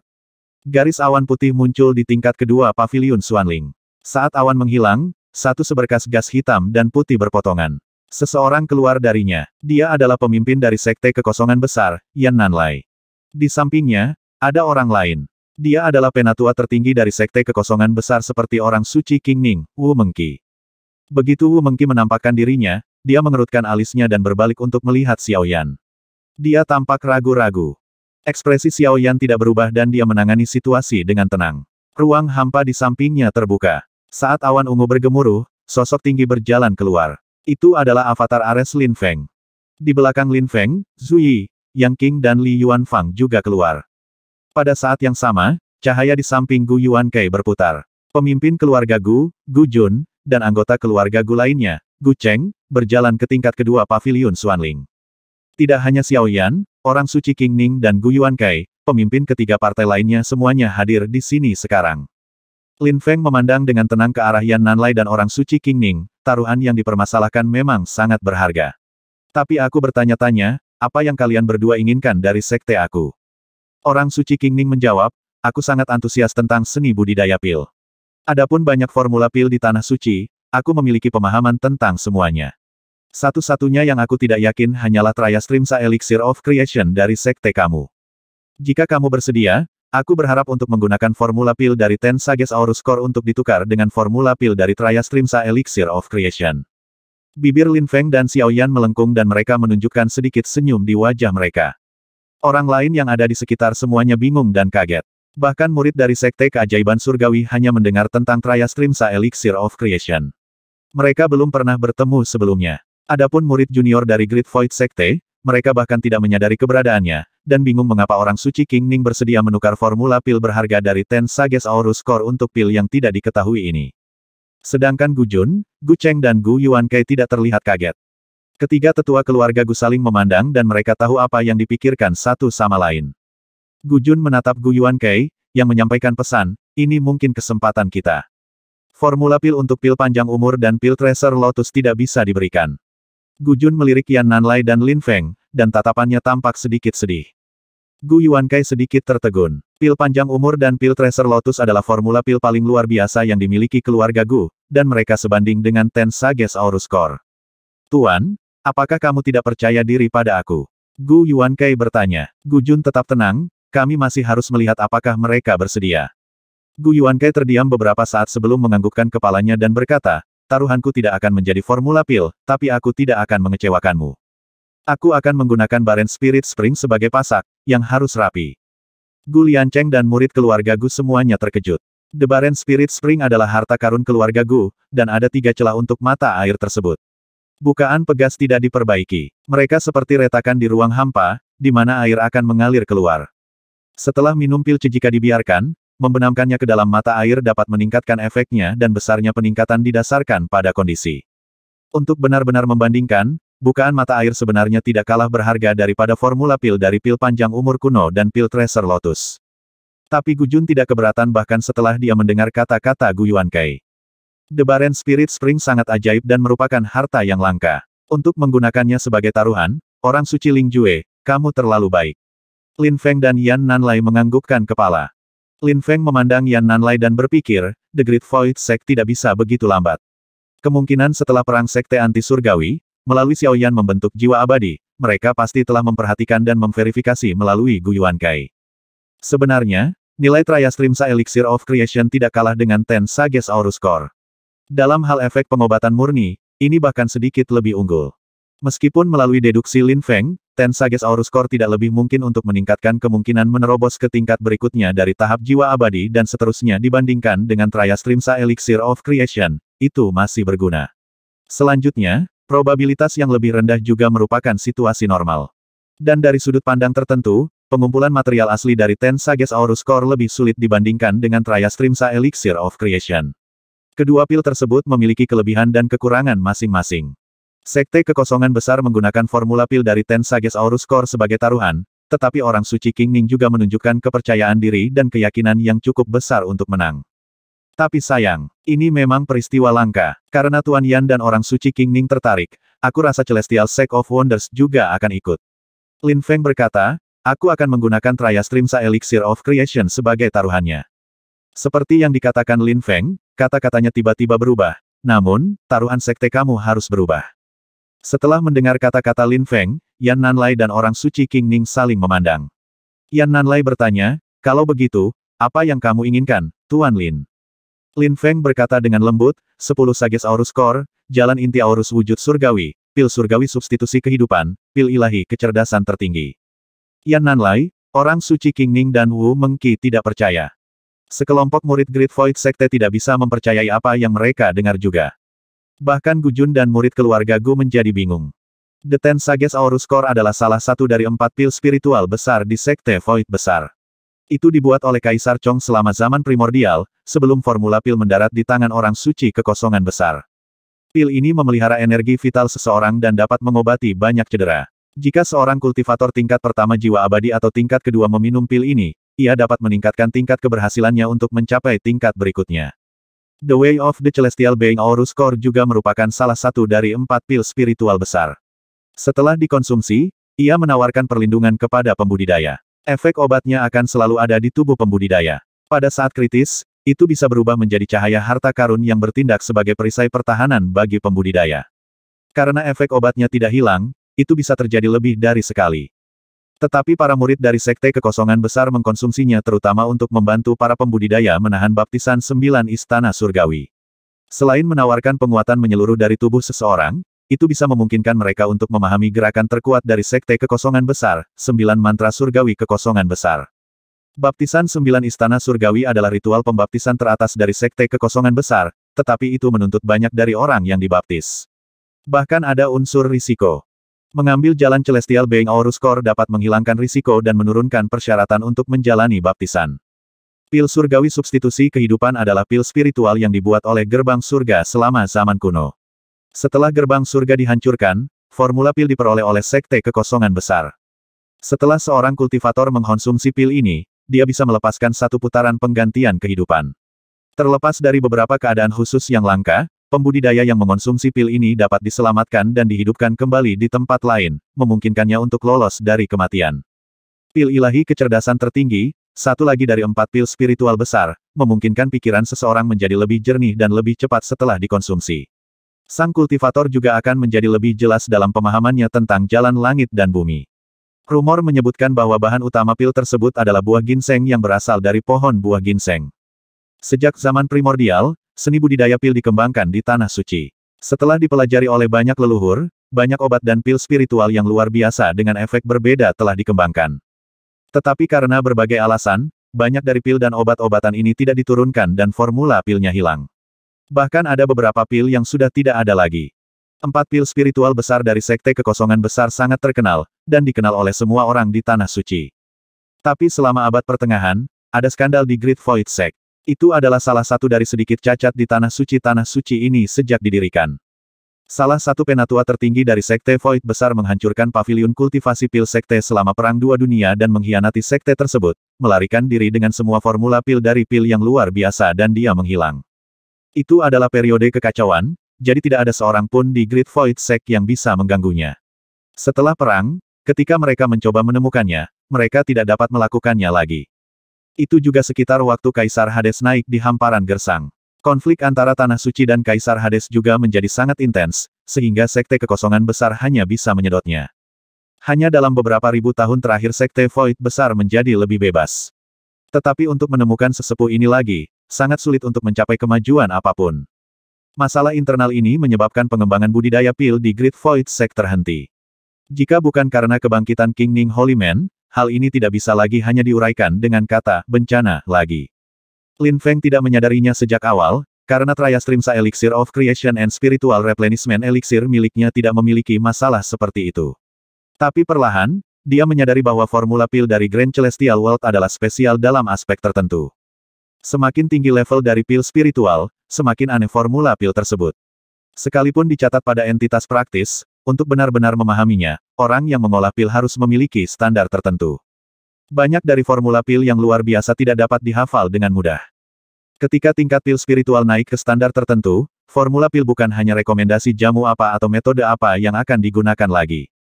Garis awan putih muncul di tingkat kedua pavilion Suanling. Saat awan menghilang, satu seberkas gas hitam dan putih berpotongan. Seseorang keluar darinya. Dia adalah pemimpin dari sekte kekosongan besar, Yan Nanlai. Di sampingnya, ada orang lain. Dia adalah penatua tertinggi dari sekte kekosongan besar seperti orang suci King Ning, Wu Mengki. Begitu Wu Mengqi menampakkan dirinya, dia mengerutkan alisnya dan berbalik untuk melihat Xiao Yan. Dia tampak ragu-ragu. Ekspresi Xiao Yan tidak berubah dan dia menangani situasi dengan tenang. Ruang hampa di sampingnya terbuka. Saat awan ungu bergemuruh, sosok tinggi berjalan keluar. Itu adalah avatar Ares Lin Feng. Di belakang Lin Feng, Zui, Yang King dan Li Yuan Fang juga keluar. Pada saat yang sama, cahaya di samping Gu Yuan Kei berputar. Pemimpin keluarga Gu, Gu Jun, dan anggota keluarga Gu lainnya, Gu Cheng, berjalan ke tingkat kedua paviliun Xuanling. Tidak hanya Xiao Yan, orang suci King Ning dan Gu Yuan Kai, pemimpin ketiga partai lainnya semuanya hadir di sini sekarang. Lin Feng memandang dengan tenang ke arah Yan Nanlai dan orang suci King Ning, taruhan yang dipermasalahkan memang sangat berharga. Tapi aku bertanya-tanya, apa yang kalian berdua inginkan dari sekte aku? Orang suci King Ning menjawab, aku sangat antusias tentang seni budidaya pil. Adapun banyak formula pil di tanah suci, aku memiliki pemahaman tentang semuanya. Satu-satunya yang aku tidak yakin hanyalah Triastrimsa Elixir of Creation dari sekte kamu. Jika kamu bersedia, aku berharap untuk menggunakan formula pil dari Ten Sages Aurus Core untuk ditukar dengan formula pil dari Triastrimsa Elixir of Creation. Bibir Lin Feng dan Xiao Yan melengkung dan mereka menunjukkan sedikit senyum di wajah mereka. Orang lain yang ada di sekitar semuanya bingung dan kaget. Bahkan murid dari Sekte Keajaiban Surgawi hanya mendengar tentang Triastrimsa Elixir of Creation. Mereka belum pernah bertemu sebelumnya. Adapun murid junior dari Great Void Sekte, mereka bahkan tidak menyadari keberadaannya, dan bingung mengapa orang suci King Ning bersedia menukar formula pil berharga dari Ten Sages Aurus Core untuk pil yang tidak diketahui ini. Sedangkan Gu Jun, Gu Cheng dan Gu Yuan Yuankai tidak terlihat kaget. Ketiga tetua keluarga Gu saling memandang dan mereka tahu apa yang dipikirkan satu sama lain. Gu Jun menatap Gu Yuan Yuankai, yang menyampaikan pesan, ini mungkin kesempatan kita. Formula pil untuk pil panjang umur dan pil tracer Lotus tidak bisa diberikan. Gu Jun melirik Yan Nanlai dan Lin Feng, dan tatapannya tampak sedikit sedih. Gu Yuan Kai sedikit tertegun. Pil panjang umur dan pil tracer lotus adalah formula pil paling luar biasa yang dimiliki keluarga Gu, dan mereka sebanding dengan Ten Sages Aurus Core. Tuan, apakah kamu tidak percaya diri pada aku? Gu Yuan Kai bertanya. Gu Jun tetap tenang, kami masih harus melihat apakah mereka bersedia. Gu Yuan Kai terdiam beberapa saat sebelum menganggukkan kepalanya dan berkata, taruhanku tidak akan menjadi formula pil, tapi aku tidak akan mengecewakanmu. Aku akan menggunakan Baren Spirit Spring sebagai pasak, yang harus rapi. Gu Cheng dan murid keluarga Gu semuanya terkejut. The Baren Spirit Spring adalah harta karun keluarga Gu, dan ada tiga celah untuk mata air tersebut. Bukaan pegas tidak diperbaiki. Mereka seperti retakan di ruang hampa, di mana air akan mengalir keluar. Setelah minum pil jika dibiarkan, membenamkannya ke dalam mata air dapat meningkatkan efeknya dan besarnya peningkatan didasarkan pada kondisi. Untuk benar-benar membandingkan, bukaan mata air sebenarnya tidak kalah berharga daripada formula pil dari pil panjang umur kuno dan pil tracer lotus. Tapi Gujun tidak keberatan bahkan setelah dia mendengar kata-kata Guyuan Kai. The Baren Spirit Spring sangat ajaib dan merupakan harta yang langka. Untuk menggunakannya sebagai taruhan, orang suci Ling Jue, kamu terlalu baik. Lin Feng dan Yan Nanlai menganggukkan kepala. Lin Feng memandang Yan Nanlai dan berpikir, The Great Void Sect tidak bisa begitu lambat. Kemungkinan setelah perang sekte anti-surgawi, melalui Xiao Yan membentuk jiwa abadi, mereka pasti telah memperhatikan dan memverifikasi melalui Guyuan Kai. Sebenarnya, nilai Triastrimsa Elixir of Creation tidak kalah dengan Ten Sages Aurus Core. Dalam hal efek pengobatan murni, ini bahkan sedikit lebih unggul. Meskipun melalui deduksi Lin Feng, Tensages Aurus Core tidak lebih mungkin untuk meningkatkan kemungkinan menerobos ke tingkat berikutnya dari tahap jiwa abadi dan seterusnya dibandingkan dengan Trias Trimsa Elixir of Creation, itu masih berguna. Selanjutnya, probabilitas yang lebih rendah juga merupakan situasi normal. Dan dari sudut pandang tertentu, pengumpulan material asli dari Tensages Aurus Core lebih sulit dibandingkan dengan Trias Trimsa Elixir of Creation. Kedua pil tersebut memiliki kelebihan dan kekurangan masing-masing. Sekte kekosongan besar menggunakan formula pil dari Ten Sages Aurus Core sebagai taruhan, tetapi orang suci King Ning juga menunjukkan kepercayaan diri dan keyakinan yang cukup besar untuk menang. Tapi sayang, ini memang peristiwa langka, karena Tuan Yan dan orang suci King Ning tertarik, aku rasa Celestial Sect of Wonders juga akan ikut. Lin Feng berkata, aku akan menggunakan Triastrimsa Elixir of Creation sebagai taruhannya. Seperti yang dikatakan Lin Feng, kata-katanya tiba-tiba berubah. Namun, taruhan sekte kamu harus berubah. Setelah mendengar kata-kata Lin Feng, Yan Nanlai dan orang suci King Ning saling memandang. Yan Nanlai bertanya, kalau begitu, apa yang kamu inginkan, Tuan Lin? Lin Feng berkata dengan lembut, sepuluh sages Aurus kor, jalan inti Aurus wujud surgawi, pil surgawi substitusi kehidupan, pil ilahi kecerdasan tertinggi. Yan Nanlai, orang suci King Ning dan Wu Mengki tidak percaya. Sekelompok murid Great Void Sekte tidak bisa mempercayai apa yang mereka dengar juga. Bahkan Gujun dan murid keluarga Gu menjadi bingung. The Ten Sages Aorus Core adalah salah satu dari empat pil spiritual besar di Sekte Void Besar. Itu dibuat oleh Kaisar Chong selama zaman primordial, sebelum formula pil mendarat di tangan orang suci kekosongan besar. Pil ini memelihara energi vital seseorang dan dapat mengobati banyak cedera. Jika seorang kultivator tingkat pertama jiwa abadi atau tingkat kedua meminum pil ini, ia dapat meningkatkan tingkat keberhasilannya untuk mencapai tingkat berikutnya. The Way of the Celestial Being Aorus Core juga merupakan salah satu dari empat pil spiritual besar. Setelah dikonsumsi, ia menawarkan perlindungan kepada pembudidaya. Efek obatnya akan selalu ada di tubuh pembudidaya. Pada saat kritis, itu bisa berubah menjadi cahaya harta karun yang bertindak sebagai perisai pertahanan bagi pembudidaya. Karena efek obatnya tidak hilang, itu bisa terjadi lebih dari sekali. Tetapi para murid dari Sekte Kekosongan Besar mengkonsumsinya terutama untuk membantu para pembudidaya menahan baptisan sembilan istana surgawi. Selain menawarkan penguatan menyeluruh dari tubuh seseorang, itu bisa memungkinkan mereka untuk memahami gerakan terkuat dari Sekte Kekosongan Besar, sembilan mantra surgawi kekosongan besar. Baptisan sembilan istana surgawi adalah ritual pembaptisan teratas dari Sekte Kekosongan Besar, tetapi itu menuntut banyak dari orang yang dibaptis. Bahkan ada unsur risiko. Mengambil jalan Celestial Being Aorus Core dapat menghilangkan risiko dan menurunkan persyaratan untuk menjalani baptisan. Pil surgawi substitusi kehidupan adalah pil spiritual yang dibuat oleh gerbang surga selama zaman kuno. Setelah gerbang surga dihancurkan, formula pil diperoleh oleh sekte kekosongan besar. Setelah seorang kultivator mengkonsumsi pil ini, dia bisa melepaskan satu putaran penggantian kehidupan. Terlepas dari beberapa keadaan khusus yang langka, Pembudidaya yang mengonsumsi pil ini dapat diselamatkan dan dihidupkan kembali di tempat lain, memungkinkannya untuk lolos dari kematian. Pil ilahi kecerdasan tertinggi, satu lagi dari empat pil spiritual besar, memungkinkan pikiran seseorang menjadi lebih jernih dan lebih cepat setelah dikonsumsi. Sang kultivator juga akan menjadi lebih jelas dalam pemahamannya tentang jalan langit dan bumi. Rumor menyebutkan bahwa bahan utama pil tersebut adalah buah ginseng yang berasal dari pohon buah ginseng. Sejak zaman primordial, seni budidaya pil dikembangkan di Tanah Suci. Setelah dipelajari oleh banyak leluhur, banyak obat dan pil spiritual yang luar biasa dengan efek berbeda telah dikembangkan. Tetapi karena berbagai alasan, banyak dari pil dan obat-obatan ini tidak diturunkan dan formula pilnya hilang. Bahkan ada beberapa pil yang sudah tidak ada lagi. Empat pil spiritual besar dari Sekte Kekosongan Besar sangat terkenal, dan dikenal oleh semua orang di Tanah Suci. Tapi selama abad pertengahan, ada skandal di Great Void Sect. Itu adalah salah satu dari sedikit cacat di tanah suci-tanah suci ini sejak didirikan. Salah satu penatua tertinggi dari Sekte Void besar menghancurkan pavilion kultivasi pil Sekte selama Perang Dua Dunia dan mengkhianati Sekte tersebut, melarikan diri dengan semua formula pil dari pil yang luar biasa dan dia menghilang. Itu adalah periode kekacauan, jadi tidak ada seorang pun di Great Void Sect yang bisa mengganggunya. Setelah perang, ketika mereka mencoba menemukannya, mereka tidak dapat melakukannya lagi. Itu juga sekitar waktu Kaisar Hades naik di hamparan gersang. Konflik antara Tanah Suci dan Kaisar Hades juga menjadi sangat intens, sehingga sekte kekosongan besar hanya bisa menyedotnya. Hanya dalam beberapa ribu tahun terakhir sekte Void besar menjadi lebih bebas. Tetapi untuk menemukan sesepuh ini lagi, sangat sulit untuk mencapai kemajuan apapun. Masalah internal ini menyebabkan pengembangan budidaya pil di Great Void Sect terhenti. Jika bukan karena kebangkitan King Ning Holy Man, hal ini tidak bisa lagi hanya diuraikan dengan kata bencana lagi. Lin Feng tidak menyadarinya sejak awal, karena Triastrimsa Elixir of Creation and Spiritual Replenishment Elixir miliknya tidak memiliki masalah seperti itu. Tapi perlahan, dia menyadari bahwa formula pil dari Grand Celestial World adalah spesial dalam aspek tertentu. Semakin tinggi level dari pil spiritual, semakin aneh formula pil tersebut. Sekalipun dicatat pada entitas praktis, untuk benar-benar memahaminya, orang yang mengolah pil harus memiliki standar tertentu. Banyak dari formula pil yang luar biasa tidak dapat dihafal dengan mudah. Ketika tingkat pil spiritual naik ke standar tertentu, formula pil bukan hanya rekomendasi jamu apa atau metode apa yang akan digunakan lagi.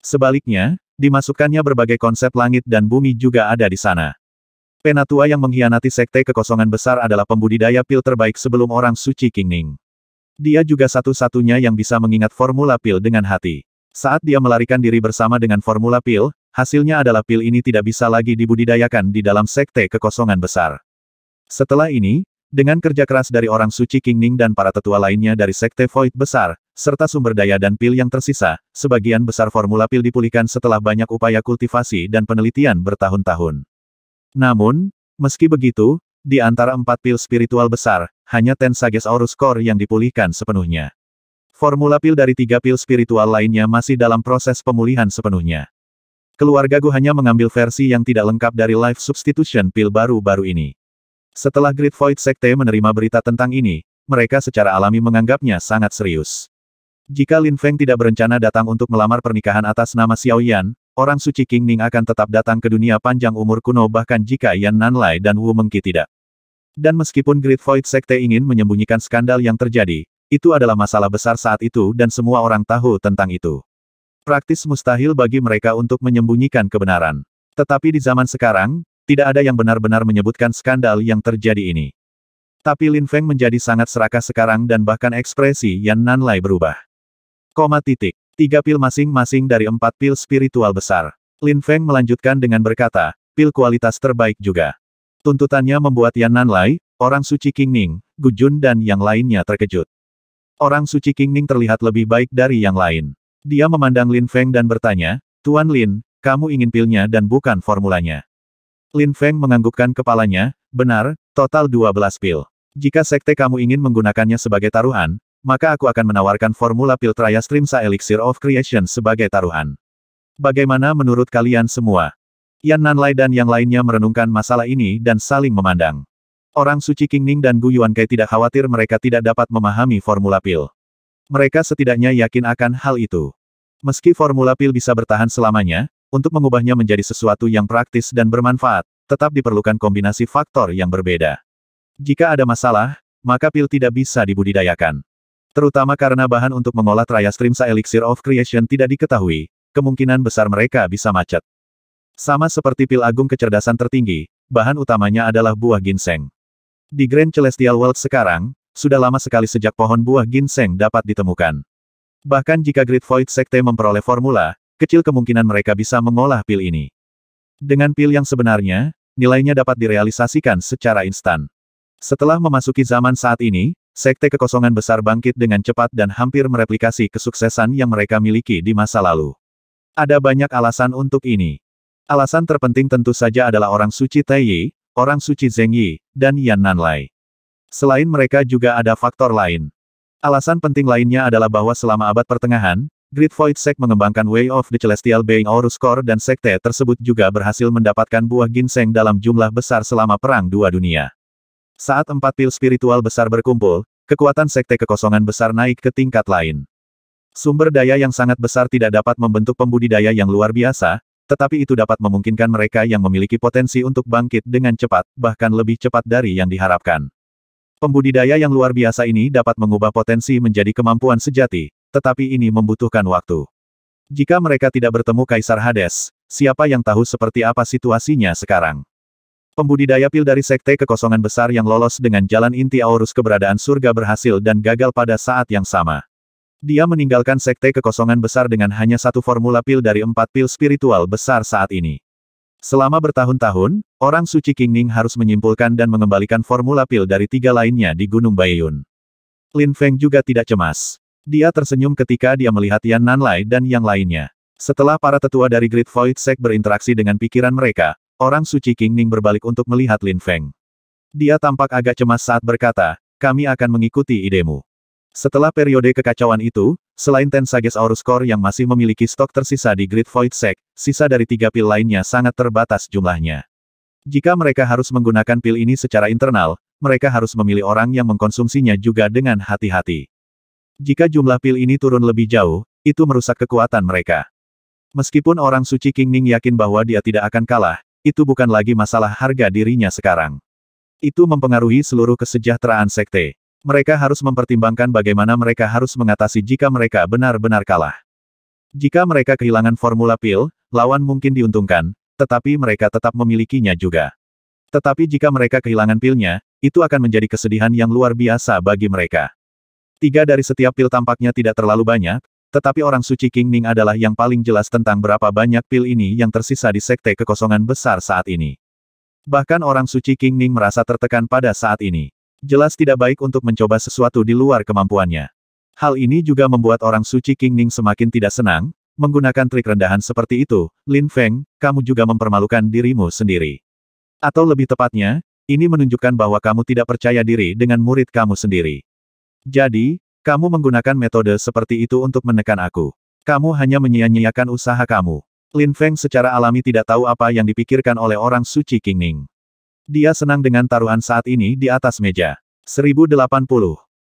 Sebaliknya, dimasukkannya berbagai konsep langit dan bumi juga ada di sana. Penatua yang mengkhianati sekte kekosongan besar adalah pembudidaya pil terbaik sebelum orang suci Kingning. Dia juga satu-satunya yang bisa mengingat formula pil dengan hati. Saat dia melarikan diri bersama dengan formula pil, hasilnya adalah pil ini tidak bisa lagi dibudidayakan di dalam sekte kekosongan besar. Setelah ini, dengan kerja keras dari orang suci King Ning dan para tetua lainnya dari sekte Void besar, serta sumber daya dan pil yang tersisa, sebagian besar formula pil dipulihkan setelah banyak upaya kultivasi dan penelitian bertahun-tahun. Namun, meski begitu, di antara empat pil spiritual besar, hanya Tensages Aurus Core yang dipulihkan sepenuhnya. Formula pil dari tiga pil spiritual lainnya masih dalam proses pemulihan sepenuhnya. Keluarga Gu hanya mengambil versi yang tidak lengkap dari Life Substitution pil baru-baru ini. Setelah Great Void Sekte menerima berita tentang ini, mereka secara alami menganggapnya sangat serius. Jika Lin Feng tidak berencana datang untuk melamar pernikahan atas nama Xiao Yan, orang suci King Ning akan tetap datang ke dunia panjang umur kuno bahkan jika Yan Nanlai dan Wu Mengki tidak. Dan meskipun Great Void Sekte ingin menyembunyikan skandal yang terjadi, itu adalah masalah besar saat itu dan semua orang tahu tentang itu. Praktis mustahil bagi mereka untuk menyembunyikan kebenaran. Tetapi di zaman sekarang, tidak ada yang benar-benar menyebutkan skandal yang terjadi ini. Tapi Lin Feng menjadi sangat serakah sekarang dan bahkan ekspresi Yan Lai berubah. Koma titik. Tiga pil masing-masing dari empat pil spiritual besar. Lin Feng melanjutkan dengan berkata, pil kualitas terbaik juga. Tuntutannya membuat Yan Nanlai, orang suci King Ning, Gu Jun dan yang lainnya terkejut. Orang suci King Ning terlihat lebih baik dari yang lain. Dia memandang Lin Feng dan bertanya, Tuan Lin, kamu ingin pilnya dan bukan formulanya. Lin Feng menganggukkan kepalanya, benar, total 12 pil. Jika sekte kamu ingin menggunakannya sebagai taruhan, maka aku akan menawarkan formula pil Triastrimsa Elixir of Creation sebagai taruhan. Bagaimana menurut kalian semua? Yan Nanlai dan yang lainnya merenungkan masalah ini dan saling memandang. Orang suci King Ning dan Gu Kai tidak khawatir mereka tidak dapat memahami formula pil. Mereka setidaknya yakin akan hal itu. Meski formula pil bisa bertahan selamanya, untuk mengubahnya menjadi sesuatu yang praktis dan bermanfaat, tetap diperlukan kombinasi faktor yang berbeda. Jika ada masalah, maka pil tidak bisa dibudidayakan. Terutama karena bahan untuk mengolah Triastrimsa Elixir of Creation tidak diketahui, kemungkinan besar mereka bisa macet. Sama seperti pil agung kecerdasan tertinggi, bahan utamanya adalah buah ginseng. Di Grand Celestial World sekarang, sudah lama sekali sejak pohon buah ginseng dapat ditemukan. Bahkan jika Great Void Sekte memperoleh formula, kecil kemungkinan mereka bisa mengolah pil ini. Dengan pil yang sebenarnya, nilainya dapat direalisasikan secara instan. Setelah memasuki zaman saat ini, Sekte kekosongan besar bangkit dengan cepat dan hampir mereplikasi kesuksesan yang mereka miliki di masa lalu. Ada banyak alasan untuk ini. Alasan terpenting tentu saja adalah orang suci Taiyi, orang suci Zeng Yi, dan Yan Nanlai. Selain mereka juga ada faktor lain. Alasan penting lainnya adalah bahwa selama abad pertengahan, Great Void Sect mengembangkan Way of the Celestial Being orus Core dan sekte tersebut juga berhasil mendapatkan buah ginseng dalam jumlah besar selama Perang Dua Dunia. Saat empat pil spiritual besar berkumpul, kekuatan sekte kekosongan besar naik ke tingkat lain. Sumber daya yang sangat besar tidak dapat membentuk pembudidaya yang luar biasa, tetapi itu dapat memungkinkan mereka yang memiliki potensi untuk bangkit dengan cepat, bahkan lebih cepat dari yang diharapkan. Pembudidaya yang luar biasa ini dapat mengubah potensi menjadi kemampuan sejati, tetapi ini membutuhkan waktu. Jika mereka tidak bertemu Kaisar Hades, siapa yang tahu seperti apa situasinya sekarang? Pembudidaya pil dari sekte kekosongan besar yang lolos dengan jalan inti Aurus keberadaan surga berhasil dan gagal pada saat yang sama. Dia meninggalkan sekte kekosongan besar dengan hanya satu formula pil dari empat pil spiritual besar saat ini. Selama bertahun-tahun, orang suci King Ning harus menyimpulkan dan mengembalikan formula pil dari tiga lainnya di Gunung Baiyun. Lin Feng juga tidak cemas. Dia tersenyum ketika dia melihat Yan Nanlai dan yang lainnya. Setelah para tetua dari Great Void Sect berinteraksi dengan pikiran mereka, orang suci King Ning berbalik untuk melihat Lin Feng. Dia tampak agak cemas saat berkata, kami akan mengikuti idemu. Setelah periode kekacauan itu, selain Tensages Aurus Core yang masih memiliki stok tersisa di Grid Void Sec, sisa dari tiga pil lainnya sangat terbatas jumlahnya. Jika mereka harus menggunakan pil ini secara internal, mereka harus memilih orang yang mengkonsumsinya juga dengan hati-hati. Jika jumlah pil ini turun lebih jauh, itu merusak kekuatan mereka. Meskipun orang suci King Ning yakin bahwa dia tidak akan kalah, itu bukan lagi masalah harga dirinya sekarang. Itu mempengaruhi seluruh kesejahteraan sekte. Mereka harus mempertimbangkan bagaimana mereka harus mengatasi jika mereka benar-benar kalah. Jika mereka kehilangan formula pil, lawan mungkin diuntungkan, tetapi mereka tetap memilikinya juga. Tetapi jika mereka kehilangan pilnya, itu akan menjadi kesedihan yang luar biasa bagi mereka. Tiga dari setiap pil tampaknya tidak terlalu banyak, tetapi orang suci King Ning adalah yang paling jelas tentang berapa banyak pil ini yang tersisa di sekte kekosongan besar saat ini. Bahkan orang suci King Ning merasa tertekan pada saat ini. Jelas tidak baik untuk mencoba sesuatu di luar kemampuannya. Hal ini juga membuat orang suci King Ning semakin tidak senang, menggunakan trik rendahan seperti itu, Lin Feng, kamu juga mempermalukan dirimu sendiri. Atau lebih tepatnya, ini menunjukkan bahwa kamu tidak percaya diri dengan murid kamu sendiri. Jadi, kamu menggunakan metode seperti itu untuk menekan aku. Kamu hanya menyia-nyiakan usaha kamu. Lin Feng secara alami tidak tahu apa yang dipikirkan oleh orang suci King Ning. Dia senang dengan taruhan saat ini di atas meja. 1080